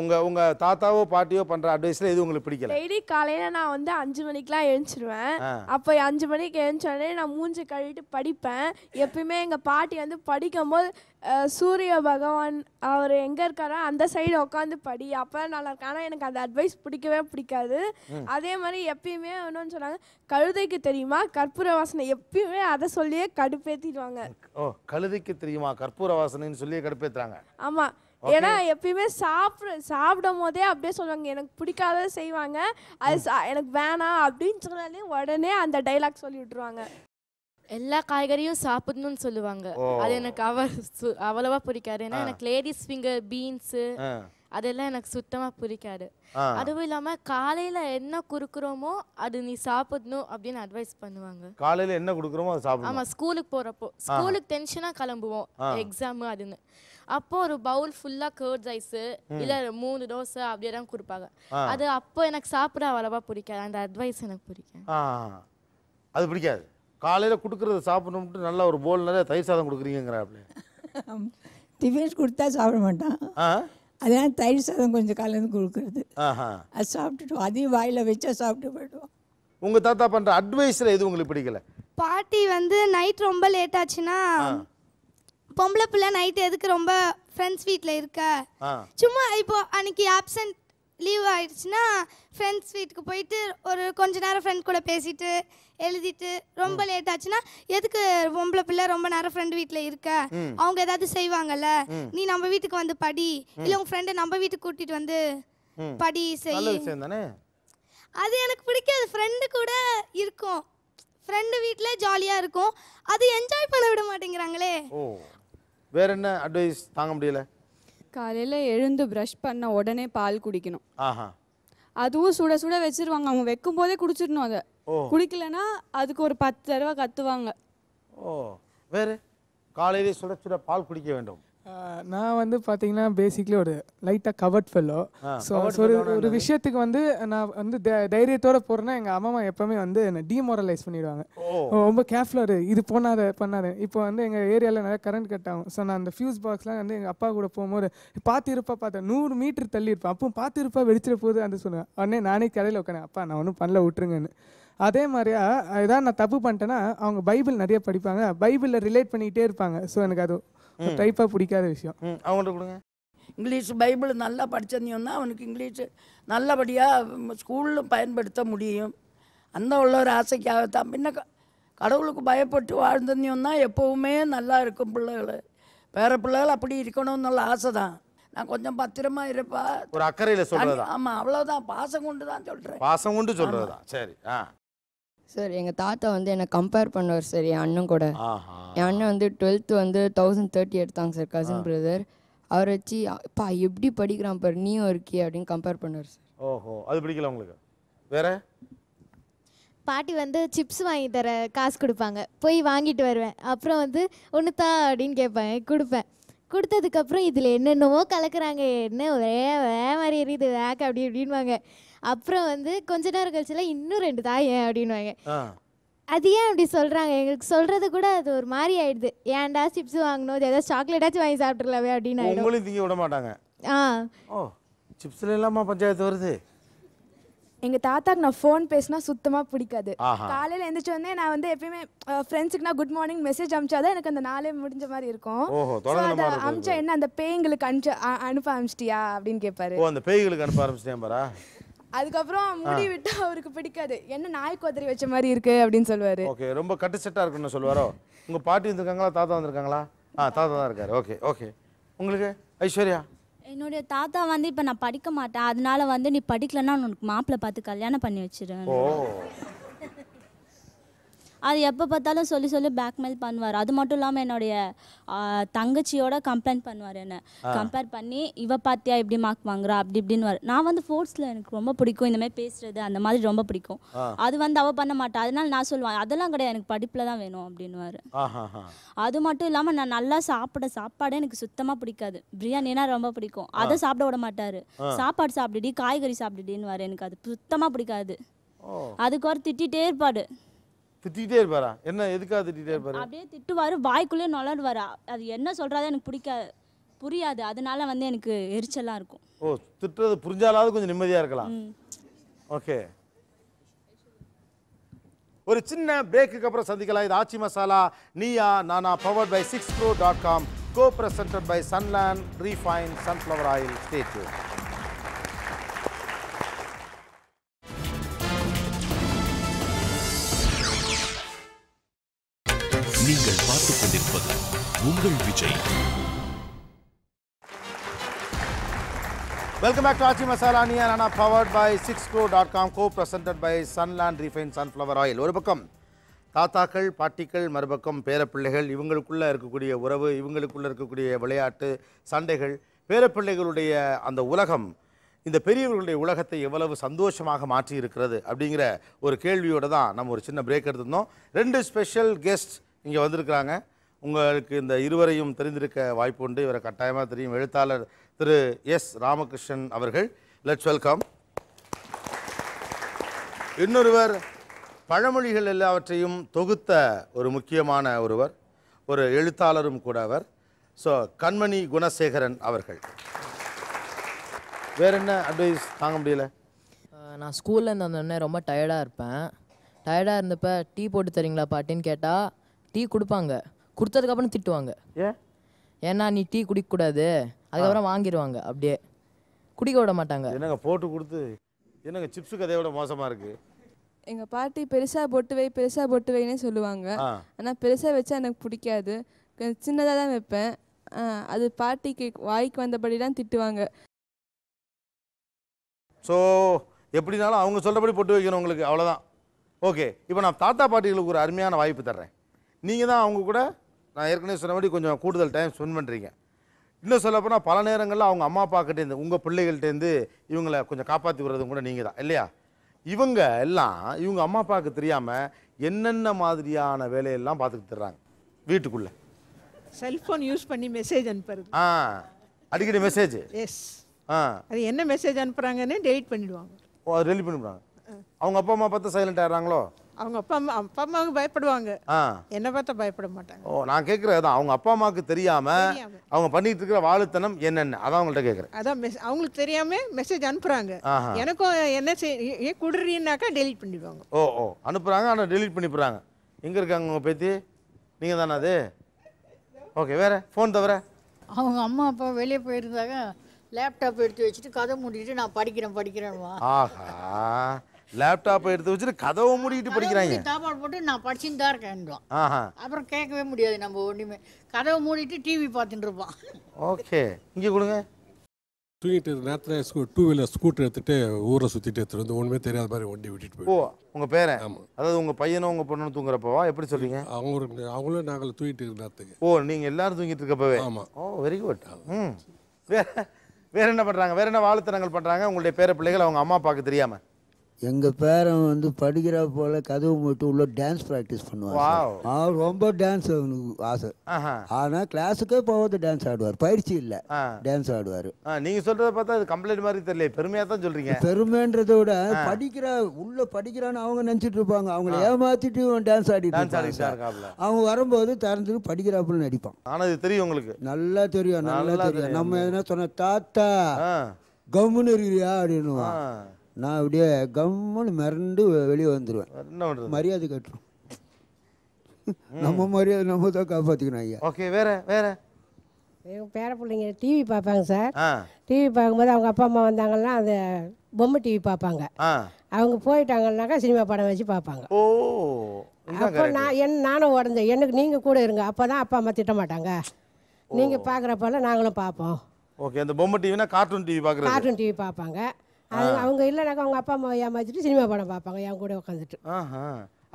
உங்க உங்க தாத்தாவோ பாட்டியோ பண்ற அட்வைஸ்ல எது உங்களுக்கு பிடிக்கல டெய்லி காலையில நான் வந்து அஞ்சு மணிக்கெல்லாம் எழுந்திருவேன் அப்போ அஞ்சு மணிக்கு எழுந்துச்சோடனே நான் மூஞ்சி கழுவிட்டு படிப்பேன் எப்பயுமே எங்க பாட்டி வந்து படிக்கும்போது சூரிய பகவான் அவர் எங்கே இருக்காரோ அந்த சைடு உட்காந்து படி அப்போ நல்லா இருக்கு ஆனால் எனக்கு அந்த அட்வைஸ் பிடிக்கவே பிடிக்காது அதே மாதிரி எப்பயுமே ஒன்றுன்னு சொன்னாங்க கழுதைக்கு தெரியுமா கற்பூர வாசனை எப்பயுமே அதை சொல்லியே கடுப்பேற்றிடுவாங்க ஓ கழுதைக்கு தெரியுமா கற்பூர வாசனைன்னு சொல்லியே கடுப்பேற்றுறாங்க ஆமாம் ஏன்னா எப்பயுமே சாப்பிட சாப்பிடும் போதே அப்படியே சொல்லுவாங்க எனக்கு பிடிக்காத செய்வாங்க அது எனக்கு வேணாம் அப்படின்னு சொன்னாலே உடனே அந்த டைலாக் சொல்லி விட்டுருவாங்க எல்லா காய்கறியும் சாப்பிடணும்னு சொல்லுவாங்க அது எனக்கு அவ அவ்வளவா பிடிக்காது ஏன்னா எனக்கு லேடிஸ் ஃபிங்கர் பீன்ஸ் அதெல்லாம் எனக்கு சுத்தமா பிடிக்காது அதுவும் இல்லாமல் காலையில் என்ன கொடுக்குறோமோ அது நீ சாப்பிடணும் அப்படின்னு அட்வைஸ் பண்ணுவாங்க காலையில என்ன கொடுக்குறோமோ ஆமா சாப்பிடணும் ஸ்கூலுக்கு போறப்போ ஸ்கூலுக்கு டென்ஷனா கிளம்புவோம் எக்ஸாமு அதுன்னு அப்போ ஒரு பவுல் ஃபுல்லாக கேர்ட் ரைஸு இல்லை மூணு தோசை அப்படியே தான் கொடுப்பாங்க அது அப்போ எனக்கு சாப்பிட அவ்வளவா பிடிக்காது அந்த அட்வைஸ் எனக்கு பிடிக்காது அது பிடிக்காது காலையில் கொடுக்குறத சாப்பிடணும்ட்டு நல்லா ஒரு போல் நிறைய தயிர் சாதம் கொடுக்குறீங்கிறாப்ல டிஃபின்ஸ் கொடுத்தா சாப்பிட மாட்டான் அதனால் தயிர் சாதம் கொஞ்சம் காலையில் கொடுக்குறது அது சாப்பிட்டுட்டு அதையும் வாயில் வச்சா சாப்பிட்டு போயிடுவோம் உங்கள் தாத்தா பண்ணுற அட்வைஸில் எதுவும் உங்களுக்கு பிடிக்கல பாட்டி வந்து நைட் ரொம்ப லேட் ஆச்சுன்னா பொம்பளை பிள்ளை நைட் எதுக்கு ரொம்ப ஃப்ரெண்ட்ஸ் வீட்டில் இருக்க சும்மா இப்போ அன்னைக்கு ஆப்சன்ட் லீவ் ஆயிடுச்சுன்னா ஃப்ரெண்ட்ஸ் வீட்டுக்கு போயிட்டு ஒரு கொஞ்ச நேரம் ஃப்ரெண்ட் கூட பேசிட்டு எழுதிட்டு ரொம்ப லேட் ஆச்சுன்னா எதுக்கு பொம்பளை பிள்ளை ரொம்ப நேரம் ஃப்ரெண்டு வீட்டில் இருக்க அவங்க ஏதாவது செய்வாங்கல்ல நீ நம்ம வீட்டுக்கு வந்து படி இல்லை உங்கள் ஃப்ரெண்டை நம்ம வீட்டுக்கு கூட்டிட்டு வந்து படி செய்ய அது எனக்கு பிடிக்காது ஃப்ரெண்டு கூட இருக்கும் ஃப்ரெண்டு வீட்டில் ஜாலியாக இருக்கும் அது என்ஜாய் பண்ண விட மாட்டேங்கிறாங்களே வேற என்ன அட்வைஸ் தாங்க முடியல காலையில் எழுந்து ப்ரஷ் பண்ண உடனே பால் குடிக்கணும் ஆஹா அதுவும் சுட சுட வச்சிருவாங்க அவங்க வைக்கும் போதே குடிச்சிடணும் அதை குடிக்கலன்னா அதுக்கு ஒரு பத்து தடவை கத்துவாங்க ஓ வேறு காலையிலே சுட சுட பால் குடிக்க வேண்டும் நான் வந்து பார்த்தீங்கன்னா பேசிக்லி ஒரு லைட்டாக கவர்ட் ஃபெல்லோ ஸோ ஒரு ஒரு விஷயத்துக்கு வந்து நான் வந்து தைரியத்தோடு போகிறேன்னா எங்கள் அம்மா எப்போவுமே வந்து என்னை டிமோரலைஸ் பண்ணிடுவாங்க ரொம்ப கேர்ஃபுல்லாக இது போனாத பண்ணாத இப்போ வந்து எங்கள் ஏரியாவில் நிறைய கரண்ட் கட் ஆகும் ஸோ நான் அந்த ஃபியூஸ் பாக்ஸ்லாம் வந்து எங்கள் அப்பா கூட போகும்போது பார்த்து இருப்பா பார்த்தேன் நூறு மீட்டர் தள்ளி இருப்பேன் அப்போ பார்த்து இருப்பா வெடிச்சிட போகுது அந்த சொல்லுவேன் உடனே நானே கடையில் உட்கானேன் அப்பா நான் ஒன்றும் பண்ணல விட்டுருங்கன்னு அதே மாதிரியா ஏதாவது நான் தப்பு பண்ணிட்டேன்னா அவங்க பைபிள் நிறைய படிப்பாங்க பைபிளில் ரிலேட் பண்ணிக்கிட்டே இருப்பாங்க ஸோ எனக்கு அது டைப்பாக பிடிக்காத விஷயம் அவங்கள்ட்ட கொடுங்க இங்கிலீஷ் பைபிள் நல்லா படிச்சிருந்தோம்னா அவனுக்கு இங்கிலீஷ் நல்லபடியாக ஸ்கூலில் பயன்படுத்த முடியும் அந்த உள்ள ஒரு ஆசைக்காகத்தான் பின்ன கடவுளுக்கு பயப்பட்டு வாழ்ந்திருந்தோம்னா எப்போவுமே நல்லா இருக்கும் பிள்ளைகள் பேர பிள்ளைகள் அப்படி இருக்கணும்னு ஆசை தான் நான் கொஞ்சம் பத்திரமா இருப்பா ஒரு அக்கறையில சொல்றதா ஆமா அவ்வளவுதான் பாசம் கொண்டு தான் சொல்றேன் பாசம் கொண்டு சொல்றதுதான் சரி ஆ சார் எங்கள் தாத்தா வந்து என்னை கம்பேர் பண்ணுவார் சார் என் அண்ணன் கூட என் அண்ணன் வந்து டுவெல்த்து வந்து தௌசண்ட் தேர்ட்டி எடுத்தாங்க சார் கசின் பிரதர் அவரை வச்சு அப்பா எப்படி படிக்கிறான் பாரு நீயும் இருக்கியே அப்படின்னு கம்பேர் பண்ணுவார் சார் ஓஹோ அது பிடிக்கல உங்களுக்கு வேற பாட்டி வந்து சிப்ஸ் வாங்கி தர காசு கொடுப்பாங்க போய் வாங்கிட்டு வருவேன் அப்புறம் வந்து ஒன்றுத்தா அப்படின்னு கேட்பேன் கொடுப்பேன் கொடுத்ததுக்கப்புறம் இதில் என்னென்னவோ கலக்குறாங்க என்ன ஒரே வே மாதிரி எரியுது வேக்க அப்படி இப்படின்வாங்க அப்புறம் வந்து கொஞ்ச நேரம் கழிச்சுல இன்னும் ரெண்டு தாய் ஏன் அப்படின்வாங்க அது ஏன் அப்படி சொல்றாங்க எங்களுக்கு சொல்றது கூட அது ஒரு மாதிரி ஆயிடுது ஏன்டா சிப்ஸ் வாங்கணும் ஏதாவது சாக்லேட்டாச்சும் வாங்கி சாப்பிட்றலாவே அப்படின்னு ஆயிடும் விட மாட்டாங்க ஆ ஓ சிப்ஸ்ல இல்லாமா பஞ்சாயத்து வருது எங்க தாத்தாக்கு நான் ஃபோன் பேசினா சுத்தமா பிடிக்காது காலையில எந்திரிச்சு உடனே நான் வந்து எப்பயுமே ஃப்ரெண்ட்ஸுக்கு நான் குட் மார்னிங் மெசேஜ் அனுப்பிச்சாதான் எனக்கு அந்த நாளே முடிஞ்ச மாதிரி இருக்கும் அதை என்ன அந்த பேய்களுக்கு அனுப்பிச்ச அனுப்ப ஆரம்பிச்சிட்டியா அப்படின்னு கேட்பாரு அந்த பேய்களுக்கு அனுப்ப ஆரம்பிச்சிட்டேன் பாரா அதுக்கப்புறம் முடி விட்டா அவருக்கு பிடிக்காது என்ன நாய் கோதரி வச்ச மாதிரி இருக்கு அப்படின்னு சொல்லுவாரு ஓகே ரொம்ப கட்டுச்சட்டா இருக்குன்னு சொல்லுவாரோ உங்க பாட்டி வந்திருக்காங்களா தாத்தா வந்திருக்காங்களா ஆ தாத்தா தான் இருக்காரு ஓகே ஓகே உங்களுக்கு ஐஸ்வர்யா என்னுடைய தாத்தா வந்து இப்ப நான் படிக்க மாட்டேன் அதனால வந்து நீ படிக்கலன்னா உனக்கு மாப்பிள்ள பார்த்து கல்யாணம் பண்ணி வச்சிருவேன் அது எப்போ பார்த்தாலும் சொல்லி சொல்லி பேக்மெயில் பண்ணுவார் அது மட்டும் இல்லாமல் என்னுடைய தங்கச்சியோட கம்ப்ளைண்ட் பண்ணுவார் என்ன கம்பேர் பண்ணி இவ பார்த்தியா இப்படி மார்க் வாங்குறா அப்படி இப்படின்னு நான் வந்து ஃபோர்ட்ஸில் எனக்கு ரொம்ப பிடிக்கும் இந்த மாதிரி பேசுறது அந்த மாதிரி ரொம்ப பிடிக்கும் அது வந்து அவள் பண்ண மாட்டேன் அதனால நான் சொல்லுவேன் அதெல்லாம் கிடையாது எனக்கு படிப்பில் தான் வேணும் அப்படின்னு அது மட்டும் இல்லாமல் நான் நல்லா சாப்பிட சாப்பாடே எனக்கு சுத்தமாக பிடிக்காது பிரியாணினா ரொம்ப பிடிக்கும் அதை சாப்பிட விட மாட்டார் சாப்பாடு சாப்பிடுடி காய்கறி சாப்பிடுடின்னு எனக்கு அது சுத்தமாக பிடிக்காது அதுக்கு ஒரு திட்டிகிட்டே இருப்பாடு திட்டிகிட்டே இருப்பாரா என்ன எதுக்காக திட்டிகிட்டே இருப்பாரு அப்படியே திட்டுவார் வாய்க்குள்ளே நுழடுவார் அது என்ன சொல்கிறாத எனக்கு பிடிக்காது புரியாது அதனால வந்து எனக்கு எரிச்சலாக இருக்கும் ஓ திட்டுறது புரிஞ்சாலாவது கொஞ்சம் நிம்மதியாக இருக்கலாம் ஓகே ஒரு சின்ன பிரேக்குக்கு அப்புறம் சந்திக்கலாம் இது ஆச்சி masala Neeya Naana power by six bro dot com co present by Sunland refine sunflower oil ஸ்டேட் பார்ப்பது உங்கள் Vijay welcome back to Aachi Masala அனியானா powered by six go dot com co present by Sunland refine sunflower oil ஒரு பக்கம் தாத்தாக்கள் பாட்டிக்கள் மறுபக்கம் பேரப்பிள்ளைகள் இவங்களுக்குள்ளே இருக்கக்கூடிய உறவு இவங்களுக்குள்ளே இருக்கக்கூடிய விளையாட்டு சண்டைகள் பேரப்பிள்ளைகளுடைய அந்த உலகம் இந்த பெரியவர்களுடைய உலகத்தை எவ்வளவு சந்தோஷமாக மாற்றி இருக்கிறது அப்படிங்கிற ஒரு கேள்வியோடு தான் நம்ம ஒரு சின்ன பிரேக் எடுத்திருந்தோம் ரெண்டு ஸ்பெஷல் கெஸ்ட் இங்கே வந்திருக்கிறாங்க உங்களுக்கு இந்த இருவரையும் தெரிந்திருக்க வாய்ப்பு உண்டு இவரை கட்டாயமாக தெரியும் எழுத்தாளர் திரு எஸ் ராமகிருஷ்ணன் அவர்கள் லெட்ஸ் வெல்கம் இன்னொருவர் பழமொழிகள் எல்லாவற்றையும் தொகுத்த ஒரு முக்கியமான ஒருவர் ஒரு எழுத்தாளரும் கூட அவர் ஸோ கண்மணி குணசேகரன் அவர்கள் வேற என்ன அட்வைஸ் தாங்க முடியல நான் ஸ்கூலில் இருந்து வந்தோடனே ரொம்ப டயர்டாக இருப்பேன் டயர்டாக இருந்தப்போ டீ போட்டு தரீங்களா பாட்டின்னு கேட்டால் டீ கொடுப்பாங்க கொடுத்ததுக்கப்புறம் திட்டுவாங்க ஏன்னா நீ டீ குடிக்கக்கூடாது அதுக்கப்புறம் வாங்கிடுவாங்க அப்படியே குடிக்க விட மாட்டாங்க என்னங்க போட்டு கொடுத்து என்னங்க சிப்ஸ் கதையோட மோசமாக இருக்குது எங்க பாட்டி பெருசா பொட்டு வை பெருசா பொட்டு வைனே சொல்லுவாங்க ஆனா பெருசா வச்சா எனக்கு பிடிக்காது சின்னதாக தான் வைப்பேன் அது பாட்டிக்கு வாய்க்கு வந்தபடி தான் திட்டுவாங்க ஸோ எப்படினாலும் அவங்க சொல்கிறபடி பொட்டு வைக்கணும் உங்களுக்கு அவ்வளோதான் ஓகே இப்போ நான் தாத்தா பாட்டிகளுக்கு ஒரு அருமையான வாய்ப்பு தர்றேன் நீங்கள் தான் அவங்க கூட நான் ஏற்கனவே சொன்னபடி கொஞ்சம் கூடுதல் டைம் ஸ்பெண்ட் பண்ணுறீங்க இன்னும் சொல்லப்போனால் பல நேரங்களில் அவங்க அம்மா அப்பாக்கிட்டேருந்து உங்கள் பிள்ளைகள்கிட்டேருந்து இவங்களை கொஞ்சம் காப்பாற்றி விடுறதும் கூட நீங்கள் தான் இல்லையா இவங்க எல்லாம் இவங்க அம்மா அப்பாவுக்கு தெரியாமல் என்னென்ன மாதிரியான வேலையெல்லாம் பார்த்துக்கிட்டு தர்றாங்க வீட்டுக்குள்ளே செல்ஃபோன் யூஸ் பண்ணி மெசேஜ் அனுப்புறது ஆ அடிக்கடி மெசேஜ் எஸ் ஆ அது என்ன மெசேஜ் அனுப்புகிறாங்கன்னு டெலிட் பண்ணிடுவாங்க ஓ அது டெலிட் பண்ணிடுவாங்க அவங்க அப்பா அம்மா பார்த்து சைலண்ட் ஆகிறாங்களோ அவங்க அப்பா அம்மா அப்பா அம்மாவுக்கு பயப்படுவாங்க என்ன பார்த்தா பயப்பட மாட்டாங்க ஓ நான் கேட்குறது அவங்க அப்பா அம்மாவுக்கு தெரியாம அவங்க பண்ணிட்டு இருக்கிற வாழுத்தனம் என்னென்ன அதான் அவங்கள்ட்ட கேட்குறேன் அதான் மெஸ் அவங்களுக்கு தெரியாம மெசேஜ் அனுப்புறாங்க எனக்கும் என்ன செய்ய ஏன் குடுறீன்னாக்கா டெலிட் பண்ணிடுவாங்க ஓ ஓ அனுப்புறாங்க ஆனால் டெலிட் பண்ணிடுறாங்க எங்கே இருக்காங்க உங்கள் பேத்தி நீங்கள் தானே அது ஓகே வேற ஃபோன் தவிர அவங்க அம்மா அப்பா வெளியே போயிருந்தாங்க லேப்டாப் எடுத்து வச்சுட்டு கதை மூடிட்டு நான் படிக்கிறேன் படிக்கிறேன்வா ஆஹா லேப்டாப் எடுத்து வச்சுட்டு கதவை மூடிட்டு படிக்கிறாங்க சாப்பாடு போட்டு நான் படிச்சுட்டு தான் இருக்கேன் அப்புறம் கேட்கவே முடியாது நம்ம ஒன்றுமே கதவை மூடிட்டு டிவி பார்த்துட்டு இருப்போம் ஓகே இங்கே கொடுங்க தூங்கிட்டு நேரத்தில் ஸ்கூ டூ வீலர் ஸ்கூட்டர் எடுத்துகிட்டு ஊரை சுற்றிட்டு எடுத்துகிட்டு வந்து ஒன்றுமே தெரியாத மாதிரி வண்டி விட்டுட்டு போய் ஓ உங்கள் பேரன் ஆமாம் அதாவது உங்கள் பையனும் உங்கள் பொண்ணு தூங்குறப்பவா எப்படி சொல்கிறீங்க அவங்க அவங்களும் நாங்கள் தூங்கிட்டு இருக்கிற நேரத்துக்கு ஓ நீங்கள் எல்லாரும் தூங்கிட்டு இருக்கப்பவே ஆமாம் ஓ வெரி குட் ம் வேறு வேறு என்ன பண்ணுறாங்க வேறு என்ன வாழ்த்தனங்கள் பண்ணுறாங்க உங்களுடைய பேர பிள்ளைகள் அவங்க அம்மா அப்பாவுக்கு தெரியாமல் எங்கள் பேரன் வந்து படிக்கிறா போல் கதவு மட்டும் உள்ள டான்ஸ் ப்ராக்டிஸ் பண்ணுவாங்க அவன் ரொம்ப டான்ஸ் அவனுக்கு ஆசை ஆனால் கிளாஸுக்கே போகாத டான்ஸ் ஆடுவார் பயிற்சி இல்லை டான்ஸ் ஆடுவார் நீங்கள் சொல்கிறத பார்த்தா அது கம்ப்ளைண்ட் மாதிரி தெரியல பெருமையாக தான் சொல்கிறீங்க பெருமைன்றத விட படிக்கிற உள்ளே படிக்கிறான்னு அவங்க நினச்சிட்டு இருப்பாங்க அவங்கள ஏமாற்றிட்டு அவன் டான்ஸ் ஆடிட்டு அவங்க வரும்போது திறந்துட்டு படிக்கிறாப்புல நடிப்பான் ஆனால் இது தெரியும் உங்களுக்கு நல்லா தெரியும் நல்லா தெரியும் நம்ம எதுனா சொன்ன தாத்தா கம்முன்னு இருக்கிறியா அப்படின்னு நான் அப்படியே கம்முன்னு மிரண்டு வெளியே வந்துடுவேன் மரியாதை கட்டுறோம் நம்ம மரியாதை நம்ம தான் காப்பாற்றிக்கணும் ஐயா ஓகே வேற வேற எங்கள் பேர பிள்ளைங்க டிவி பார்ப்பாங்க சார் டிவி பார்க்கும்போது அவங்க அப்பா அம்மா வந்தாங்கன்னா அந்த பொம்மை டிவி பார்ப்பாங்க அவங்க போயிட்டாங்கன்னாக்கா சினிமா படம் வச்சு பார்ப்பாங்க ஓ அப்போ நான் என் நானும் உடஞ்சேன் எனக்கு நீங்கள் கூட இருங்க அப்போ தான் அப்பா அம்மா திட்ட மாட்டாங்க நீங்கள் பார்க்குறப்பெல்லாம் நாங்களும் பார்ப்போம் ஓகே அந்த பொம்மை டிவினா கார்ட்டூன் டிவி பார்க்குறோம் கார்ட்டூன் டிவி பார்ப்பாங்க அவங்க இல்லைனாக்கா அவங்க அப்பா அம்மா ஏமாத்திட்டு சினிமா படம் பார்ப்பாங்க என் கூட உட்காந்துட்டு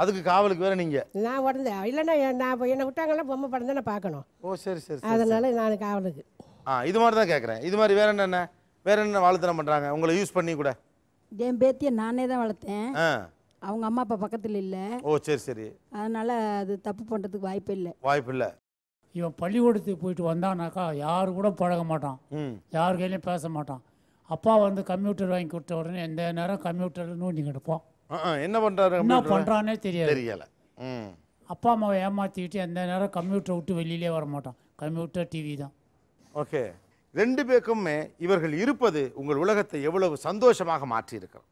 அதுக்கு காவலுக்கு வேற நீங்க நான் உடந்தேன் இல்லைன்னா நான் என்னை விட்டாங்கன்னா பொம்மை படம் தானே பார்க்கணும் ஓ சரி சரி அதனால நான் காவலுக்கு ஆ இது மாதிரி தான் கேட்குறேன் இது மாதிரி வேற என்னென்ன வேற என்ன வாழ்த்தனம் பண்ணுறாங்க உங்களை யூஸ் பண்ணி கூட என் பேத்தியை நானே தான் வளர்த்தேன் அவங்க அம்மா அப்பா பக்கத்தில் இல்லை ஓ சரி சரி அதனால அது தப்பு பண்ணுறதுக்கு வாய்ப்பு இல்லை வாய்ப்பு இல்லை இவன் பள்ளிக்கூடத்துக்கு போயிட்டு வந்தானாக்கா யாரு கூட பழக மாட்டான் யார் கையிலையும் பேச மாட்டான் அப்பா வந்து கம்ப்யூட்டர் வாங்கி கொடுத்த உடனே எந்த நேரம் கம்ப்யூட்டர் நூண்டி கிடப்போம் என்ன பண்ணுறாரு என்ன பண்ணுறானே தெரியாது தெரியலை அப்பா அம்மாவை ஏமாற்றிக்கிட்டு எந்த நேரம் கம்ப்யூட்டரை விட்டு வெளியிலே வர மாட்டோம் கம்ப்யூட்டர் டிவி தான் ஓகே ரெண்டு பேருக்குமே இவர்கள் இருப்பது உங்கள் உலகத்தை எவ்வளவு சந்தோஷமாக மாற்றியிருக்கிறோம்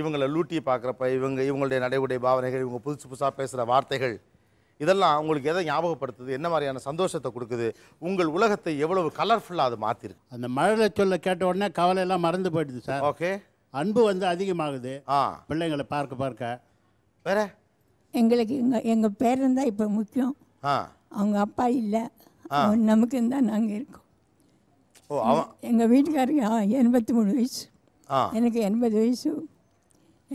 இவங்களை லூட்டி பார்க்குறப்ப இவங்க இவங்களுடைய நடைமுறை பாவனைகள் இவங்க புதுசு புதுசாக பேசுகிற வார்த்தைகள் இதெல்லாம் உங்களுக்கு எதை ஞாபகப்படுத்துது என்ன மாதிரியான சந்தோஷத்தை கொடுக்குது உங்கள் உலகத்தை எவ்வளவு கலர்ஃபுல்லாக அது மாற்றிருக்கு அந்த மழலை சொல்ல கேட்ட உடனே கவலை எல்லாம் மறந்து போயிடுது சார் ஓகே அன்பு வந்து அதிகமாகுது ஆ பிள்ளைங்களை பார்க்க பார்க்க வேற எங்களுக்கு எங்கள் எங்கள் பேரன் தான் இப்போ முக்கியம் ஆ அவங்க அப்பா இல்லை நமக்கு தான் நாங்கள் இருக்கோம் ஓ அவன் எங்கள் வீட்டுக்காரருக்கு எண்பத்தி மூணு வயசு எனக்கு எண்பது வயசு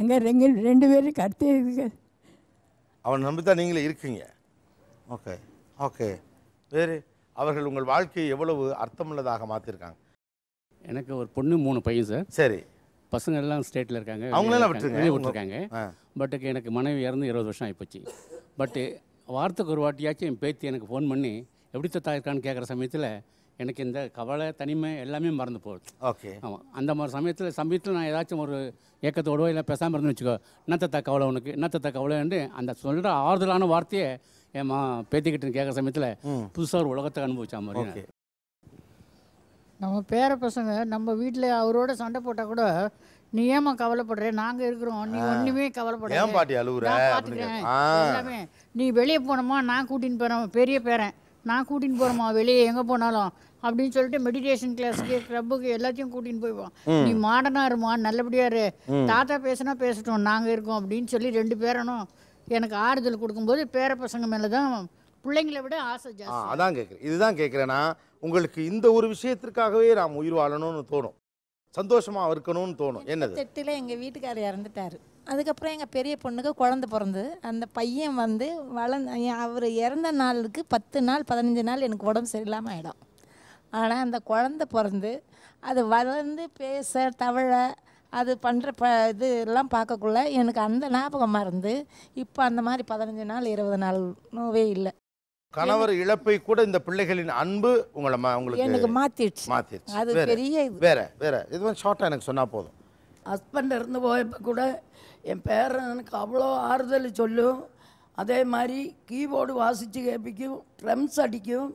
எங்கள் ரெண்டு ரெண்டு பேருக்கு அடுத்து இருக்கு அவன் நம்பி தான் நீங்களே இருக்கீங்க ஓகே ஓகே வேறு அவர்கள் உங்கள் வாழ்க்கையை எவ்வளவு அர்த்தமுள்ளதாக மாற்றிருக்காங்க எனக்கு ஒரு பொண்ணு மூணு பையன் சார் சரி பசங்க எல்லாம் ஸ்டேட்டில் இருக்காங்க அவங்களாம் விட்டுருக்காங்க விட்டுருக்காங்க பட்டுக்கு எனக்கு மனைவி இறந்து இருபது வருஷம் ஆகிப்போச்சு பட்டு வாரத்துக்கு ஒரு வாட்டியாச்சும் என் பேத்தி எனக்கு ஃபோன் பண்ணி எப்படி தத்தா இருக்கான்னு கேட்குற சமயத்தில் எனக்கு இந்த கவலை தனிமை எல்லாமே மறந்து போகுது ஓகே ஆமாம் அந்த மாதிரி சமயத்தில் சமயத்தில் நான் ஏதாச்சும் ஒரு ஏக்கத்தோடவோ இல்லை பேசாமல் இருந்து வச்சுக்கோ என்ன தத்தா கவலை உனக்கு என்ன தத்தா கவலைன்னு அந்த சொல்கிற ஆறுதலான வார்த்தையை ஏமா பேத்திக்கிட்டு கேட்குற சமயத்தில் புதுசாக ஒரு உலகத்தை அனுபவிச்சா மாதிரி நம்ம பேர பசங்க நம்ம வீட்டில் அவரோட சண்டை போட்டால் கூட நீ ஏமா கவலைப்படுற நாங்கள் இருக்கிறோம் நீ ஒன்றுமே கவலைப்படுற பாட்டி நீ வெளியே போனோமா நான் கூட்டின்னு போகிறேன் பெரிய பேரன் நான் கூட்டின்னு போகிறோமா வெளியே எங்கே போனாலும் அப்படின்னு சொல்லிட்டு மெடிடேஷன் கிளாஸுக்கு கிளப்புக்கு எல்லாத்தையும் கூட்டின்னு போய்வான் நீ மாடனாக இருமா நல்லபடியாரு இரு தாத்தா பேசுனா பேசட்டும் நாங்கள் இருக்கோம் அப்படின்னு சொல்லி ரெண்டு பேரனும் எனக்கு ஆறுதல் கொடுக்கும்போது பேர பசங்க மேலே தான் பிள்ளைங்களை விட ஆசை ஜாஸ்தி அதான் கேட்குறேன் இதுதான் கேட்குறேன்னா உங்களுக்கு இந்த ஒரு விஷயத்திற்காகவே நாம் உயிர் வாழணும்னு தோணும் சந்தோஷமாக இருக்கணும்னு தோணும் என்ன செட்டில் எங்கள் வீட்டுக்காரர் இறந்துட்டார் அதுக்கப்புறம் எங்கள் பெரிய பொண்ணுக்கு குழந்த பிறந்தது அந்த பையன் வந்து வளர்ந்த அவர் இறந்த நாளுக்கு பத்து நாள் பதினஞ்சு நாள் எனக்கு உடம்பு சரியில்லாமல் ஆகிடும் ஆனால் அந்த குழந்த பிறந்து அது வளர்ந்து பேச தவழ அது பண்ணுற ப இது எல்லாம் பார்க்கக்குள்ள எனக்கு அந்த ஞாபகம் மறந்து இப்போ அந்த மாதிரி பதினஞ்சு நாள் இருபது நாள் நோவே இல்லை கணவர் இழப்பை கூட இந்த பிள்ளைகளின் அன்பு உங்களை உங்களுக்கு எனக்கு மாத்திடுச்சு மாத்திடுச்சு அது பெரிய இது வேற வேற வந்து ஷார்ட்டாக எனக்கு சொன்னால் போதும் ஹஸ்பண்ட் இருந்து போயப்போ கூட என் பேரனுக்கு எனக்கு அவ்வளோ ஆறுதல் சொல்லும் அதே மாதிரி கீபோர்டு வாசித்து கேட்பிக்கும் ட்ரம்ஸ் அடிக்கும்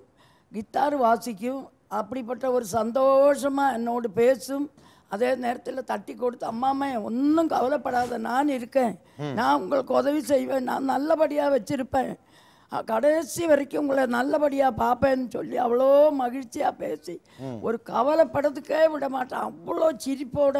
கித்தார் வாசிக்கும் அப்படிப்பட்ட ஒரு சந்தோஷமாக என்னோடு பேசும் அதே நேரத்தில் தட்டி கொடுத்து அம்மாமே ஒன்றும் கவலைப்படாத நான் இருக்கேன் நான் உங்களுக்கு உதவி செய்வேன் நான் நல்லபடியாக வச்சிருப்பேன் கடைசி வரைக்கும் உங்களை நல்லபடியாக பார்ப்பேன்னு சொல்லி அவ்வளோ மகிழ்ச்சியாக பேசி ஒரு கவலைப்படத்துக்கே விட மாட்டேன் அவ்வளோ சிரிப்போட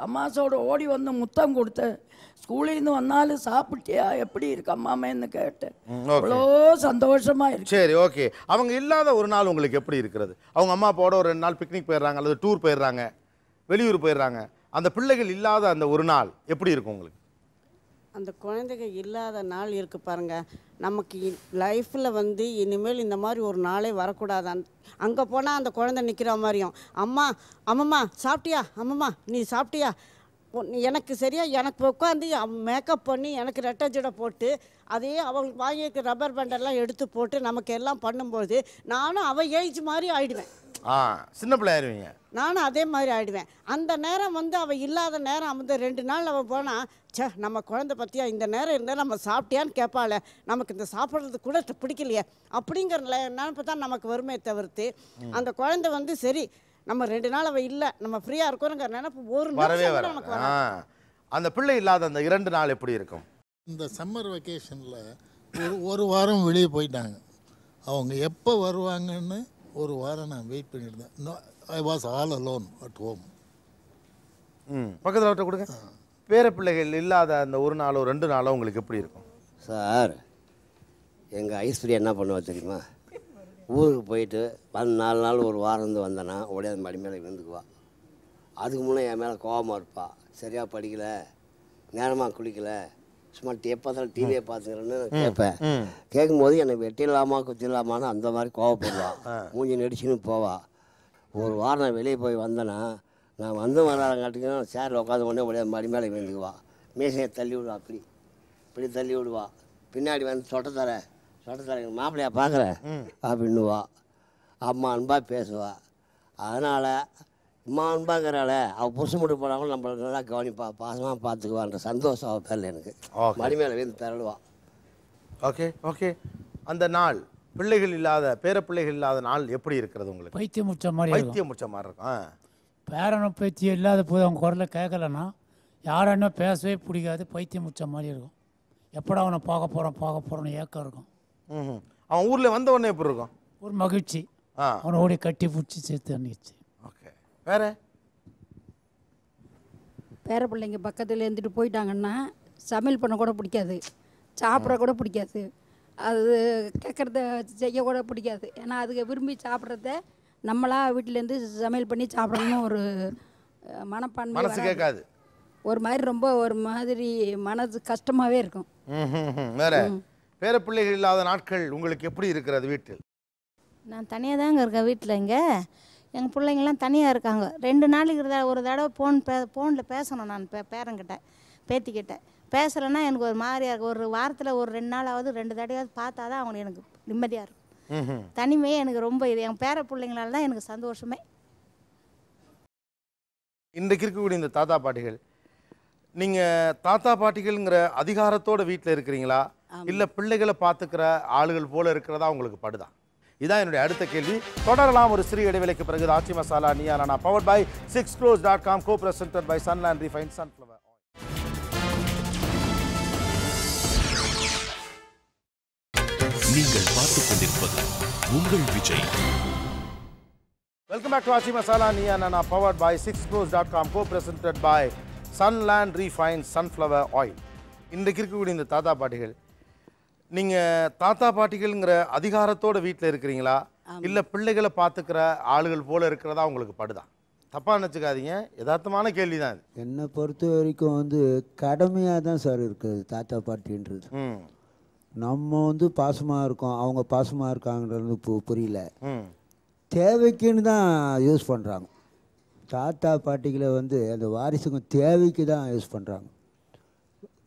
தமாசோடு ஓடி வந்து முத்தம் கொடுத்தேன் ஸ்கூலேருந்து வந்தாலும் சாப்பிட்டியா எப்படி இருக்கு அம்மாமேன்னு கேட்டேன் அவ்வளோ சந்தோஷமா இருக்கு சரி ஓகே அவங்க இல்லாத ஒரு நாள் உங்களுக்கு எப்படி இருக்கிறது அவங்க அம்மா போட ஒரு ரெண்டு நாள் பிக்னிக் போயிடுறாங்க அல்லது டூர் போயிடுறாங்க வெளியூர் போயிடுறாங்க அந்த பிள்ளைகள் இல்லாத அந்த ஒரு நாள் எப்படி இருக்கும் உங்களுக்கு அந்த குழந்தைங்க இல்லாத நாள் இருக்குது பாருங்கள் நமக்கு லைஃப்பில் வந்து இனிமேல் இந்த மாதிரி ஒரு நாளே அந் அங்கே போனால் அந்த குழந்தை நிற்கிற மாதிரியும் அம்மா அம்மம்மா சாப்பிட்டியா அம்மம்மா நீ சாப்பிட்டியா எனக்கு சரியாக எனக்கு உட்காந்து மேக்கப் பண்ணி எனக்கு ரெட்டை போட்டு அதே அவங்களுக்கு வாங்கியிருக்க ரப்பர் பேண்டெல்லாம் எடுத்து போட்டு நமக்கு எல்லாம் பண்ணும்போது நானும் அவள் ஏஜ் மாதிரி ஆயிடுவேன் ஆ சின்ன பிள்ளையாருவீங்க நானும் அதே மாதிரி ஆயிடுவேன் அந்த நேரம் வந்து அவள் இல்லாத நேரம் வந்து ரெண்டு நாள் அவள் போனால் சே நம்ம குழந்த பற்றியா இந்த நேரம் இருந்தால் நம்ம சாப்பிட்டியான்னு கேட்பாள் நமக்கு இந்த சாப்பிட்றது கூட பிடிக்கலையே அப்படிங்கிற நினைப்பு தான் நமக்கு வருமே தவிர்த்து அந்த குழந்தை வந்து சரி நம்ம ரெண்டு நாள் அவள் இல்லை நம்ம ஃப்ரீயாக இருக்கோங்கிற நினைப்பு ஒரு வரவே வர அந்த பிள்ளை இல்லாத அந்த இரண்டு நாள் எப்படி இருக்கும் இந்த சம்மர் வெக்கேஷனில் ஒரு ஒரு வாரம் வெளியே போயிட்டாங்க அவங்க எப்போ வருவாங்கன்னு ஒரு வாரம் நான் வெயிட் பண்ணியிருந்தேன் I was all alone at home ம் பக்கத்தில் அவர்கிட்ட கொடுங்க பேர பிள்ளைகள் இல்லாத அந்த ஒரு நாளோ ரெண்டு நாளோ உங்களுக்கு எப்படி இருக்கும் சார் எங்கள் ஐஸ்வர்யா என்ன பண்ணுவா தெரியுமா ஊருக்கு போயிட்டு வந்து நாலு நாள் ஒரு வாரம் இருந்து வந்தேன்னா உடனே அந்த மடி மேலே விழுந்துக்குவா அதுக்கு முன்னே என் மேலே கோபமாக இருப்பாள் சரியாக படிக்கலை நேரமாக குளிக்கலை சும்மா டேப்பாத்தில் டிவியை பார்த்துக்கிறேன்னு கேட்பேன் கேட்பேன் கேட்கும்போது எனக்கு வெட்டிடலாமா குத்திடலாமான்னு அந்த மாதிரி கோவப்படுவான் மூஞ்சி நடிச்சுன்னு போவா ஒரு வாரம் நான் வெளியே போய் வந்தேன்னா நான் வந்து வராங்காட்டிக்கும் சேரில் உட்காந்து கொண்டே ஒரே மடி மேலே விழுந்துக்குவா மீசையை தள்ளி விடுவா அப்படி இப்படி தள்ளி விடுவா பின்னாடி வந்து சொட்டை தர சொட்டை தர மாப்பிள்ளையா பார்க்குறேன் அப்படின்னுவா அம்மா அன்பாக பேசுவா அதனால் அம்மா அன்பாங்கிறாள் அவள் புருஷன் மட்டும் போனாலும் நம்மளை நல்லா கவனிப்பா பாசமாக பார்த்துக்குவான்ற சந்தோஷம் அவள் பேரில் எனக்கு மடிமேல வந்து திரளுவா ஓகே ஓகே அந்த நாள் பிள்ளைகள் இல்லாத பேர பிள்ளைகள் இல்லாத நாள் எப்படி இருக்கிறது உங்களுக்கு பைத்தியம் முச்ச மாதிரி பைத்தியம் முச்ச மாதிரி இருக்கும் பேரனும் பைத்தியம் இல்லாத போது அவங்க குரலில் கேட்கலன்னா யாரன்னா பேசவே பிடிக்காது பைத்தியம் முச்ச மாதிரி இருக்கும் எப்படா அவனை பார்க்க போகிறான் பார்க்க போகிறோன்னு ஏக்கம் இருக்கும் அவன் ஊரில் வந்த உடனே எப்படி இருக்கும் ஒரு மகிழ்ச்சி அவனை ஓடி கட்டி பிடிச்சி சேர்த்து அன்னிச்சு வேற பேர பிள்ளைங்க பக்கத்தில் இருந்துட்டு போயிட்டாங்கன்னா சமையல் பண்ண கூட பிடிக்காது சாப்பிட கூட பிடிக்காது அது கேட்குறத செய்ய கூட பிடிக்காது ஏன்னா அதுக்கு விரும்பி சாப்பிட்றத நம்மளா வீட்டிலேருந்து சமையல் பண்ணி சாப்பிடணும்னு ஒரு மனப்பான்மை கேட்காது ஒரு மாதிரி ரொம்ப ஒரு மாதிரி மனது கஷ்டமாகவே இருக்கும் வேற பேர பிள்ளைகள் இல்லாத நாட்கள் உங்களுக்கு எப்படி இருக்கிறது வீட்டில் நான் தனியாக தாங்க இருக்கேன் வீட்டில் இங்கே எங்கள் பிள்ளைங்கள்லாம் தனியாக இருக்காங்க ரெண்டு நாளைக்கு இருந்தால் ஒரு தடவை ஃபோன் பே ஃபோனில் பேசணும் நான் பே பேரங்கிட்ட பேத்திக்கிட்ட பேசலைன்னா எனக்கு ஒரு மாதிரியாக இருக்கும் ஒரு வாரத்தில் ஒரு ரெண்டு நாளாவது ரெண்டு தடையாவது பார்த்தா தான் அவங்க எனக்கு நிம்மதியாக இருக்கும் தனிமையே எனக்கு ரொம்ப இது என் பேர பிள்ளைங்களால தான் எனக்கு சந்தோஷமே இன்றைக்கு இருக்கக்கூடிய இந்த தாத்தா பாட்டிகள் நீங்கள் தாத்தா பாட்டிகள்ங்கிற அதிகாரத்தோட வீட்டில் இருக்கிறீங்களா இல்லை பிள்ளைகளை பார்த்துக்கிற ஆளுகள் போல இருக்கிறதா உங்களுக்கு படுதான் இதான் என்னுடைய அடுத்த கேள்வி தொடரலாம் ஒரு சிறிய இடைவெளிக்கு பிறகு ஆச்சி Masala Neeya Naana power by six close dot com co presented by Sunland refine sunflower நீங்கள் பார்த்துக் கொண்டிருப்பது உங்கள் Vijay welcome back to Aachi Masala Neeya Naana power by six close dot com co presented by Sunland refine sunflower oil இன்றைக்கு இருக்கக்கூடிய இந்த தாத்தா பாட்டிகள் நீங்கள் தாத்தா பாட்டிகள்ங்கிற அதிகாரத்தோட வீட்டில் இருக்கிறீங்களா இல்லை பிள்ளைகளை பார்த்துக்கிற ஆளுகள் போல இருக்கிறதா உங்களுக்கு படுதான் தப்பாக நினச்சிக்காதீங்க யதார்த்தமான கேள்வி தான் இது என்னை பொறுத்த வரைக்கும் வந்து கடமையாக தான் சார் இருக்குது தாத்தா பாட்டின்றது நம்ம வந்து பாசமாக இருக்கோம் அவங்க பாசமாக இருக்காங்கன்றது புரியல தேவைக்குன்னு தான் யூஸ் பண்ணுறாங்க தாத்தா பாட்டிகளை வந்து அந்த வாரிசுங்க தேவைக்கு தான் யூஸ் பண்ணுறாங்க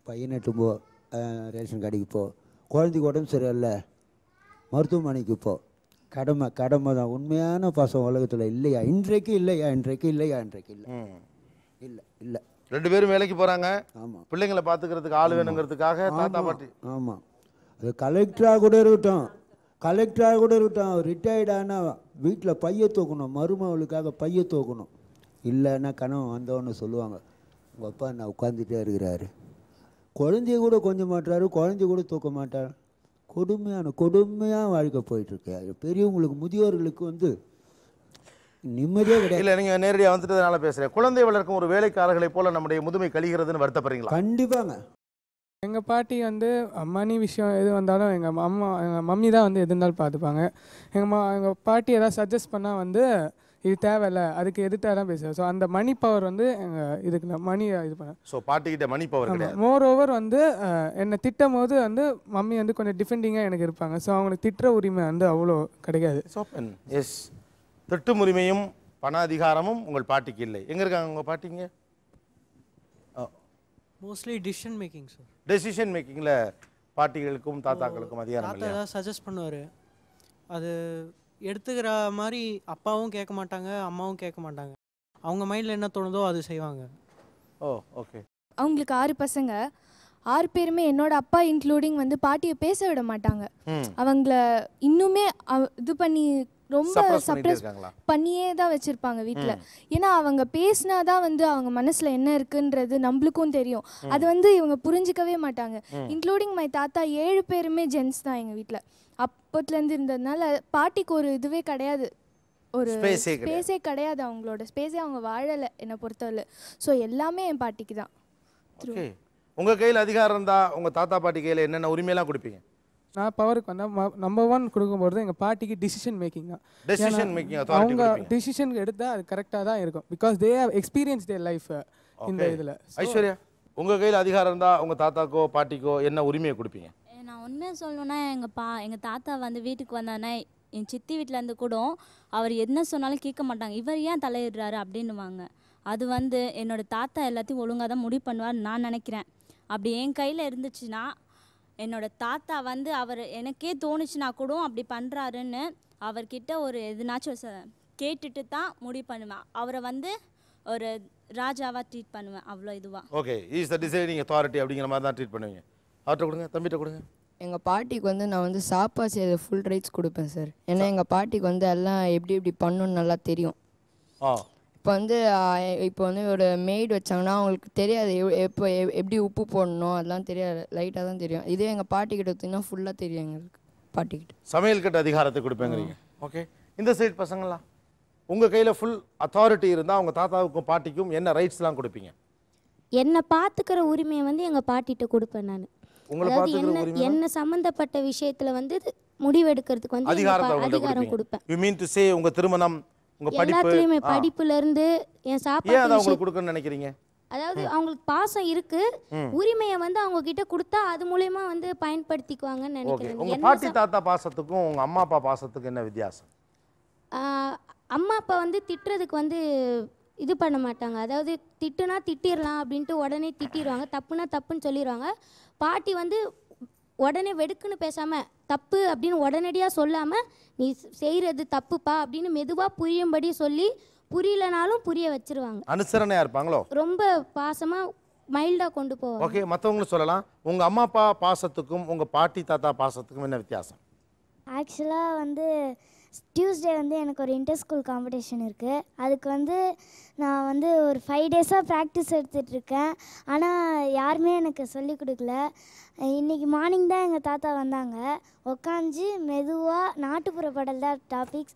பையனை போ ரேஷன் கடைக்கு போ குழந்தைக்கு உடம்பு சரியில்ல மருத்துவமனைக்கு இப்போ கடமை கடமை தான் உண்மையான பாசம் உலகத்தில் இல்லையா இன்றைக்கு இல்லையா இன்றைக்கு இல்லையா இன்றைக்கு இல்லை இல்லை இல்லை ரெண்டு பேரும் வேலைக்கு போகிறாங்க ஆமாம் பிள்ளைங்களை பார்த்துக்கிறதுக்கு ஆள் வேணுங்கிறதுக்காக தாத்தா பாட்டி ஆமாம் அது கலெக்டராக கூட இருக்கட்டும் கலெக்டராக கூட இருக்கட்டும் ரிட்டையர்ட் ஆனால் வீட்டில் பைய தூக்கணும் மருமகளுக்காக பைய தூக்கணும் இல்லைன்னா கனவு வந்தவொன்னு சொல்லுவாங்க உங்கள் அப்பா நான் உட்காந்துட்டே இருக்கிறாரு குழந்தைய கூட கொஞ்சம் மாட்டார் குழந்தைய கூட தூக்க மாட்டார் கொடுமையான கொடுமையாக வாழ்க்கை போயிட்டுருக்கு பெரியவங்களுக்கு முதியோர்களுக்கு வந்து நிம்மதியாக கிடையாது இல்லை நீங்கள் நேரடியாக வந்துட்டதுனால பேசுகிறேன் குழந்தை வளர்க்கும் ஒரு வேலைக்காரர்களை போல் நம்முடைய முதுமை கழிகிறதுன்னு வருத்தப்படுறீங்களா கண்டிப்பாங்க எங்கள் பாட்டி வந்து மணி விஷயம் எது வந்தாலும் எங்கள் அம்மா எங்கள் மம்மி தான் வந்து எது இருந்தாலும் பார்த்துப்பாங்க எங்கள் மா எங்கள் பாட்டி எதாவது சஜஸ்ட் பண்ணால் வந்து இது தேவையில்ல அதுக்கு எதிர்த்தாக தான் பேசுவேன் ஸோ அந்த மணி பவர் வந்து இதுக்கு நான் மணி இது பண்ணேன் ஸோ பாட்டுக்கிட்ட மணி பவர் கிடையாது மோர் ஓவர் வந்து என்னை திட்டம் போது வந்து மம்மி வந்து கொஞ்சம் டிஃபெண்டிங்காக எனக்கு இருப்பாங்க ஸோ அவங்களுக்கு திட்டுற உரிமை வந்து அவ்வளோ கிடைக்காது எஸ் திட்டும் உரிமையும் பண அதிகாரமும் உங்கள் பாட்டிக்கு இல்லை எங்கே இருக்காங்க உங்கள் பாட்டிங்க mostly decision making sir decision மேக்கிங்கில் பாட்டிகளுக்கும் தாத்தாக்களுக்கும் அதிகாரம் சஜஸ்ட் பண்ணுவார் அது எடுத்துக்கிற மாதிரி அப்பாவும் கேட்க மாட்டாங்க அம்மாவும் கேட்க மாட்டாங்க அவங்க மைண்டில் என்ன தோணுதோ அது செய்வாங்க ஓ ஓகே அவங்களுக்கு ஆறு பசங்க ஆறு பேருமே என்னோட அப்பா இன்க்ளூடிங் வந்து பாட்டியை பேச விட மாட்டாங்க அவங்கள இன்னுமே இது பண்ணி ரொம்ப சப்ரஸ் பண்ணியே தான் வச்சிருப்பாங்க வீட்டில் ஏன்னா அவங்க பேசினாதான் வந்து அவங்க மனசில் என்ன இருக்குன்றது நம்மளுக்கும் தெரியும் அது வந்து இவங்க புரிஞ்சிக்கவே மாட்டாங்க இன்க்ளூடிங் மை தாத்தா ஏழு பேருமே ஜென்ஸ் தான் எங்கள் வீட்டில் அப்பத்துலேருந்து இருந்ததுனால பாட்டிக்கு ஒரு இதுவே கிடையாது ஒரு ஸ்பேஸே கிடையாது அவங்களோட ஸ்பேஸே அவங்க வாழலை என்னை பொறுத்தவரை ஸோ எல்லாமே என் பாட்டிக்கு தான் உங்கள் கையில் அதிகாரம் இருந்தால் உங்கள் தாத்தா பாட்டி கையில் என்னென்ன உரிமையெல்லாம் கொடுப்பீங்க நான் பவருக்கு வந்தால் நம்பர் ஒன் கொடுக்கும்போது எங்கள் பாட்டிக்கு டிசிஷன் மேக்கிங் தான் டெசிஷன் மேக்கிங் அவங்க டிசிஷன் எடுத்தால் அது கரெக்டாக தான் இருக்கும் because they have experience their life இந்த இதில் ஐஸ்வர்யா உங்கள் கையில் அதிகாரம் இருந்தால் உங்கள் தாத்தாக்கோ பாட்டிக்கோ என்ன உரிமையை கொடுப்பீங்க நான் உண்மையாக சொல்லணுன்னா எங்கள் பா எங்கள் தாத்தா வந்து வீட்டுக்கு வந்தானே என் சித்தி வீட்டிலேருந்து கூட அவர் என்ன சொன்னாலும் கேட்க மாட்டாங்க இவர் ஏன் தலையிடுறாரு அப்படின்னுவாங்க அது வந்து என்னோடய தாத்தா எல்லாத்தையும் ஒழுங்காக தான் முடிவு பண்ணுவார் நான் நினைக்கிறேன் அப்படி என் கையில் இருந்துச்சுன்னா என்னோடய தாத்தா வந்து அவர் எனக்கே தோணுச்சுன்னா கூட அப்படி பண்ணுறாருன்னு அவர்கிட்ட ஒரு எதுனாச்சும் கேட்டுட்டு தான் முடிவு பண்ணுவேன் அவரை வந்து ஒரு ராஜாவாக ட்ரீட் பண்ணுவேன் அவ்வளோ இதுவாக ஓகே இஸ் த அத்தாரிட்டி அப்படிங்கிற மாதிரி தான் ட்ரீட் பண்ணுவீங்க அவர்கிட்ட கொடுங்க தம்பிகிட்ட கொடுங்க எங்கள் பாட்டிக்கு வந்து நான் வந்து சாப்பாடு செய்கிற ஃபுல் ரைட்ஸ் கொடுப்பேன் சார் ஏன்னா எங்கள் பாட்டிக்கு வந்து எல்லாம் எப்படி எப்படி பண்ணுன்னு நல்லா தெரியும் ஆ இப்போ வந்து இப்போ வந்து ஒரு மெய்டு வச்சாங்கன்னா அவங்களுக்கு தெரியாது எப்போ எப்படி உப்பு போடணும் அதெல்லாம் தெரியாது லைட்டாக தான் தெரியும் இதே எங்கள் பாட்டிக்கிட்ட வந்தீங்கன்னா ஃபுல்லாக தெரியும் எங்களுக்கு பாட்டிக்கிட்ட சமையல் கட்ட அதிகாரத்தை கொடுப்பேங்கிறீங்க ஓகே இந்த சைடு பசங்களா உங்கள் கையில் ஃபுல் அத்தாரிட்டி இருந்தால் அவங்க தாத்தாவுக்கும் பாட்டிக்கும் என்ன ரைட்ஸ்லாம் கொடுப்பீங்க என்னை பார்த்துக்கிற உரிமையை வந்து எங்கள் பாட்டிகிட்ட கொடுப்பேன் நான் அதாவது என்ன என்ன சம்பந்தப்பட்ட விஷயத்துல வந்து முடிவெடுக்கிறதுக்கு வந்து அதிகாரம் கொடுப்பேன் யூ மீன் டு சே உங்க திருமணம் உங்க படிப்பு படிப்புல இருந்து என் சாப்பாடு ஏன் அவங்களுக்கு கொடுக்கணும்னு நினைக்கிறீங்க அதாவது அவங்களுக்கு பாசம் இருக்கு உரிமையை வந்து அவங்க கிட்ட கொடுத்தா அது மூலயமா வந்து பயன்படுத்திக்குவாங்கன்னு நினைக்கிறேன் உங்க பாட்டி தாத்தா பாசத்துக்கும் உங்க அம்மா அப்பா பாசத்துக்கும் என்ன வித்தியாசம் அம்மா அப்பா வந்து திட்டுறதுக்கு வந்து இது பண்ண மாட்டாங்க அதாவது திட்டுனா திட்டிடலாம் அப்படின்ட்டு உடனே திட்டிடுவாங்க தப்புனா தப்புன்னு சொல்லிடுவாங்க பாட்டி வந்து உடனே வெடுக்குன்னு பேசாமல் தப்பு அப்படின்னு உடனடியாக சொல்லாமல் நீ செய்கிறது தப்புப்பா அப்படின்னு மெதுவாக புரியும்படி சொல்லி புரியலனாலும் புரிய வச்சிருவாங்க அனுசரணையாக இருப்பாங்களோ ரொம்ப பாசமாக மைல்டாக கொண்டு போவோம் ஓகே மற்றவங்களும் சொல்லலாம் உங்கள் அம்மா அப்பா பாசத்துக்கும் உங்கள் பாட்டி தாத்தா பாசத்துக்கும் என்ன வித்தியாசம் ஆக்சுவலாக வந்து டியூஸ்டே வந்து எனக்கு ஒரு இன்டர் ஸ்கூல் காம்படிஷன் இருக்குது அதுக்கு வந்து நான் வந்து ஒரு ஃபைவ் டேஸாக ப்ராக்டிஸ் எடுத்துகிட்ருக்கேன் ஆனால் யாருமே எனக்கு சொல்லிக் கொடுக்கல இன்றைக்கி மார்னிங் தான் எங்கள் தாத்தா வந்தாங்க உக்காஞ்சி மெதுவாக நாட்டுப்புற பாடல் தான் டாபிக்ஸ்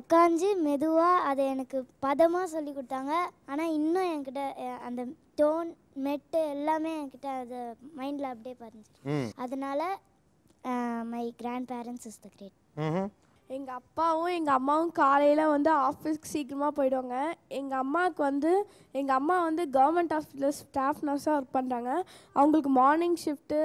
உக்காஞ்சி மெதுவாக அதை எனக்கு பதமாக சொல்லி கொடுத்தாங்க ஆனால் இன்னும் என்கிட்ட அந்த டோன் மெட்டு எல்லாமே என்கிட்ட அது மைண்டில் அப்படியே பதிஞ்சிருக்கு அதனால் my grandparents is the great எங்கள் அப்பாவும் எங்கள் அம்மாவும் காலையில் வந்து ஆஃபீஸ்க்கு சீக்கிரமாக போயிடுவாங்க எங்கள் அம்மாவுக்கு வந்து எங்கள் அம்மா வந்து கவர்மெண்ட் ஹாஸ்பிட்டலில் ஸ்டாஃப் நர்ஸாக ஒர்க் பண்ணுறாங்க அவங்களுக்கு morning shift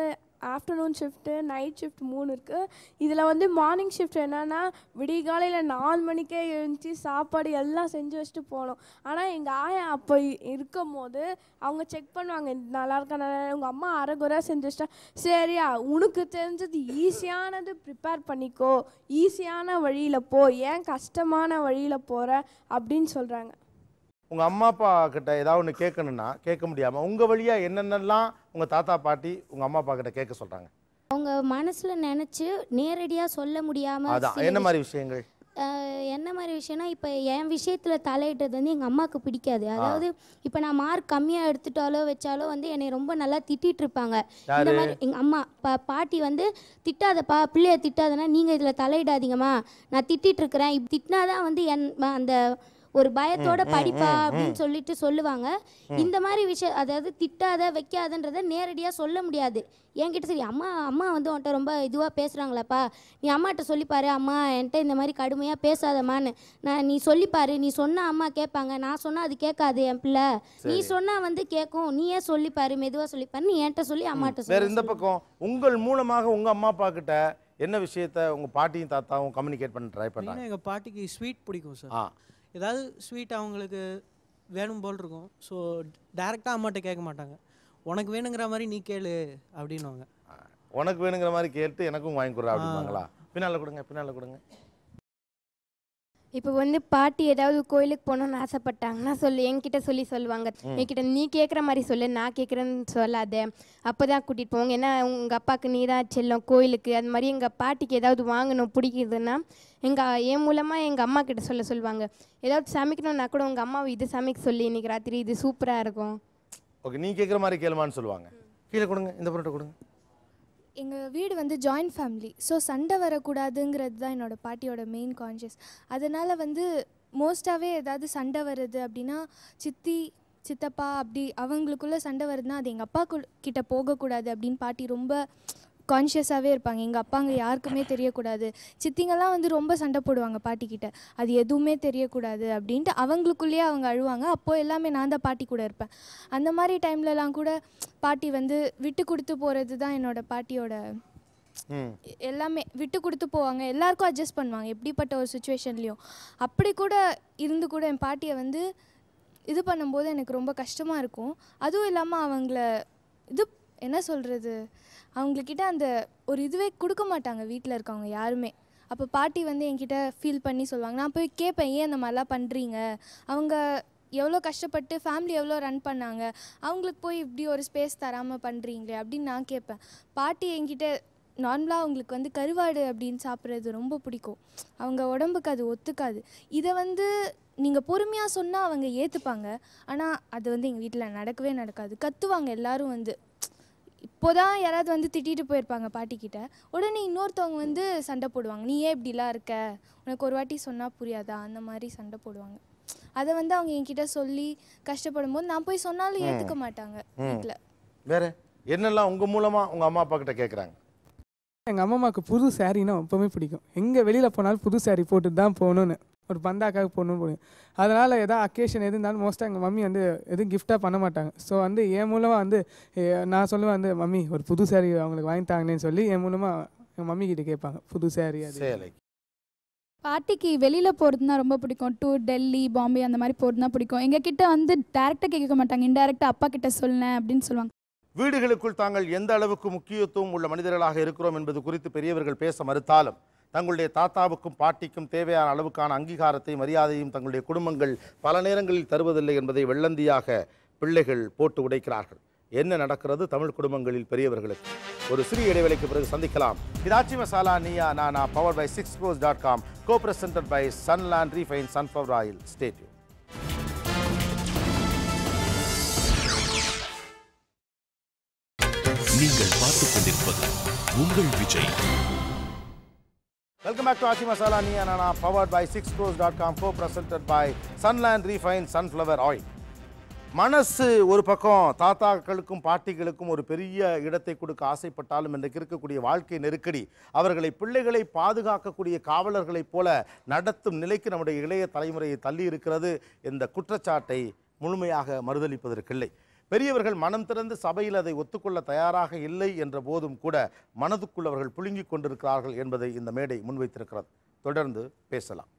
afternoon shift night shift மூணு இருக்குது இதில் வந்து மார்னிங் ஷிஃப்ட் என்னென்னா விடிகாலையில் நாலு மணிக்கே எழுந்துச்சி சாப்பாடு எல்லாம் செஞ்சு வச்சுட்டு போகணும் ஆனால் எங்கள் ஆயா அப்போ இருக்கும் போது அவங்க செக் பண்ணுவாங்க நல்லா இருக்கா உங்கள் அம்மா அரைகுறையாக செஞ்சு வச்சிட்டா சரியா உனக்கு தெரிஞ்சது ஈஸியானது ப்ரிப்பேர் பண்ணிக்கோ ஈஸியான வழியில் போ ஏன் கஷ்டமான வழியில் போகிற அப்படின்னு சொல்கிறாங்க உங்கள் அம்மா அப்பா கிட்ட ஏதாவது ஒன்று கேட்கணுன்னா கேட்க முடியாமல் உங்கள் வழியாக என்னென்னலாம் உங்கள் தாத்தா பாட்டி உங்கள் அம்மா அப்பா கிட்ட கேட்க சொல்கிறாங்க அவங்க மனசில் நினச்சி நேரடியாக சொல்ல முடியாமல் அதான் என்ன மாதிரி விஷயங்கள் என்ன மாதிரி விஷயம்னா இப்போ என் விஷயத்தில் தலையிட்டது வந்து எங்கள் அம்மாவுக்கு பிடிக்காது அதாவது இப்போ நான் மார்க் கம்மியாக எடுத்துட்டாலோ வச்சாலோ வந்து என்னை ரொம்ப நல்லா திட்டிகிட்டு இருப்பாங்க இந்த மாதிரி எங்கள் அம்மா பா பாட்டி வந்து திட்டாதப்பா பிள்ளைய திட்டாதனா நீங்கள் இதில் தலையிடாதீங்கம்மா நான் திட்டிகிட்டு இருக்கிறேன் இப்படி திட்டினா தான் வந்து என் அந்த ஒரு பயத்தோட படிப்பா அப்படின்னு சொல்லிட்டு சொல்லுவாங்க இந்த மாதிரி விஷயம் அதாவது திட்டாத வைக்காதன்றத நேரடியாக சொல்ல முடியாது என்கிட்ட சரி அம்மா அம்மா வந்து உன்ட்ட ரொம்ப இதுவாக பேசுகிறாங்களாப்பா நீ அம்மாட்ட சொல்லிப்பாரு அம்மா என்கிட்ட இந்த மாதிரி கடுமையாக பேசாதம்மான்னு நான் நீ சொல்லிப்பாரு நீ சொன்னால் அம்மா கேட்பாங்க நான் சொன்னால் அது கேட்காது என் பிள்ளை நீ சொன்னால் வந்து கேட்கும் நீயே சொல்லிப்பாரு மெதுவாக சொல்லிப்பாரு நீ என்கிட்ட சொல்லி அம்மாட்ட சொல்லி இந்த பக்கம் உங்கள் மூலமாக உங்கள் அம்மா அப்பா கிட்ட என்ன விஷயத்த உங்கள் பாட்டியும் தாத்தாவும் கம்யூனிகேட் பண்ண ட்ரை பண்ணுறாங்க எங்கள் பாட்டிக்கு ஸ்வீட் பிடிக்கும் சார் ஏதாவது ஸ்வீட் அவங்களுக்கு வேணும் போல் இருக்கும் ஸோ டேரெக்டாக அம்மாட்ட கேட்க மாட்டாங்க உனக்கு வேணுங்கிற மாதிரி நீ கேளு அப்படின்னுவாங்க உனக்கு வேணுங்கிற மாதிரி கேட்டு எனக்கும் வாங்கி கொடுறா பின்னால் கொடுங்க பின்னால் கொடுங்க இப்போ வந்து பாட்டி ஏதாவது கோயிலுக்கு போகணும்னு ஆசைப்பட்டாங்கன்னா சொல்லு என்கிட்ட சொல்லி சொல்லுவாங்க என்கிட்ட நீ கேட்குற மாதிரி சொல்லு நான் கேட்குறேன்னு சொல்லாத அப்போ தான் கூட்டிகிட்டு போவாங்க ஏன்னா உங்கள் அப்பாவுக்கு நீ தான் செல்லும் கோயிலுக்கு அது மாதிரி எங்கள் பாட்டிக்கு ஏதாவது வாங்கணும் பிடிக்குதுன்னா எங்கள் என் மூலமாக எங்கள் அம்மா கிட்ட சொல்ல சொல்லுவாங்க ஏதாவது சமைக்கணும்னா கூட உங்கள் அம்மாவை இது சமைக்க சொல்லி இன்னைக்கு ராத்திரி இது சூப்பராக இருக்கும் ஓகே நீ கேட்குற மாதிரி கேளுமான்னு சொல்லுவாங்க கீழே கொடுங்க இந்த பொருட்டை கொடுங்க எங்கள் வீடு வந்து ஜாயின்ட் ஃபேமிலி ஸோ சண்டை வரக்கூடாதுங்கிறது தான் என்னோடய பாட்டியோட மெயின் கான்ஷியஸ் அதனால் வந்து மோஸ்ட்டாகவே ஏதாவது சண்டை வருது அப்படின்னா சித்தி சித்தப்பா அப்படி அவங்களுக்குள்ளே சண்டை வருதுன்னா அது எங்கள் அப்பா கிட்ட போகக்கூடாது அப்படின்னு பாட்டி ரொம்ப கான்ஷியஸாகவே இருப்பாங்க எங்கள் அப்பாங்க யாருக்குமே தெரியக்கூடாது சித்திங்கெல்லாம் வந்து ரொம்ப சண்டை போடுவாங்க பாட்டிக்கிட்ட அது எதுவுமே தெரியக்கூடாது அப்படின்ட்டு அவங்களுக்குள்ளேயே அவங்க அழுவாங்க அப்போது எல்லாமே நான் தான் பாட்டி கூட இருப்பேன் அந்த மாதிரி டைம்லலாம் கூட பாட்டி வந்து விட்டு கொடுத்து போகிறது தான் என்னோடய பாட்டியோட எல்லாமே விட்டு கொடுத்து போவாங்க எல்லாருக்கும் அட்ஜஸ்ட் பண்ணுவாங்க எப்படிப்பட்ட ஒரு சுச்சுவேஷன்லேயும் அப்படி கூட இருந்து கூட என் பாட்டியை வந்து இது பண்ணும்போது எனக்கு ரொம்ப கஷ்டமாக இருக்கும் அதுவும் இல்லாமல் அவங்கள இது என்ன சொல்கிறது அவங்கக்கிட்ட அந்த ஒரு இதுவே கொடுக்க மாட்டாங்க வீட்டில் இருக்கவங்க யாருமே அப்போ பாட்டி வந்து என்கிட்ட ஃபீல் பண்ணி சொல்லுவாங்க நான் போய் கேட்பேன் ஏன் அந்த மாதிரிலாம் பண்ணுறீங்க அவங்க எவ்வளோ கஷ்டப்பட்டு ஃபேமிலி எவ்வளோ ரன் பண்ணாங்க அவங்களுக்கு போய் இப்படி ஒரு ஸ்பேஸ் தராமல் பண்ணுறீங்களே அப்படின்னு நான் கேட்பேன் பாட்டி என்கிட்ட நார்மலாக அவங்களுக்கு வந்து கருவாடு அப்படின்னு சாப்பிட்றது ரொம்ப பிடிக்கும் அவங்க உடம்புக்கு அது ஒத்துக்காது இதை வந்து நீங்கள் பொறுமையாக சொன்னால் அவங்க ஏற்றுப்பாங்க ஆனால் அது வந்து எங்கள் வீட்டில் நடக்கவே நடக்காது கற்றுவாங்க எல்லோரும் வந்து இப்போ தான் யாராவது வந்து திட்டிகிட்டு போயிருப்பாங்க பாட்டிக்கிட்ட உடனே இன்னொருத்தவங்க வந்து சண்டை போடுவாங்க நீ ஏன் இப்படிலாம் இருக்க உனக்கு ஒரு வாட்டி சொன்னால் புரியாதா அந்த மாதிரி சண்டை போடுவாங்க அதை வந்து அவங்க என்கிட்ட சொல்லி கஷ்டப்படும் போது நான் போய் சொன்னாலும் ஏற்றுக்க மாட்டாங்க வீட்டில் வேற என்னெல்லாம் உங்கள் மூலமாக உங்கள் அம்மா அப்பா கிட்ட கேட்குறாங்க எங்கள் அம்மா அம்மாவுக்கு புது சாரின்னா எப்போவுமே பிடிக்கும் எங்கே வெளியில் போனாலும் புது சாரி போட்டு தான் போகணுன்னு ஒரு பந்தாக்காக பொண்ணு போடுங்க அதனால் எதாவது அக்கேஷன் எது இருந்தாலும் மோஸ்ட்டாக எங்கள் மம்மி வந்து எதுவும் கிஃப்டாக பண்ண மாட்டாங்க ஸோ வந்து என் மூலமாக வந்து நான் சொல்லுவேன் வந்து மம்மி ஒரு புது சாரி அவங்களுக்கு வாங்கி வாங்கித்தாங்கன்னு சொல்லி என் மூலமாக எங்கள் மம்மி கிட்டே கேட்பாங்க புது சாரி பாட்டிக்கு வெளியில் போகிறதுனா ரொம்ப பிடிக்கும் டூர் டெல்லி பாம்பே அந்த மாதிரி போகிறதுனா பிடிக்கும் எங்கள் கிட்ட வந்து டேரெக்டாக கேட்க மாட்டாங்க இன்டெரக்டாக அப்பா கிட்ட சொல்லேன் அப்படின்னு சொல்லுவாங்க வீடுகளுக்குள் தாங்கள் எந்த அளவுக்கு முக்கியத்துவம் உள்ள மனிதர்களாக இருக்கிறோம் என்பது குறித்து பெரியவர்கள் பேச மறுத்தாலும் தங்களுடைய தாத்தாவுக்கும் பாட்டிக்கும் தேவையான அளவுக்கான அங்கீகாரத்தையும் மரியாதையும் தங்களுடைய குடும்பங்கள் பல நேரங்களில் தருவதில்லை என்பதை வெள்ளந்தியாக பிள்ளைகள் போட்டு உடைக்கிறார்கள் என்ன நடக்கிறது தமிழ் குடும்பங்களில் பெரியவர்களுக்கு ஒரு சிறிய இடைவெளிக்கு பிறகு சந்திக்கலாம் ஹிராச்சி Masala Neeya Naana power by six pros dot com co by Sunland refine sunflower oil ஸ்டேட்யூ நீங்கள் பார்த்துக் கொண்டிருப்பது உங்கள் Vijay Welcome back to powered by six powered dot com ஃபோர் presented by Sunland refine sunflower oil மனசு ஒரு பக்கம் தாத்தாக்களுக்கும் பாட்டிகளுக்கும் ஒரு பெரிய இடத்தை கொடுக்க ஆசைப்பட்டாலும் இன்றைக்கு இருக்கக்கூடிய வாழ்க்கை நெருக்கடி அவர்களை பிள்ளைகளை பாதுகாக்கக்கூடிய காவலர்களைப் போல நடத்தும் நிலைக்கு நம்முடைய இளைய தலைமுறையை தள்ளி இருக்கிறது இந்த குற்றச்சாட்டை முழுமையாக மறுதளிப்பதற்கில்லை பெரியவர்கள் மனம் திறந்து சபையில் அதை ஒத்துக்கொள்ள தயாராக இல்லை என்ற போதும் கூட மனதுக்குள் அவர்கள் புழுங்கிக் கொண்டிருக்கிறார்கள் என்பதை இந்த மேடை முன்வைத்திருக்கிறது தொடர்ந்து பேசலாம்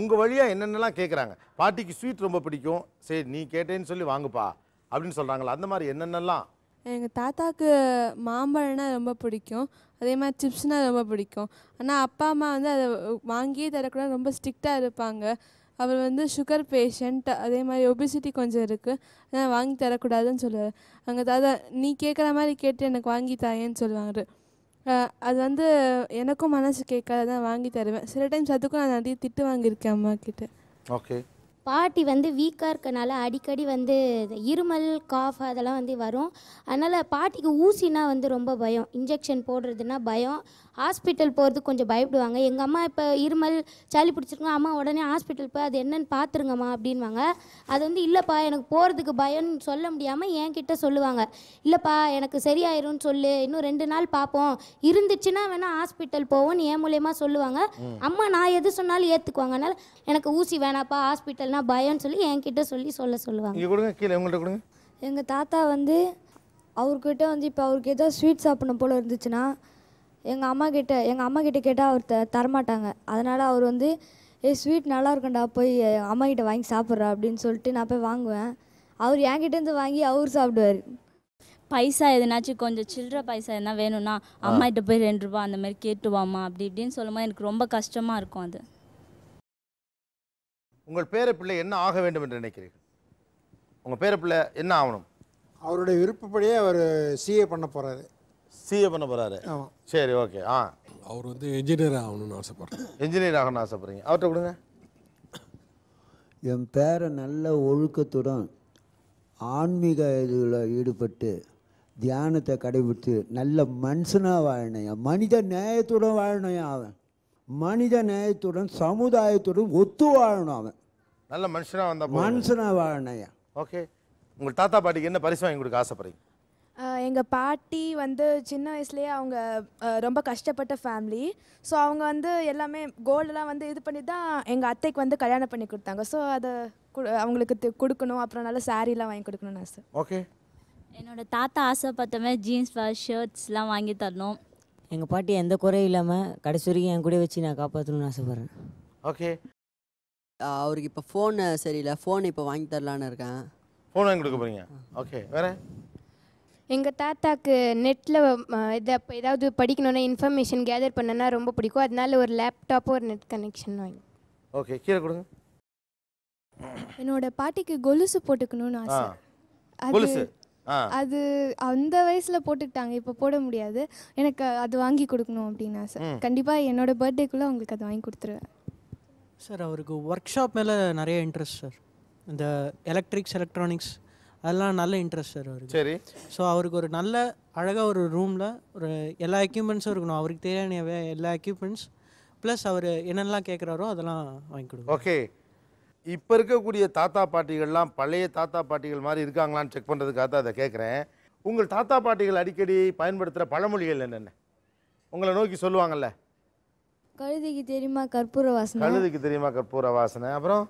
உங்கள் வழியாக என்னென்னலாம் கேட்குறாங்க பாட்டிக்கு ஸ்வீட் ரொம்ப பிடிக்கும் சரி நீ கேட்டேன்னு சொல்லி வாங்குப்பா அப்படின்னு சொல்கிறாங்களா அந்த மாதிரி என்னென்னலாம் எங்கள் தாத்தாவுக்கு மாம்பழம்னா ரொம்ப பிடிக்கும் அதே மாதிரி சிப்ஸ்னால் ரொம்ப பிடிக்கும் ஆனால் அப்பா அம்மா வந்து அதை வாங்கியே தரக்கூடாது ரொம்ப ஸ்ட்ரிக்டாக இருப்பாங்க அவர் வந்து சுகர் பேஷண்ட் அதே மாதிரி ஒபிசிட்டி கொஞ்சம் இருக்குது அதனால் வாங்கி தரக்கூடாதுன்னு சொல்லுவார் அங்கே தாதா நீ கேட்குற மாதிரி கேட்டு எனக்கு வாங்கி தாயேன்னு சொல்லுவார் அது வந்து எனக்கும் மனசு கேட்காத தான் வாங்கி தருவேன் சில டைம்ஸ் அதுக்கும் நான் நிறைய திட்டு வாங்கியிருக்கேன் அம்மா கிட்ட ஓகே பாட்டி வந்து வீக்காக இருக்கனால அடிக்கடி வந்து இருமல் காஃப் அதெல்லாம் வந்து வரும் அதனால் பாட்டிக்கு ஊசினா வந்து ரொம்ப பயம் இன்ஜெக்ஷன் போடுறதுன்னா பயம் ஹாஸ்பிட்டல் போகிறதுக்கு கொஞ்சம் பயப்படுவாங்க எங்கள் அம்மா இப்போ இருமல் சளி பிடிச்சிருக்கோம் அம்மா உடனே ஹாஸ்பிட்டல் போய் அது என்னென்னு பார்த்துருங்கம்மா அப்படின்வாங்க அது வந்து இல்லைப்பா எனக்கு போகிறதுக்கு பயம்னு சொல்ல முடியாமல் என்கிட்ட சொல்லுவாங்க இல்லைப்பா எனக்கு சரியாயிரும்னு சொல்லு இன்னும் ரெண்டு நாள் பார்ப்போம் இருந்துச்சுன்னா வேணால் ஹாஸ்பிட்டல் போவோம்னு என் மூலயமா சொல்லுவாங்க அம்மா நான் எது சொன்னாலும் ஏற்றுக்குவாங்க அதனால் எனக்கு ஊசி வேணாப்பா ஹாஸ்பிட்டல்னா பயம்னு சொல்லி என்கிட்ட சொல்லி சொல்ல சொல்லுவாங்க எங்கள் தாத்தா வந்து அவர்கிட்ட வந்து இப்போ அவருக்கு ஏதோ ஸ்வீட் சாப்பிடணும் போல் இருந்துச்சுன்னா எங்கள் அம்மா கிட்ட எங்கள் அம்மா கிட்ட கேட்டால் அவர் த தரமாட்டாங்க அதனால் அவர் வந்து ஏ ஸ்வீட் நல்லா இருக்கண்டா போய் அம்மா கிட்ட வாங்கி சாப்பிட்றா அப்படின்னு சொல்லிட்டு நான் போய் வாங்குவேன் அவர் என் கிட்டேருந்து வாங்கி அவர் சாப்பிடுவார் பைசா எதுனாச்சும் கொஞ்சம் சில்லற பைசா எதுனா வேணும்னா கிட்ட போய் ரெண்டு ரூபா அந்த மாதிரி கேட்டுவாமா அப்படி இப்படின்னு சொல்லும்போது எனக்கு ரொம்ப கஷ்டமாக இருக்கும் அது உங்கள் பேர பிள்ளை என்ன ஆக வேண்டும் என்று நினைக்கிறீர்கள் உங்கள் பேர பிள்ளை என்ன ஆகணும் அவருடைய விருப்பப்படியே அவர் சிஏ பண்ண போகிறாரு சிஏ பண்ண போகிறாரு சரி ஓகே ஆ அவர் வந்து என்ஜினியர் ஆகணும்னு ஆசைப்படுறேன் என்ஜினியர் ஆகணும்னு ஆசைப்பட்றீங்க அவர்கிட்ட கொடுங்க என் பேரை நல்ல ஒழுக்கத்துடன் ஆன்மீக இதில் ஈடுபட்டு தியானத்தை கடைபிடித்து நல்ல மனுஷனாக வாழணையா மனித நேயத்துடன் வாழணையா அவன் மனித நேயத்துடன் சமுதாயத்துடன் ஒத்து வாழணும் அவன் நல்ல மனுஷனாக வந்த மனுஷனாக வாழணையா ஓகே உங்கள் தாத்தா பாட்டிக்கு என்ன பரிசு வாங்கி கொடுக்க ஆசைப்படுறீங்க எங்கள் பாட்டி வந்து சின்ன வயசுலேயே அவங்க ரொம்ப கஷ்டப்பட்ட ஃபேமிலி ஸோ அவங்க வந்து எல்லாமே கோல்டெல்லாம் வந்து இது பண்ணி தான் எங்கள் அத்தைக்கு வந்து கல்யாணம் பண்ணி கொடுத்தாங்க ஸோ அதை அவங்களுக்கு கொடுக்கணும் அப்புறம் நல்ல சாரீலாம் வாங்கி கொடுக்கணும்னு ஆசை ஓகே என்னோடய தாத்தா பார்த்தோமே ஜீன்ஸ் பேண்ட் ஷர்ட்ஸ்லாம் வாங்கி தரணும் எங்கள் பாட்டி எந்த குறையும் இல்லாமல் கடைசி வரைக்கும் என் கூட வச்சு நான் காப்பாற்றணும்னு ஆசைப்பட்றேன் ஓகே அவருக்கு இப்போ ஃபோன் சரியில்லை ஃபோன் இப்போ வாங்கி தரலான்னு இருக்கேன் ஃபோன் வாங்கி கொடுக்க போகிறீங்க ஓகே வேறு எங்கள் தாத்தாக்கு நெட்டில் இதை ஏதாவது படிக்கணும்னா இன்ஃபர்மேஷன் கேதர் பண்ணனா ரொம்ப பிடிக்கும் அதனால ஒரு லேப்டாப்பும் ஒரு நெட் கனெக்ஷன் வாங்கி ஓகே கீழே கொடுங்க என்னோட பாட்டிக்கு கொலுசு போட்டுக்கணும்னு ஆசை அது அது அந்த வயசுல போட்டுக்கிட்டாங்க இப்போ போட முடியாது எனக்கு அது வாங்கி கொடுக்கணும் அப்படின்னு ஆசை கண்டிப்பாக என்னோட பர்த்டேக்குள்ளே உங்களுக்கு அது வாங்கி கொடுத்துருவேன் சார் அவருக்கு ஒர்க் ஷாப் மேலே நிறைய இன்ட்ரெஸ்ட் சார் இந்த எலக்ட்ரிக்ஸ் எலக்ட்ரானிக்ஸ் அதெல்லாம் நல்ல இன்ட்ரெஸ்ட் சார் அவருக்கு சரி ஸோ அவருக்கு ஒரு நல்ல அழகாக ஒரு ரூமில் ஒரு எல்லா எக்யூப்மெண்ட்ஸும் இருக்கணும் அவருக்கு தேவையான எல்லா எக்யூப்மெண்ட்ஸ் ப்ளஸ் அவர் என்னென்னலாம் கேட்குறாரோ அதெல்லாம் வாங்கி கொடுக்கும் ஓகே இப்போ இருக்கக்கூடிய தாத்தா பாட்டிகள்லாம் பழைய தாத்தா பாட்டிகள் மாதிரி இருக்காங்களான்னு செக் பண்ணுறதுக்காக தான் அதை கேட்குறேன் உங்கள் தாத்தா பாட்டிகள் அடிக்கடி பயன்படுத்துகிற பழமொழிகள் என்னென்ன உங்களை நோக்கி சொல்லுவாங்கல்ல கழுதிக்கு தெரியுமா கற்பூர வாசனை கழுதிக்கு தெரியுமா கற்பூர வாசனை அப்புறம்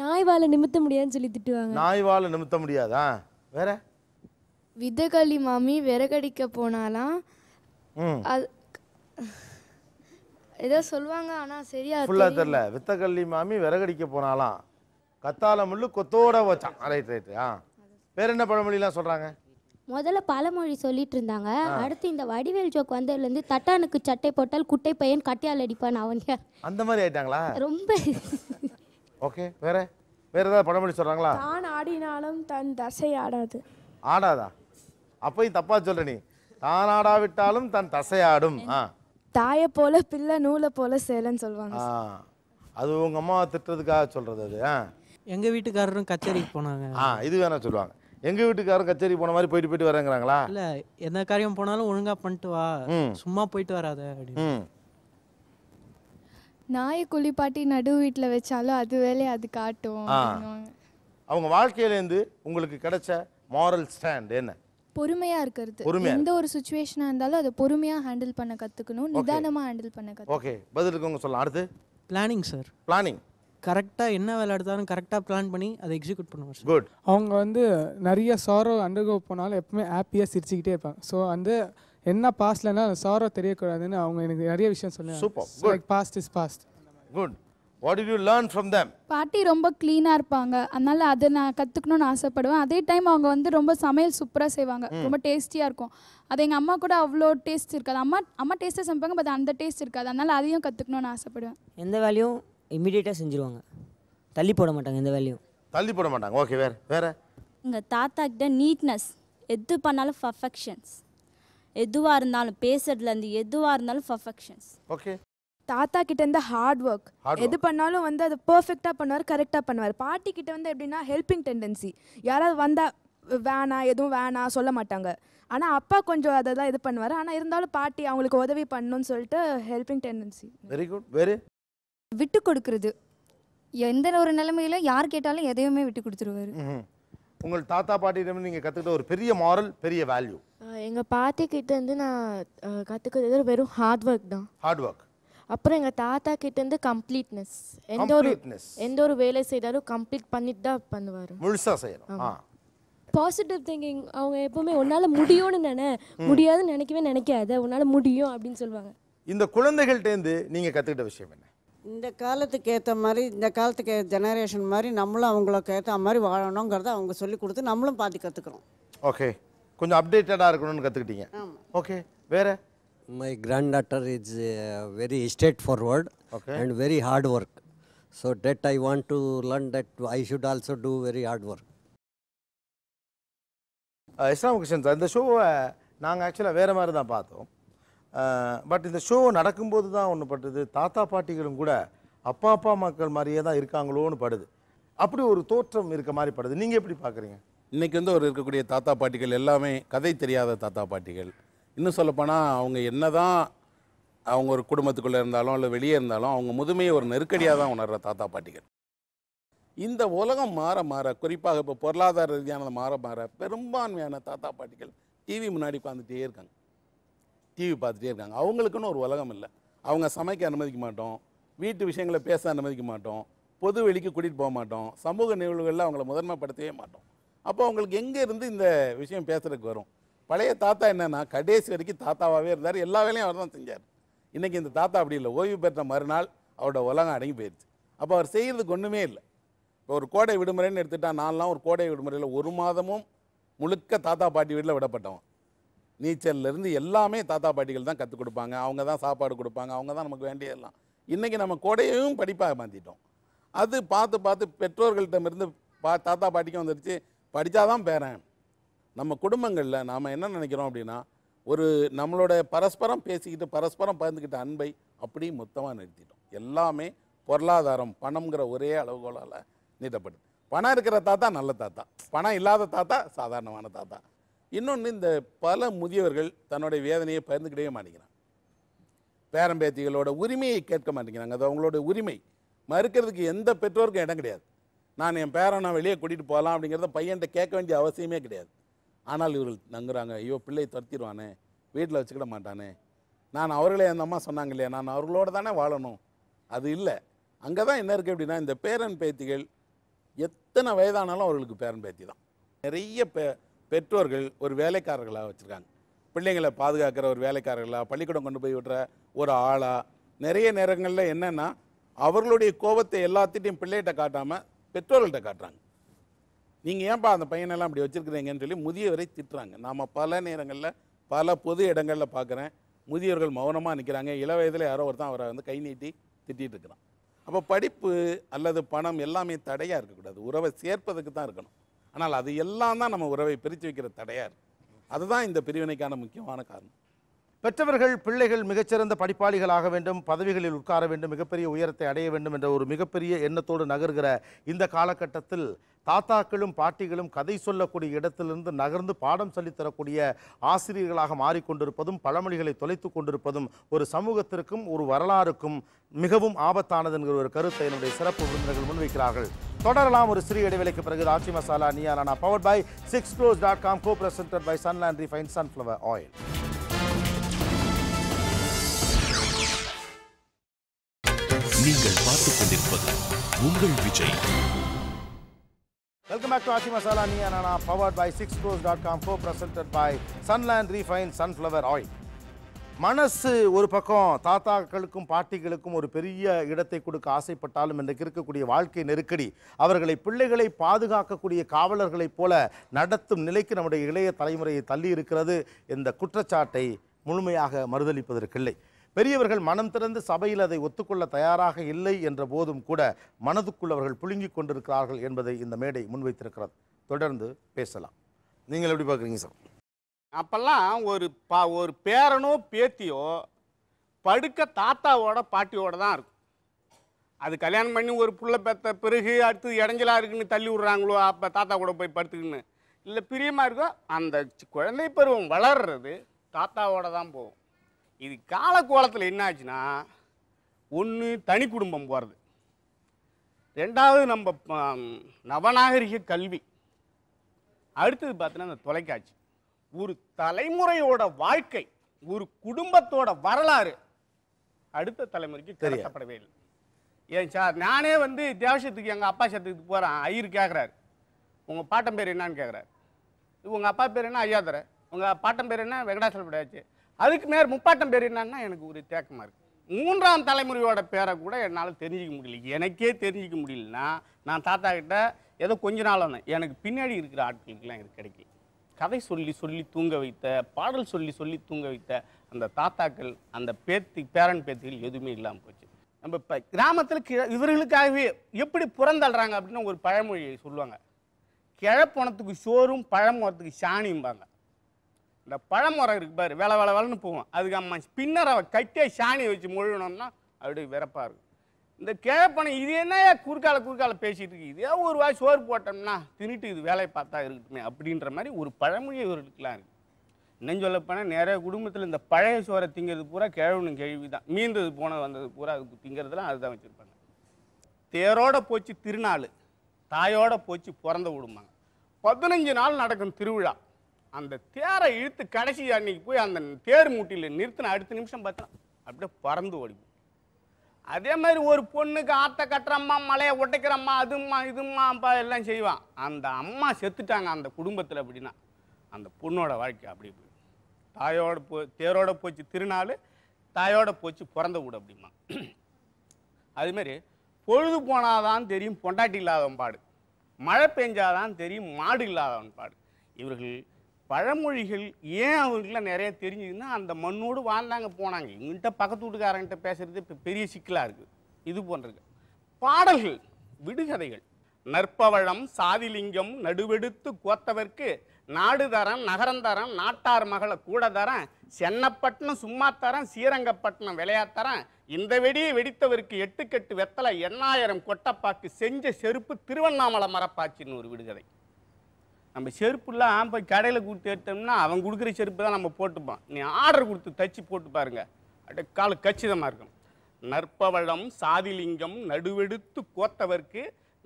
நாய் வாழை நிமித்த முடியாதுன்னு சொல்லி திட்டுவாங்க நாய் வாழை நிமித்த முடியாதா வேற விதகளி மாமி விறகடிக்க போனாலாம் அது ஏதோ சொல்லுவாங்க ஆனால் சரியா ஃபுல்லாக தெரில வித்தகல்லி மாமி விறகடிக்க போனாலாம் கத்தால முள்ளு கொத்தோட வச்சான் ரைட் ரைட் ஆ வேற என்ன பழமொழிலாம் சொல்றாங்க முதல்ல பழமொழி சொல்லிட்டு இருந்தாங்க அடுத்து இந்த வடிவேல் ஜோக் வந்ததுலேருந்து தட்டானுக்கு சட்டை போட்டால் குட்டை பையன் கட்டியால் அடிப்பான் அவன் அந்த மாதிரி ஆயிட்டாங்களா ரொம்ப ஓகே வேற வேற ஏதாவது படம் பண்ணி சொல்றாங்களா தான் ஆடினாலும் தன் தசை ஆடாது ஆடாதா அப்பயும் தப்பா சொல்ற நீ தான் ஆடாவிட்டாலும் தன் தசை ஆடும் தாயை போல பிள்ளை நூலை போல சேலன்னு சொல்லுவாங்க அது உங்க அம்மா திட்டுறதுக்காக சொல்றது அது எங்க வீட்டுக்காரரும் கச்சேரிக்கு போனாங்க ஆ இது வேணா சொல்லுவாங்க எங்க வீட்டுக்காரரும் கச்சேரி போன மாதிரி போயிட்டு போயிட்டு வரேங்கிறாங்களா இல்ல என்ன காரியம் போனாலும் ஒழுங்கா பண்ணிட்டு வா சும்மா போயிட்டு வராத அப்படின்னு நாயை குளிப்பாட்டி நடு வீட்டில் வச்சாலும் அது வேலையை அது காட்டும் அவங்க வாழ்க்கையிலேருந்து உங்களுக்கு கிடைச்ச மாரல் ஸ்டாண்ட் என்ன பொறுமையா இருக்கிறது எந்த ஒரு சுச்சுவேஷனா இருந்தாலும் அதை பொறுமையா ஹேண்டில் பண்ண கத்துக்கணும் நிதானமா ஹேண்டில் பண்ண கத்து ஓகே பதில் உங்க சொல்லலாம் அடுத்து பிளானிங் சார் பிளானிங் கரெக்டாக என்ன வேலை எடுத்தாலும் கரெக்டாக பிளான் பண்ணி அதை எக்ஸிக்யூட் பண்ணுவாங்க குட் அவங்க வந்து நிறைய சாரோ அண்டர்கோ போனாலும் எப்பவுமே ஹாப்பியாக சிரிச்சுக்கிட்டே இருப்பாங்க ஸோ வந்து என்ன பாஸ்ட்லன்னா சாரோ தெரியக்கூடாதுன்னு அவங்க எனக்கு நிறைய விஷயம் சொன்னாங்க super good like past is past good what do you learn from them பாட்டி ரொம்ப க்ளீனாக இருப்பாங்க அதனால அதை நான் கற்றுக்கணும்னு ஆசைப்படுவேன் அதே டைம் அவங்க வந்து ரொம்ப சமையல் சூப்பராக செய்வாங்க ரொம்ப டேஸ்டியாக இருக்கும் அது எங்கள் அம்மா கூட அவ்வளோ டேஸ்ட் இருக்காது அம்மா அம்மா டேஸ்ட்டாக சமைப்பாங்க பட் அந்த டேஸ்ட் இருக்காது அதனால அதையும் கற்றுக்கணும்னு ஆசைப்படுவேன் எந்த வேலையும் இம்மிடியேட்டாக செஞ்சுருவாங்க தள்ளி போட மாட்டாங்க எந்த வேலையும் தள்ளி போட மாட்டாங்க ஓகே வேற வேற எங்கள் தாத்தா கிட்ட நீட்னஸ் எது பண்ணாலும் பர்ஃபெக்ஷன்ஸ் எதுவாக இருந்தாலும் பேசுறதுலேருந்து எதுவாக இருந்தாலும் பர்ஃபெக்ஷன்ஸ் ஓகே தாத்தா கிட்ட இருந்து ஹார்ட் ஒர்க் எது பண்ணாலும் வந்து அது பர்ஃபெக்டாக பண்ணுவார் கரெக்டாக பண்ணுவார் பாட்டி கிட்ட வந்து எப்படின்னா ஹெல்பிங் டெண்டன்சி யாராவது வந்தால் வேணா எதுவும் வேணா சொல்ல மாட்டாங்க ஆனால் அப்பா கொஞ்சம் அதை தான் இது பண்ணுவார் ஆனால் இருந்தாலும் பாட்டி அவங்களுக்கு உதவி பண்ணணும்னு சொல்லிட்டு ஹெல்பிங் டெண்டன்சி வெரி குட் வேறு விட்டு கொடுக்கறது எந்த ஒரு நிலைமையில யார் கேட்டாலும் எதையுமே விட்டு கொடுத்துருவாரு உங்கள் தாத்தா பாட்டியிடம் நீங்கள் கற்றுக்கிட்ட ஒரு பெரிய மாரல் பெரிய வேல்யூ எங்கள் பாட்டிக்கிட்டேருந்து நான் கற்றுக்கிறது வெறும் ஹார்ட் ஒர்க் தான் ஹார்ட் ஒர்க் அப்புறம் எங்கள் தாத்தா கிட்டேருந்து கம்ப்ளீட்னஸ் எந்த ஒரு எந்த ஒரு வேலை செய்தாலும் கம்ப்ளீட் பண்ணிட்டு தான் பண்ணுவார் முழுசாக செய்யணும் பாசிட்டிவ் திங்கிங் அவங்க எப்போவுமே உன்னால் முடியும்னு நினை முடியாதுன்னு நினைக்கவே நினைக்காத உன்னால் முடியும் அப்படின்னு சொல்லுவாங்க இந்த குழந்தைகள்டேருந்து நீங்கள் கற்றுக்கிட்ட விஷயம் என்ன இந்த காலத்துக்கு ஏற்ற மாதிரி இந்த காலத்துக்கு ஜெனரேஷன் மாதிரி நம்மளும் அவங்களுக்கு ஏற்ற மாதிரி வாழணுங்கிறத அவங்க சொல்லி கொடுத்து நம்மளும் பார்த்து கற்றுக்குறோம் ஓகே கொஞ்சம் அப்டேட்டடாக இருக்கணும்னு கற்றுக்கிட்டீங்க ஓகே வேறு my granddaughter is very straightforward and very hard work so that I want to learn that I should also do very hard work இஸ்லாம் கிருஷ்ணன் சார் இந்த ஷோவை நாங்கள் ஆக்சுவலாக வேறு மாதிரி தான் பார்த்தோம் பட் uh, இந்த ஷோ நடக்கும்போது தான் ஒன்று பட்டது தாத்தா பாட்டிகளும் கூட அப்பா அப்பா மக்கள் மாதிரியே தான் இருக்காங்களோன்னு படுது அப்படி ஒரு தோற்றம் இருக்க மாதிரி படுது நீங்கள் எப்படி பார்க்குறீங்க இன்றைக்கி வந்து ஒரு இருக்கக்கூடிய தாத்தா பாட்டிகள் எல்லாமே கதை தெரியாத தாத்தா பாட்டிகள் இன்னும் சொல்லப்போனால் அவங்க என்ன தான் அவங்க ஒரு குடும்பத்துக்குள்ளே இருந்தாலும் இல்லை வெளியே இருந்தாலும் அவங்க முதுமையை ஒரு நெருக்கடியாக தான் உணர்கிற தாத்தா பாட்டிகள் இந்த உலகம் மாற மாற குறிப்பாக இப்போ பொருளாதார ரீதியானது மாற மாற பெரும்பான்மையான தாத்தா பாட்டிகள் டிவி முன்னாடி பார்த்துட்டே இருக்காங்க டிவி பார்த்துட்டே இருக்காங்க அவங்களுக்குன்னு ஒரு உலகம் இல்லை அவங்க சமைக்க அனுமதிக்க மாட்டோம் வீட்டு விஷயங்களை பேச அனுமதிக்க மாட்டோம் பொது வெளிக்கு கூட்டிகிட்டு போக மாட்டோம் சமூக நிகழ்வுகளில் அவங்கள முதன்மைப்படுத்தவே மாட்டோம் அப்போ அவங்களுக்கு எங்கே இருந்து இந்த விஷயம் பேசுகிறதுக்கு வரும் பழைய தாத்தா என்னென்னா கடைசி வரைக்கும் தாத்தாவாகவே இருந்தார் எல்லா வேலையும் அவர் தான் செஞ்சார் இன்றைக்கி இந்த தாத்தா அப்படி இல்லை ஓய்வு பெற்ற மறுநாள் அவரோட உலகம் அடங்கி போயிடுச்சு அப்போ அவர் செய்கிறதுக்கு ஒன்றுமே இல்லை இப்போ ஒரு கோடை விடுமுறைன்னு எடுத்துட்டா நான்லாம் ஒரு கோடை விடுமுறையில் ஒரு மாதமும் முழுக்க தாத்தா பாட்டி வீட்டில் விடப்பட்டவன் நீச்சல்லேருந்து எல்லாமே தாத்தா பாட்டிகள் தான் கற்றுக் கொடுப்பாங்க அவங்க தான் சாப்பாடு கொடுப்பாங்க அவங்க தான் நமக்கு வேண்டியதெல்லாம் இன்றைக்கி நம்ம கோடையையும் படிப்பாக மாற்றிட்டோம் அது பார்த்து பார்த்து பெற்றோர்கள்ட்ட இருந்து பா தாத்தா பாட்டிக்கும் வந்துடுச்சு படித்தாதான் பேரன் நம்ம குடும்பங்களில் நாம் என்ன நினைக்கிறோம் அப்படின்னா ஒரு நம்மளோட பரஸ்பரம் பேசிக்கிட்டு பரஸ்பரம் பகிர்ந்துக்கிட்ட அன்பை அப்படி மொத்தமாக நிறுத்திட்டோம் எல்லாமே பொருளாதாரம் பணம்ங்கிற ஒரே அளவுகளால் நீட்டப்படுது பணம் இருக்கிற தாத்தா நல்ல தாத்தா பணம் இல்லாத தாத்தா சாதாரணமான தாத்தா இன்னொன்று இந்த பல முதியவர்கள் தன்னுடைய வேதனையை பகிர்ந்துக்கிட்டே மாட்டேங்கிறாங்க பேரம்பேத்திகளோட உரிமையை கேட்க மாட்டேங்கிறாங்க அது அவங்களோட உரிமை மறுக்கிறதுக்கு எந்த பெற்றோருக்கும் இடம் கிடையாது நான் என் பேரனை வெளியே கூட்டிகிட்டு போகலாம் அப்படிங்கிறத பையன்கிட்ட கேட்க வேண்டிய அவசியமே கிடையாது ஆனால் இவர்கள் நங்குறாங்க ஐயோ பிள்ளையை துரத்திடுவானே வீட்டில் வச்சுக்கிட மாட்டானே நான் அவர்களே அந்த அம்மா சொன்னாங்க இல்லையா நான் அவர்களோடு தானே வாழணும் அது இல்லை அங்கே தான் என்ன இருக்குது அப்படின்னா இந்த பேரன் பேத்திகள் எத்தனை வயதானாலும் அவர்களுக்கு பேரன் பேத்தி தான் நிறைய பெ பெற்றோர்கள் ஒரு வேலைக்காரர்களாக வச்சுருக்காங்க பிள்ளைங்களை பாதுகாக்கிற ஒரு வேலைக்காரர்களாக பள்ளிக்கூடம் கொண்டு போய் விடுற ஒரு ஆளாக நிறைய நேரங்களில் என்னென்னா அவர்களுடைய கோபத்தை எல்லாத்திட்டையும் பிள்ளைகிட்ட காட்டாமல் பெற்றோர்கள்ட்ட காட்டுறாங்க நீங்கள் ஏன்பா அந்த பையனெல்லாம் அப்படி வச்சுருக்குறீங்கன்னு சொல்லி முதியவரை திட்டுறாங்க நாம் பல நேரங்களில் பல பொது இடங்களில் பார்க்குறேன் முதியவர்கள் மௌனமாக நிற்கிறாங்க இள வயதில் யாரோ ஒருத்தன் அவரை வந்து கை நீட்டி திட்டிகிட்டு இருக்கிறான் அப்போ படிப்பு அல்லது பணம் எல்லாமே தடையாக இருக்கக்கூடாது உறவை சேர்ப்பதுக்கு தான் இருக்கணும் ஆனால் அது எல்லாம் தான் நம்ம உறவை பிரித்து வைக்கிற தடையாக இருக்குது அதுதான் இந்த பிரிவினைக்கான முக்கியமான காரணம் பெற்றவர்கள் பிள்ளைகள் மிகச்சிறந்த படிப்பாளிகள் ஆக வேண்டும் பதவிகளில் உட்கார வேண்டும் மிகப்பெரிய உயரத்தை அடைய வேண்டும் என்ற ஒரு மிகப்பெரிய எண்ணத்தோடு நகர்கிற இந்த காலகட்டத்தில் தாத்தாக்களும் பாட்டிகளும் கதை சொல்லக்கூடிய இடத்திலிருந்து நகர்ந்து பாடம் சொல்லித்தரக்கூடிய ஆசிரியர்களாக மாறிக்கொண்டிருப்பதும் பழமொழிகளை தொலைத்து கொண்டிருப்பதும் ஒரு சமூகத்திற்கும் ஒரு வரலாறுக்கும் மிகவும் ஆபத்தானது என்கிற ஒரு கருத்தை என்னுடைய சிறப்பு விருந்தினர்கள் முன்வைக்கிறார்கள் தொடரலாம் ஒரு சிறிய இடைவேளைக்கு பிறகு ஆட்சி மசாலா நியானா power by six close dot com co present by Sunland fine sunflower oil நீங்கள் பார்த்துக் கொண்டிருப்பது உங்கள் Vijay welcome back to Aachi masala நீ அனானா powered by six pros dot com co presented by Sunland refine sunflower oil மனசு ஒரு பக்கம் தாத்தாக்களுக்கும் பாட்டிகளுக்கும் ஒரு பெரிய இடத்தை கொடுக்க ஆசைப்பட்டாலும் இன்றைக்கு இருக்கக்கூடிய வாழ்க்கை நெருக்கடி அவர்களை பிள்ளைகளை பாதுகாக்கக்கூடிய காவலர்களைப் போல நடத்தும் நிலைக்கு நம்முடைய இளைய தலைமுறையை தள்ளி இருக்கிறது இந்த குற்றச்சாட்டை முழுமையாக மறுதளிப்பதற்கில்லை பெரியவர்கள் மனம் திறந்து சபையில் அதை ஒத்துக்கொள்ள தயாராக இல்லை என்ற போதும் கூட மனதுக்குள் அவர்கள் புழுங்கிக் கொண்டிருக்கிறார்கள் என்பதை இந்த மேடை முன்வைத்திருக்கிறது தொடர்ந்து பேசலாம் நீங்கள் எப்படி பார்க்குறீங்க சார் அப்போல்லாம் ஒரு பா ஒரு பேரனோ பேத்தியோ படுக்க தாத்தாவோட பாட்டியோட தான் இருக்கும் அது கல்யாணம் பண்ணி ஒரு புள்ள பெத்த பிறகு அடுத்து இடைஞ்சலாக இருக்குன்னு தள்ளி விட்றாங்களோ அப்போ தாத்தா கூட போய் படுத்துக்கின்னு இல்லை பிரியமாக இருக்கோ அந்த குழந்தை பருவம் வளர்றது தாத்தாவோட தான் போகும் இது காலக்கோலத்தில் என்ன ஆச்சுன்னா ஒன்று தனி குடும்பம் போகிறது ரெண்டாவது நம்ம நவநாகரிக கல்வி அடுத்தது பார்த்தீங்கன்னா அந்த தொலைக்காட்சி ஒரு தலைமுறையோட வாழ்க்கை ஒரு குடும்பத்தோட வரலாறு அடுத்த தலைமுறைக்கு கருத்தப்படவே இல்லை ஏன் சார் நானே வந்து தேவசத்துக்கு எங்கள் அப்பா சத்துக்கு போகிறேன் ஐயர் கேட்குறாரு உங்கள் பாட்டம் பேர் என்னான்னு கேட்குறாரு உங்கள் அப்பா பேர் என்ன ஐயாதரை உங்கள் பாட்டம் பேர் என்ன வெங்கடாசல் படையாச்சு அதுக்கு மேல் முப்பாட்டம் பேர் என்னன்னா எனக்கு ஒரு தேக்கமாக இருக்குது மூன்றாம் தலைமுறையோட பேரை கூட என்னால் தெரிஞ்சிக்க முடியல எனக்கே தெரிஞ்சிக்க முடியலன்னா நான் தாத்தா கிட்ட ஏதோ கொஞ்ச நாளான எனக்கு பின்னாடி இருக்கிற ஆட்களுக்கெல்லாம் இது கிடைக்கும் கதை சொல்லி சொல்லி தூங்க வைத்த பாடல் சொல்லி சொல்லி தூங்க வைத்த அந்த தாத்தாக்கள் அந்த பேத்தி பேரன் பேத்திகள் எதுவுமே இல்லாமல் போச்சு நம்ம இப்போ கிராமத்தில் கி இவர்களுக்காகவே எப்படி புறந்தள்ளுறாங்க அப்படின்னு ஒரு பழமொழியை சொல்லுவாங்க கிழப்போனத்துக்கு சோறும் பழம் போகிறதுக்கு சாணியும்பாங்க இந்த பழமரம் இருக்கு பாரு வேலை வேலை வேலைன்னு போவோம் அதுக்கு அம்மா அவன் கட்டியே சாணியை வச்சு முழுகணும்னா அப்படி விறப்பாக இருக்கும் இந்த கிழப்பனை இது என்ன குறுக்கால குறுக்கால பேசிகிட்டு இருக்கு இதே ஒரு வாய் சோறு போட்டோம்னா தின்னுட்டு இது வேலையை பார்த்தா இருக்கட்டுமே அப்படின்ற மாதிரி ஒரு பழமொழி இவர்களுக்குலாம் இருக்குது இன்னும் சொல்லப்போனால் நிறைய குடும்பத்தில் இந்த பழைய சோறை திங்கிறது பூரா கிழவனும் கேள்வி தான் மீந்தது போனது வந்தது பூரா அதுக்கு திங்கிறதுலாம் அதுதான் வச்சுருப்பாங்க தேரோட போச்சு திருநாள் தாயோட போச்சு பிறந்த விடுமாங்க பதினஞ்சு நாள் நடக்கும் திருவிழா அந்த தேரை இழுத்து கடைசி அன்னைக்கு போய் அந்த தேர் மூட்டியில் நிறுத்தின அடுத்த நிமிஷம் பார்த்தா அப்படியே பறந்து ஓடிக்கும் அதே மாதிரி ஒரு பொண்ணுக்கு ஆத்த கட்டுறம்மா மலையை உடைக்கிறம்மா அதும்மா இதும்மா அப்பா எல்லாம் செய்வான் அந்த அம்மா செத்துட்டாங்க அந்த குடும்பத்தில் அப்படின்னா அந்த பொண்ணோட வாழ்க்கை அப்படி போய் தாயோட போ தேரோட போச்சு திருநாள் தாயோட போச்சு பிறந்த கூட அப்படிமா அதுமாரி பொழுது போனாதான் தெரியும் பொண்டாட்டி இல்லாதவன் பாடு மழை பெஞ்சாதான் தெரியும் மாடு இல்லாதவன் பாடு இவர்கள் பழமொழிகள் ஏன் அவங்களுக்குலாம் நிறைய தெரிஞ்சுதுன்னா அந்த மண்ணோடு வாழ்ந்தாங்க போனாங்க எங்கிட்ட பக்கத்து வீட்டுக்காரங்கிட்ட பேசுகிறது இப்போ பெரிய சிக்கலாக இருக்குது இது போன்றது பாடல்கள் விடுகதைகள் நற்பவழம் சாதிலிங்கம் நடுவெடுத்து கோத்தவர்க்கு நாடு தரம் நகரம் தரம் நாட்டார் மகளை கூட தரம் சென்னப்பட்டினம் சும்மா தரேன் ஸ்ரீரங்கப்பட்டினம் விளையாத்தரம் இந்த வெடியை வெடித்தவருக்கு எட்டுக்கெட்டு வெத்தலை எண்ணாயிரம் கொட்டப்பாக்கு செஞ்ச செருப்பு திருவண்ணாமலை மரப்பாச்சின்னு ஒரு விடுகதை நம்ம செருப்புலாம் போய் கடையில் கொடுத்து எடுத்தோம்னா அவன் கொடுக்குற செருப்பு தான் நம்ம போட்டுப்பான் நீ ஆர்டர் கொடுத்து தச்சு போட்டு பாருங்க அப்படியே கால் கச்சிதமாக இருக்கும் நற்பவளம் சாதிலிங்கம் நடுவெடுத்து கோத்தவர்க்கு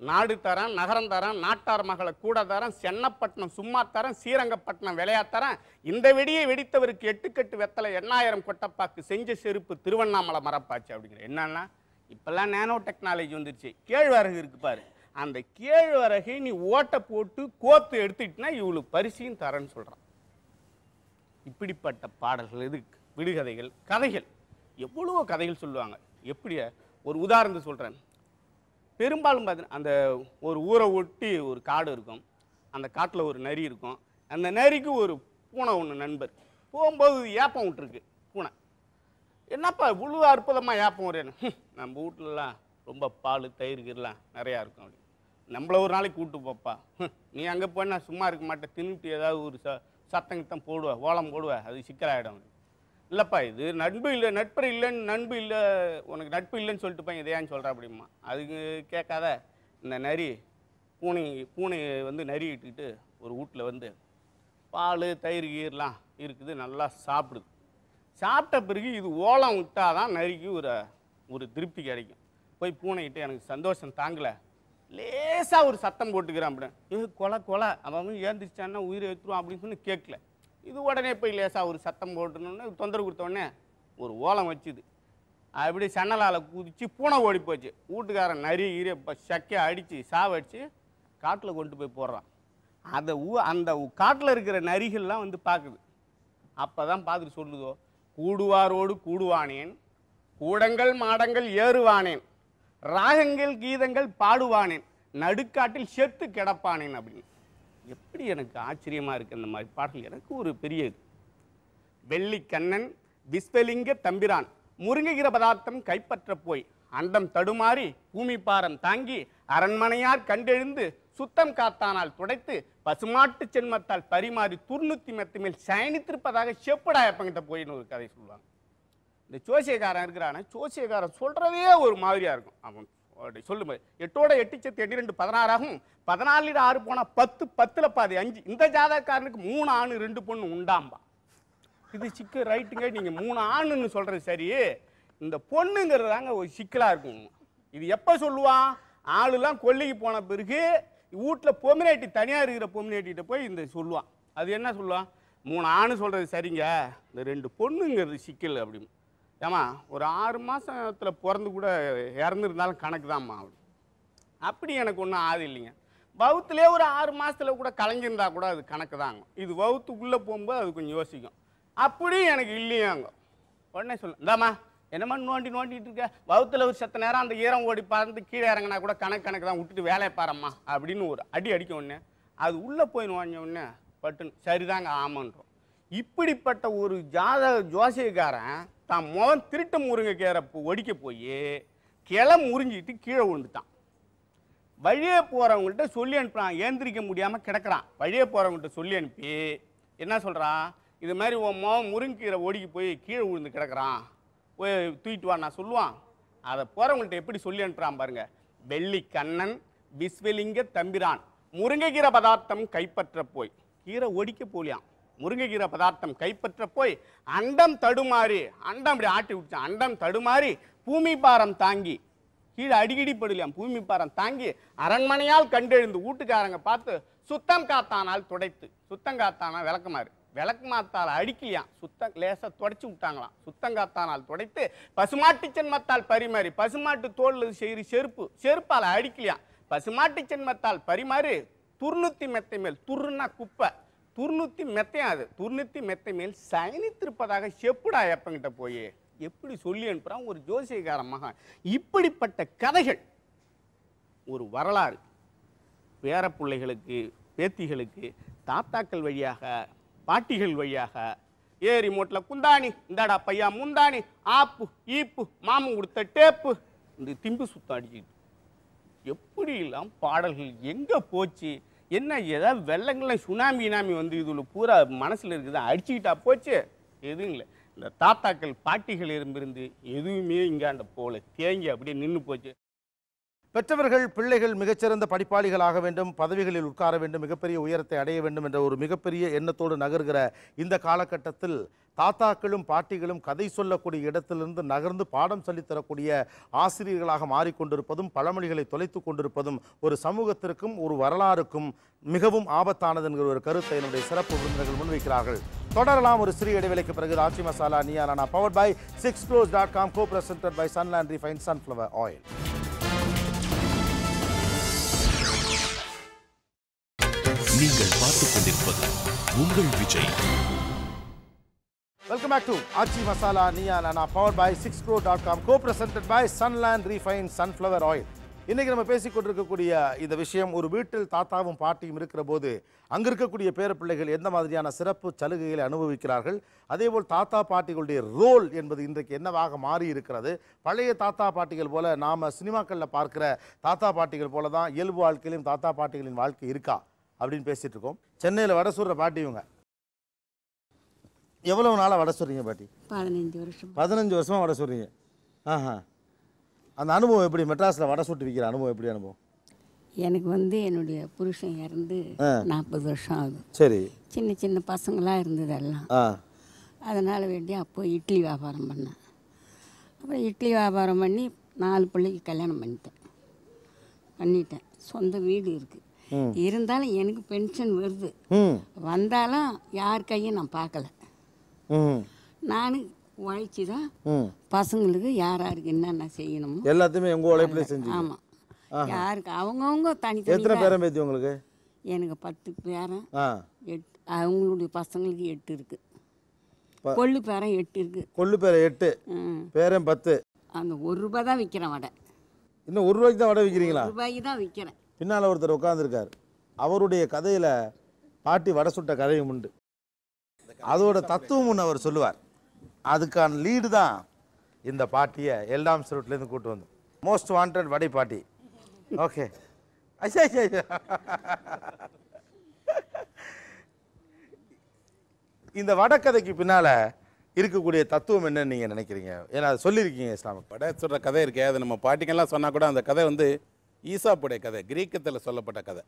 நாடு தரேன் நகரம் தரேன் நாட்டார் மகளை கூட தரேன் சென்னப்பட்டினம் சும்மா தரேன் ஸ்ரீரங்கப்பட்டினம் விளையாத்தரேன் இந்த வெடியை வெடித்தவருக்கு எட்டுக்கட்டு வெத்தலை எண்ணாயிரம் கொட்டப்பாக்கு செஞ்ச செருப்பு திருவண்ணாமலை மரப்பாச்சு அப்படிங்கிற என்னன்னா இப்போல்லாம் நேனோ டெக்னாலஜி வந்துருச்சு கேழ்வரகு இருக்கு பாரு அந்த கேழ்வரகை நீ ஓட்டை போட்டு கோத்து எடுத்துட்டுனா இவளுக்கு பரிசையும் தரேன்னு சொல்கிறான் இப்படிப்பட்ட பாடல்கள் இது விடுகதைகள் கதைகள் எவ்வளவோ கதைகள் சொல்லுவாங்க எப்படிய ஒரு உதாரணத்தை சொல்கிறேன் பெரும்பாலும் பார்த்தீங்கன்னா அந்த ஒரு ஊரை ஒட்டி ஒரு காடு இருக்கும் அந்த காட்டில் ஒரு நரி இருக்கும் அந்த நரிக்கு ஒரு பூனை ஒன்று நண்பர் போகும்போது ஏப்பம் விட்டுருக்கு பூனை என்னப்பா இவ்வளோ அற்புதமாக ஏப்பம் வரையணும் நம்ம வீட்டிலலாம் ரொம்ப பால் தயிர் கீரெலாம் நிறையா இருக்கும் அப்படின்னு நம்மள ஒரு நாளைக்கு கூப்பிட்டு போப்பா நீ அங்கே போனால் சும்மா இருக்க மாட்டேன் தின்னுட்டு ஏதாவது ஒரு ச சத்தங்கத்தான் போடுவேன் ஓலம் போடுவேன் அது சிக்கலாகிடும் இல்லைப்பா இது நட்பு இல்லை நட்பர் இல்லைன்னு நண்பு இல்லை உனக்கு நட்பு இல்லைன்னு சொல்லிட்டு போய் இதையான்னு சொல்கிற அப்படிமா அதுக்கு கேட்காத இந்த நரி பூனை பூனை வந்து நரி இட்டுக்கிட்டு ஒரு வீட்டில் வந்து பால் தயிர் கீர்லாம் இருக்குது நல்லா சாப்பிடுது சாப்பிட்ட பிறகு இது ஓலம் விட்டால் தான் நரிக்கு ஒரு ஒரு திருப்தி கிடைக்கும் போய் பூனைக்கிட்டு எனக்கு சந்தோஷம் தாங்கலை லேசாக ஒரு சத்தம் போட்டுக்கிறான் அப்படின்னு ஏ கொலை கொலை அவன் ஏந்திரிச்சான்னா உயிரை ஏற்றுருவான் அப்படின்னு சொல்லி கேட்கல இது உடனே போய் லேசாக ஒரு சத்தம் போட்டுனோடனே தொந்தரவு கொடுத்தோடனே ஒரு ஓலம் வச்சுது அப்படி சன்னலால் குதித்து பூனை ஓடி போச்சு வீட்டுக்காரன் நரி ஈரிய சக்கையை அடித்து சாவடிச்சு காட்டில் கொண்டு போய் போடுறான் அதை ஊ அந்த காட்டில் இருக்கிற நரிகள்லாம் வந்து பார்க்குது அப்போ தான் பார்த்துட்டு சொல்லுதோ கூடுவாரோடு கூடுவானேன் கூடங்கள் மாடங்கள் ஏறுவானேன் ராகங்கள் கீதங்கள் பாடுவானேன் நடுக்காட்டில் செத்து கிடப்பானேன் அப்படின்னு எப்படி எனக்கு ஆச்சரியமாக இருக்குது அந்த மாதிரி பாடல் எனக்கு ஒரு பெரிய இது வெள்ளிக்கண்ணன் விஸ்வலிங்க தம்பிரான் முருங்குகிற பதார்த்தம் கைப்பற்ற போய் அண்டம் தடுமாறி பூமிப்பாரம் தாங்கி அரண்மனையார் கண்டெழுந்து சுத்தம் காத்தானால் துடைத்து பசுமாட்டு சென்மத்தால் பரிமாறி துர்நூத்தி மெத்து மேல் சயனித்திருப்பதாக செப்படாயப்பங்கிட்ட போயின்னு ஒரு கதை சொல்லுவாங்க இந்த ஜோசியக்காரன் இருக்கிறானே சோசியக்காரன் சொல்கிறதே ஒரு மாதிரியாக இருக்கும் அவன் சொல்லுமே எட்டோட எட்டு சத்து எட்டு ரெண்டு பதினாறாகும் பதினாலில் ஆறு போனால் பத்து பத்தில் பாதி அஞ்சு இந்த ஜாதகக்காரனுக்கு மூணு ஆணு ரெண்டு பொண்ணு உண்டாம்பா இது சிக்கு ரைட்டுங்க நீங்கள் மூணு ஆணுன்னு சொல்கிறது சரி இந்த பொண்ணுங்கிறதாங்க ஒரு சிக்கலாக இருக்கும் இது எப்போ சொல்லுவான் ஆளுலாம் கொல்லிக்கு போன பிறகு வீட்டில் பொம்னேட்டி தனியாக இருக்கிற பொமினேட்டிகிட்ட போய் இந்த சொல்லுவான் அது என்ன சொல்லுவான் மூணு ஆணு சொல்கிறது சரிங்க இந்த ரெண்டு பொண்ணுங்கிறது சிக்கல் அப்படின்னு ஏம்மா ஒரு ஆறு மாதத்தில் பிறந்து கூட இறந்துருந்தாலும் கணக்கு தான்மா அப்படி அப்படி எனக்கு ஒன்றும் ஆது இல்லைங்க வவுத்துலேயே ஒரு ஆறு மாதத்தில் கூட கலைஞ்சிருந்தா கூட அது கணக்கு தாங்க இது வவுத்துக்குள்ளே போகும்போது அது கொஞ்சம் யோசிக்கும் அப்படியும் எனக்கு இல்லையாங்க உடனே சொல்லு இந்தாம்மா என்னம்மா நோண்டி நோண்டிட்டு இருக்க வவுத்தில் ஒரு சத்த நேரம் அந்த ஈரம் ஓடி பறந்து கீழே இறங்கினா கூட கணக்கு கணக்கு தான் விட்டுட்டு வேலையை பாரம்மா அப்படின்னு ஒரு அடி அடிக்க உடனே அது உள்ளே போய் நோஞ்ச உடனே பட்டுன்னு சரிதாங்க ஆமான்றோம் இப்படிப்பட்ட ஒரு ஜாத ஜோசியக்காரன் தான் முதல் திருட்டு முருங்கைக்கீரை ஒடிக்க போய் கிளம் முறிஞ்சிட்டு கீழே விழுந்துட்டான் வழியே போகிறவங்கள்ட்ட சொல்லி அனுப்புகிறான் ஏந்திரிக்க முடியாமல் கிடக்கிறான் வழியே போகிறவங்கள்ட்ட சொல்லி அனுப்பி என்ன சொல்கிறான் இது மாதிரி உன் மோம் முருங்கீரை ஒடிக்க போய் கீழே விழுந்து கிடக்கிறான் போய் தூக்கிட்டு வா நான் சொல்லுவான் அதை போகிறவங்கள்ட்ட எப்படி சொல்லி அனுப்புகிறான் பாருங்கள் வெள்ளி கண்ணன் விஸ்வலிங்க தம்பிரான் முருங்கைக்கீரை பதார்த்தம் கைப்பற்ற போய் கீரை ஒடிக்க போலியான் முருங்கைக்கீரை பதார்த்தம் கைப்பற்ற போய் அண்டம் தடுமாறி அண்டம் அப்படி ஆட்டி விட்டுச்சான் அண்டம் தடுமாறி பூமி பாரம் தாங்கி கீழே அடிக்கடி படலையாம் பாரம் தாங்கி அரண்மனையால் கண்டெழுந்து வீட்டுக்காரங்க பார்த்து சுத்தம் காத்தானால் துடைத்து சுத்தம் காத்தானால் விளக்குமாறு விளக்குமாத்தால் அடிக்கலையாம் சுத்தம் லேசாக துடைச்சி விட்டாங்களாம் சுத்தம் காத்தானால் துடைத்து பசுமாட்டு சென்மத்தால் பரிமாறி பசுமாட்டு தோல் செய்தி செருப்பு செருப்பால் அடிக்கலையாம் பசுமாட்டு சென்மத்தால் பரிமாறி துர்நூத்தி மெத்தை மேல் துருன்னா குப்பை துர்நூத்தி மெத்தையும் அது மெத்தை மேல் சயனித்திருப்பதாக செப்புடா எப்பங்கிட்ட போய் எப்படி சொல்லி அனுப்புறான் ஒரு ஜோசியக்கார மகன் இப்படிப்பட்ட கதைகள் ஒரு வரலாறு பேர பிள்ளைகளுக்கு பேத்திகளுக்கு தாத்தாக்கள் வழியாக பாட்டிகள் வழியாக ஏரி மோட்டில் குந்தாணி இந்தாடா பையா முந்தாணி ஆப்பு ஈப்பு மாமு கொடுத்த டேப்பு இந்த திம்பு சுத்தம் அடிச்சுக்கிட்டு எப்படிலாம் பாடல்கள் எங்கே போச்சு என்ன ஏதாவது வெள்ளங்கள்லாம் சுனாமி நாமி வந்து இதில் பூரா மனசில் இருக்குது அடிச்சுக்கிட்டா போச்சு எதுவும் இல்லை இந்த தாத்தாக்கள் பாட்டிகள் இருந்து எதுவுமே இங்காண்ட போகல தேங்கி அப்படியே நின்று போச்சு பெற்றவர்கள் பிள்ளைகள் மிகச்சிறந்த படிப்பாளிகளாக வேண்டும் பதவிகளில் உட்கார வேண்டும் மிகப்பெரிய உயரத்தை அடைய வேண்டும் என்ற ஒரு மிகப்பெரிய எண்ணத்தோடு நகர்கிற இந்த காலகட்டத்தில் தாத்தாக்களும் பாட்டிகளும் கதை சொல்லக்கூடிய இடத்திலிருந்து நகர்ந்து பாடம் சொல்லித்தரக்கூடிய ஆசிரியர்களாக மாறிக்கொண்டிருப்பதும் பழமொழிகளை தொலைத்து கொண்டிருப்பதும் ஒரு சமூகத்திற்கும் ஒரு வரலாறுக்கும் மிகவும் ஆபத்தானது என்கிற ஒரு கருத்தை என்னுடைய சிறப்பு விருந்தினர்கள் முன்வைக்கிறார்கள் தொடரலாம் ஒரு சிறிய இடைவெளிக்கு பிறகு ராட்சி மசாலா நியாரானா power by six close dot com co present by Sunland refine sunflower oil நீங்கள் பார்த்துக் கொண்டிருப்பது உங்கள் Vijay welcome back to Aachi masala Neeya Naana power by six bro dot com co present by Sunland refine sunflower oil இன்றைக்கி நம்ம பேசிக்கொண்டிருக்கக்கூடிய இந்த விஷயம் ஒரு வீட்டில் தாத்தாவும் பாட்டியும் இருக்கிற போது அங்கே இருக்கக்கூடிய பேரப்பிள்ளைகள் எந்த மாதிரியான சிறப்பு சலுகைகளை அனுபவிக்கிறார்கள் அதேபோல் தாத்தா பாட்டிகளுடைய ரோல் என்பது இன்றைக்கு என்னவாக மாறி இருக்கிறது பழைய தாத்தா பாட்டிகள் போல நாம் சினிமாக்களில் பார்க்குற தாத்தா பாட்டிகள் போல தான் இயல்பு வாழ்க்கையிலும் தாத்தா பாட்டிகளின் வாழ்க்கை இருக்கா அப்படின்னு பேசிகிட்டு இருக்கோம் சென்னையில் வடை சுடுற பாட்டி இவங்க எவ்வளவு நாளாக வடை சுடுறீங்க பாட்டி பதினஞ்சு வருஷம் பதினஞ்சு வருஷமாக வடை சுடுறீங்க ஆஹா அந்த அனுபவம் எப்படி மெட்ராஸில் வடை சுட்டு விற்கிற அனுபவம் எப்படி அனுபவம் எனக்கு வந்து என்னுடைய புருஷன் இறந்து நாற்பது வருஷம் ஆகுது சரி சின்ன சின்ன பசங்களாக இருந்ததெல்லாம் அதனால் வேண்டி அப்போ இட்லி வியாபாரம் பண்ணேன் அப்புறம் இட்லி வியாபாரம் பண்ணி நாலு பிள்ளைக்கு கல்யாணம் பண்ணிட்டேன் பண்ணிட்டேன் சொந்த வீடு இருக்குது இருந்தாலும் எனக்கு பென்ஷன் வருது வந்தாலும் யார் கையும் நான் பார்க்கல நானும் உழைச்சி தான் பசங்களுக்கு யார் யாருக்கு என்னென்ன செய்யணும் எல்லாத்தையுமே எங்கள் செஞ்சு ஆமாம் யாருக்கு அவங்கவுங்க தனி எத்தனை பேரம் பேத்தி உங்களுக்கு எனக்கு பத்து பேரம் எட் அவங்களுடைய பசங்களுக்கு எட்டு இருக்கு கொள்ளு பேரம் எட்டு இருக்கு கொள்ளு பேரம் எட்டு பேரம் பத்து அந்த ஒரு ரூபாய் தான் விற்கிறேன் வடை இன்னும் ஒரு ரூபாய்க்கு தான் வடை விற்கிறீங்களா ரூபாய்க்கு தான் விற்கிறேன் பின்னால் ஒருத்தர் உட்காந்துருக்கார் அவருடைய கதையில் பாட்டி வடை சுட்ட கதையும் உண்டு அதோட தத்துவம் ஒன்று அவர் சொல்லுவார் அதுக்கான லீடு தான் இந்த பாட்டியை எல்லாம் சிறுட்லேருந்து கூட்டு வந்தோம் மோஸ்ட் வாண்டட் வடை பாட்டி ஓகே ஐயா ஐயா இந்த வடக்கதைக்கு பின்னால் இருக்கக்கூடிய தத்துவம் என்னன்னு நீங்கள் நினைக்கிறீங்க ஏன்னா சொல்லியிருக்கீங்க இஸ்லாமிக் பட சொல்கிற கதை இருக்கே அது நம்ம பாட்டிங்கெல்லாம் சொன்னால் கூட அந்த கதை வந்து ஈசாப்புடைய கதை கிரீக்கத்தில் சொல்லப்பட்ட கதை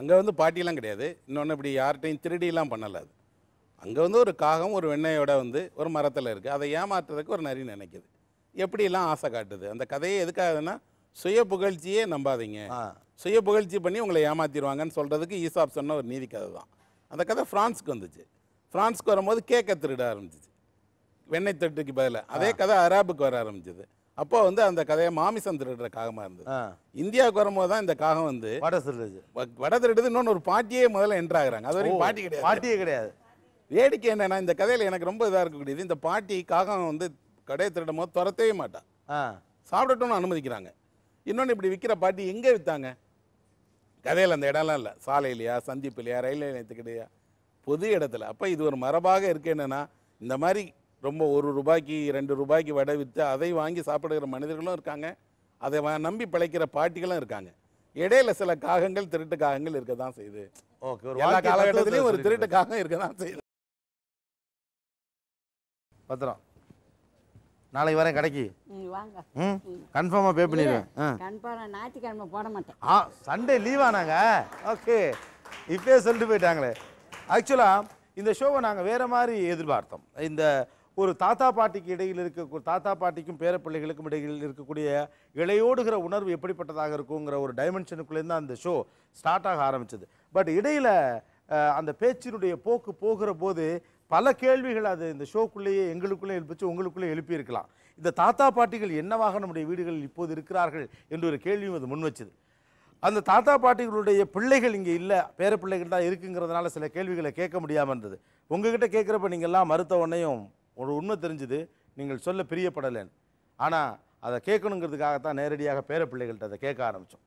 அங்கே வந்து பாட்டிலாம் கிடையாது இன்னொன்று இப்படி யார்கிட்டையும் திருடிலாம் பண்ணலை அது அங்கே வந்து ஒரு காகம் ஒரு வெண்ணையோட வந்து ஒரு மரத்தில் இருக்குது அதை ஏமாற்றுறதுக்கு ஒரு நரி நினைக்குது எப்படிலாம் ஆசை காட்டுது அந்த கதையை எதுக்காகனா சுய புகழ்ச்சியே நம்பாதீங்க சுய புகழ்ச்சி பண்ணி உங்களை ஏமாற்றிடுவாங்கன்னு சொல்கிறதுக்கு ஈசாப் சொன்ன ஒரு நீதி கதை தான் அந்த கதை ஃப்ரான்ஸுக்கு வந்துச்சு ஃப்ரான்ஸுக்கு வரும்போது கேக்க திருட ஆரம்பிச்சிச்சு வெண்ணெய் தட்டுக்கு பதிலாக அதே கதை அராபுக்கு வர ஆரம்பிச்சது அப்போ வந்து அந்த கதையை மாமிசம் திருடுற காகமாக இருந்தது இந்தியாவுக்கு வரும்போது தான் இந்த காகம் வந்து வட திருடுது வட திருடுது இன்னொன்று ஒரு பாட்டியே முதல்ல என்ட்ராகிறாங்க அது வரைக்கும் பாட்டி கிடையாது பாட்டியே கிடையாது வேடிக்கை என்னன்னா இந்த கதையில் எனக்கு ரொம்ப இதாக இருக்கக்கூடியது இந்த பாட்டி காகம் வந்து கடையை திருடும் போது துரத்தவே மாட்டான் சாப்பிடட்டும்னு அனுமதிக்கிறாங்க இன்னொன்று இப்படி விற்கிற பாட்டி எங்கே விற்றாங்க கதையில் அந்த இடம்லாம் இல்லை சாலையிலையா சந்திப்புலையா ரயில் நிலையத்துக்கிட்டையா பொது இடத்துல அப்போ இது ஒரு மரபாக இருக்கு என்னென்னா இந்த மாதிரி ரொம்ப ஒரு ரூபாய்க்கு ரெண்டு ரூபாய்க்கு வடை விற்று அதை வாங்கி சாப்பிடுகிற மனிதர்களும் இருக்காங்க அதை நம்பி பிழைக்கிற பாட்டிகளும் இருக்காங்க இடையில சில காகங்கள் திருட்டு காகங்கள் இருக்க தான் செய்யுது எல்லா காலகட்டத்திலையும் ஒரு திருட்டு காகம் இருக்க தான் செய்யுது பத்திரம் நாளைக்கு வரேன் கடைக்கு ம் கன்ஃபார்மா பே பண்ணிடுவேன் கன்ஃபார்மாக ஞாயிற்றுக்கிழமை போட மாட்டேன் ஆ சண்டே லீவா நாங்கள் ஓகே இப்பயே சொல்லிட்டு போயிட்டாங்களே ஆக்சுவலாக இந்த ஷோவை நாங்கள் வேறு மாதிரி எதிர்பார்த்தோம் இந்த ஒரு தாத்தா பாட்டிக்கு இடையில் இருக்க தாத்தா பாட்டிக்கும் பேரப்பிள்ளைகளுக்கும் இடையில் இருக்கக்கூடிய இளையோடுகிற உணர்வு எப்படிப்பட்டதாக இருக்குங்கிற ஒரு டைமென்ஷனுக்குள்ளேருந்து அந்த ஷோ ஸ்டார்ட் ஆக ஆரம்பிச்சது பட் இடையில் அந்த பேச்சினுடைய போக்கு போகிற போது பல கேள்விகள் அது இந்த ஷோக்குள்ளேயே எங்களுக்குள்ளே எழுப்பிச்சு உங்களுக்குள்ளே எழுப்பியிருக்கலாம் இந்த தாத்தா பாட்டிகள் என்னவாக நம்முடைய வீடுகளில் இப்போது இருக்கிறார்கள் என்ற ஒரு கேள்வியும் அது முன் வச்சுது அந்த தாத்தா பாட்டிகளுடைய பிள்ளைகள் இங்கே இல்லை பேரப்பிள்ளைகள் தான் இருக்குங்கிறதுனால சில கேள்விகளை கேட்க முடியாமல் இருந்தது உங்ககிட்ட கேட்குறப்ப நீங்கள்லாம் மருத்துவனையும் ஒரு உண்மை தெரிஞ்சுது நீங்கள் சொல்ல பிரியப்படலேன் ஆனால் அதை கேட்கணுங்கிறதுக்காகத்தான் நேரடியாக பேர பிள்ளைகள்கிட்ட அதை கேட்க ஆரம்பித்தோம்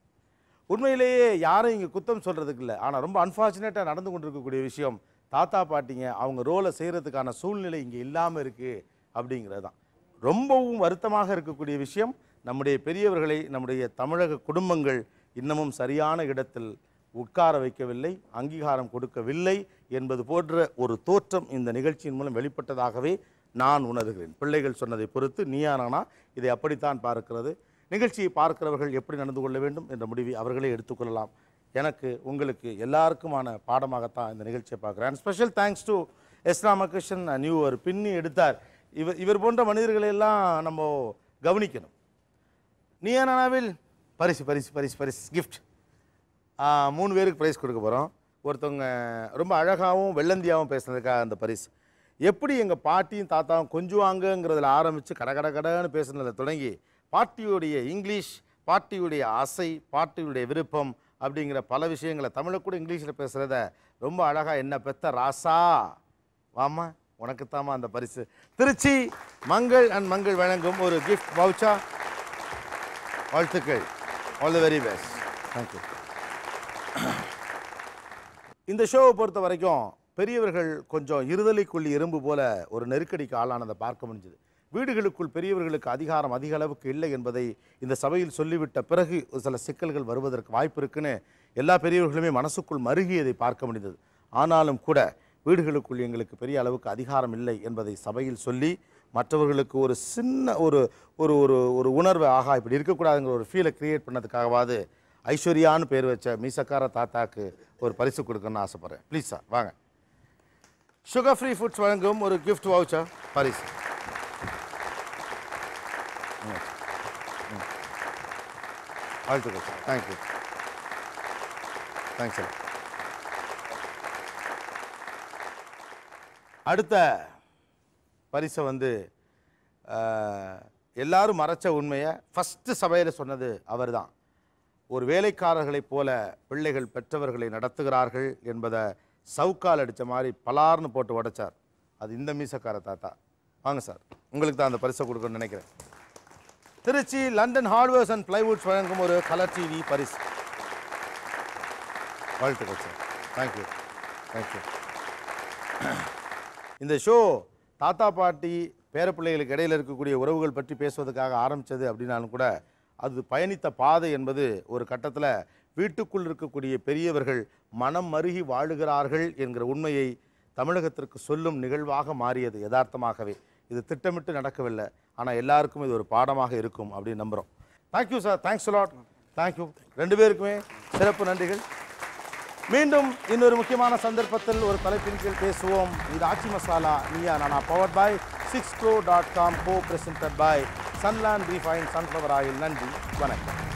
உண்மையிலேயே யாரும் இங்கே குத்தம் சொல்கிறதுக்கு இல்லை ஆனால் ரொம்ப அன்ஃபார்ச்சுனேட்டாக நடந்து கொண்டிருக்கக்கூடிய விஷயம் தாத்தா பாட்டிங்க அவங்க ரோலை செய்கிறதுக்கான சூழ்நிலை இங்கே இல்லாமல் இருக்குது அப்படிங்கிறது தான் ரொம்பவும் வருத்தமாக இருக்கக்கூடிய விஷயம் நம்முடைய பெரியவர்களை நம்முடைய தமிழக குடும்பங்கள் இன்னமும் சரியான இடத்தில் உட்கார வைக்கவில்லை அங்கீகாரம் கொடுக்கவில்லை என்பது போன்ற ஒரு தோற்றம் இந்த நிகழ்ச்சியின் மூலம் வெளிப்பட்டதாகவே நான் உணர்கிறேன் பிள்ளைகள் சொன்னதை பொறுத்து நீயானா இதை அப்படித்தான் பார்க்கிறது நிகழ்ச்சியை பார்க்கிறவர்கள் எப்படி நடந்து கொள்ள வேண்டும் என்ற முடிவை அவர்களே எடுத்துக்கொள்ளலாம் எனக்கு உங்களுக்கு எல்லாருக்குமான பாடமாகத்தான் இந்த நிகழ்ச்சியை பார்க்குறேன் and special thanks to S Ramakrishnan நியூ ஒரு பின்னி எடுத்தார் இவர் இவர் போன்ற மனிதர்களையெல்லாம் நம்ம கவனிக்கணும் நீயானாவில் பரிசு பரிசு பரிசு பரிசு கிஃப்ட் மூணு பேருக்கு ப்ரைஸ் கொடுக்க போகிறோம் ஒருத்தவங்க ரொம்ப அழகாகவும் வெள்ளந்தியாகவும் பேசுனதுக்காக அந்த பரிசு எப்படி எங்கள் பாட்டியும் தாத்தாவும் கொஞ்சுவாங்கங்கிறதுல ஆரம்பித்து கடகட கடன்னு பேசுனதில் தொடங்கி பாட்டியுடைய இங்கிலீஷ் பாட்டியுடைய ஆசை பாட்டியுடைய விருப்பம் அப்படிங்கிற பல விஷயங்களை தமிழை கூட இங்கிலீஷில் பேசுகிறத ரொம்ப அழகாக என்ன பெத்த ராசா வாமா உனக்குத்தாமா அந்த பரிசு திருச்சி மங்கள் அண்ட் மங்கள் வழங்கும் ஒரு கிஃப்ட் பவுச்சா வாழ்த்துக்கள் all the very best thank you இந்த ஷோவை பொறுத்த வரைக்கும் பெரியவர்கள் கொஞ்சம் இருதலைக்குள்ளி எறும்பு போல ஒரு நெருக்கடிக்கு ஆளானதை பார்க்க முடிஞ்சது வீடுகளுக்குள் பெரியவர்களுக்கு அதிகாரம் அதிக அளவுக்கு இல்லை என்பதை இந்த சபையில் சொல்லிவிட்ட பிறகு ஒரு சில சிக்கல்கள் வருவதற்கு வாய்ப்பு இருக்குன்னு எல்லா பெரியவர்களுமே மனசுக்குள் மருகியதை பார்க்க முடிந்தது ஆனாலும் கூட வீடுகளுக்குள் எங்களுக்கு பெரிய அளவுக்கு அதிகாரம் இல்லை என்பதை சபையில் சொல்லி மற்றவர்களுக்கு ஒரு சின்ன ஒரு ஒரு ஒரு ஒரு உணர்வு ஆகா இப்படி இருக்கக்கூடாதுங்கிற ஒரு ஃபீலை க்ரியேட் பண்ணதுக்காகவாது ஐஸ்வர்யான்னு பேர் வச்ச மீசக்கார தாத்தாக்கு ஒரு பரிசு கொடுக்கணும்னு ஆசைப்பட்றேன் ப்ளீஸ் சார் வாங்க சுகர் ஃப்ரீ ஃபுட்ஸ் வழங்கும் ஒரு கிஃப்ட் வவுச்சர் பரிசு வாழ்த்துக்கள் சார் தேங்க்யூ தேங்க்ஸ் சார் அடுத்த பரிசை வந்து எல்லாரும் மறைச்ச உண்மையை ஃபஸ்ட்டு சபையில் சொன்னது அவர் தான் ஒரு வேலைக்காரர்களைப் போல பிள்ளைகள் பெற்றவர்களை நடத்துகிறார்கள் என்பதை சவுக்கால் அடித்த மாதிரி பலார்னு போட்டு உடைச்சார் அது இந்த மீசக்கார தாத்தா வாங்க சார் உங்களுக்கு தான் அந்த பரிசை கொடுக்கணும்னு நினைக்கிறேன் Trichy London hardwares and plywoods வழங்கும் ஒரு கலர் டிவி பரிசு வாழ்த்துக்கள் சார் தேங்க்யூ தேங்க்யூ இந்த ஷோ தாத்தா பாட்டி பேரப்பிள்ளைகளுக்கு இடையில் இருக்கக்கூடிய உறவுகள் பற்றி பேசுவதற்காக ஆரம்பித்தது அப்படின்னாலும் கூட அது பயணித்த பாதை என்பது ஒரு கட்டத்தில் வீட்டுக்குள் இருக்கக்கூடிய பெரியவர்கள் மனம் மருகி வாழுகிறார்கள் என்கிற உண்மையை தமிழகத்திற்கு சொல்லும் நிகழ்வாக மாறியது யதார்த்தமாகவே இது திட்டமிட்டு நடக்கவில்லை ஆனால் எல்லாருக்கும் இது ஒரு பாடமாக இருக்கும் அப்படின்னு நம்புகிறோம் thank you sir thanks lot thank you ரெண்டு பேருக்குமே சிறப்பு நன்றிகள் மீண்டும் இன்னொரு முக்கியமான சந்தர்ப்பத்தில் ஒரு தலைப்பின் கீழ் பேசுவோம் இது ஆட்சி Masala Neeya Naana power by six bro dot com co present by Sunland refine sunflower oil நன்றி வணக்கம்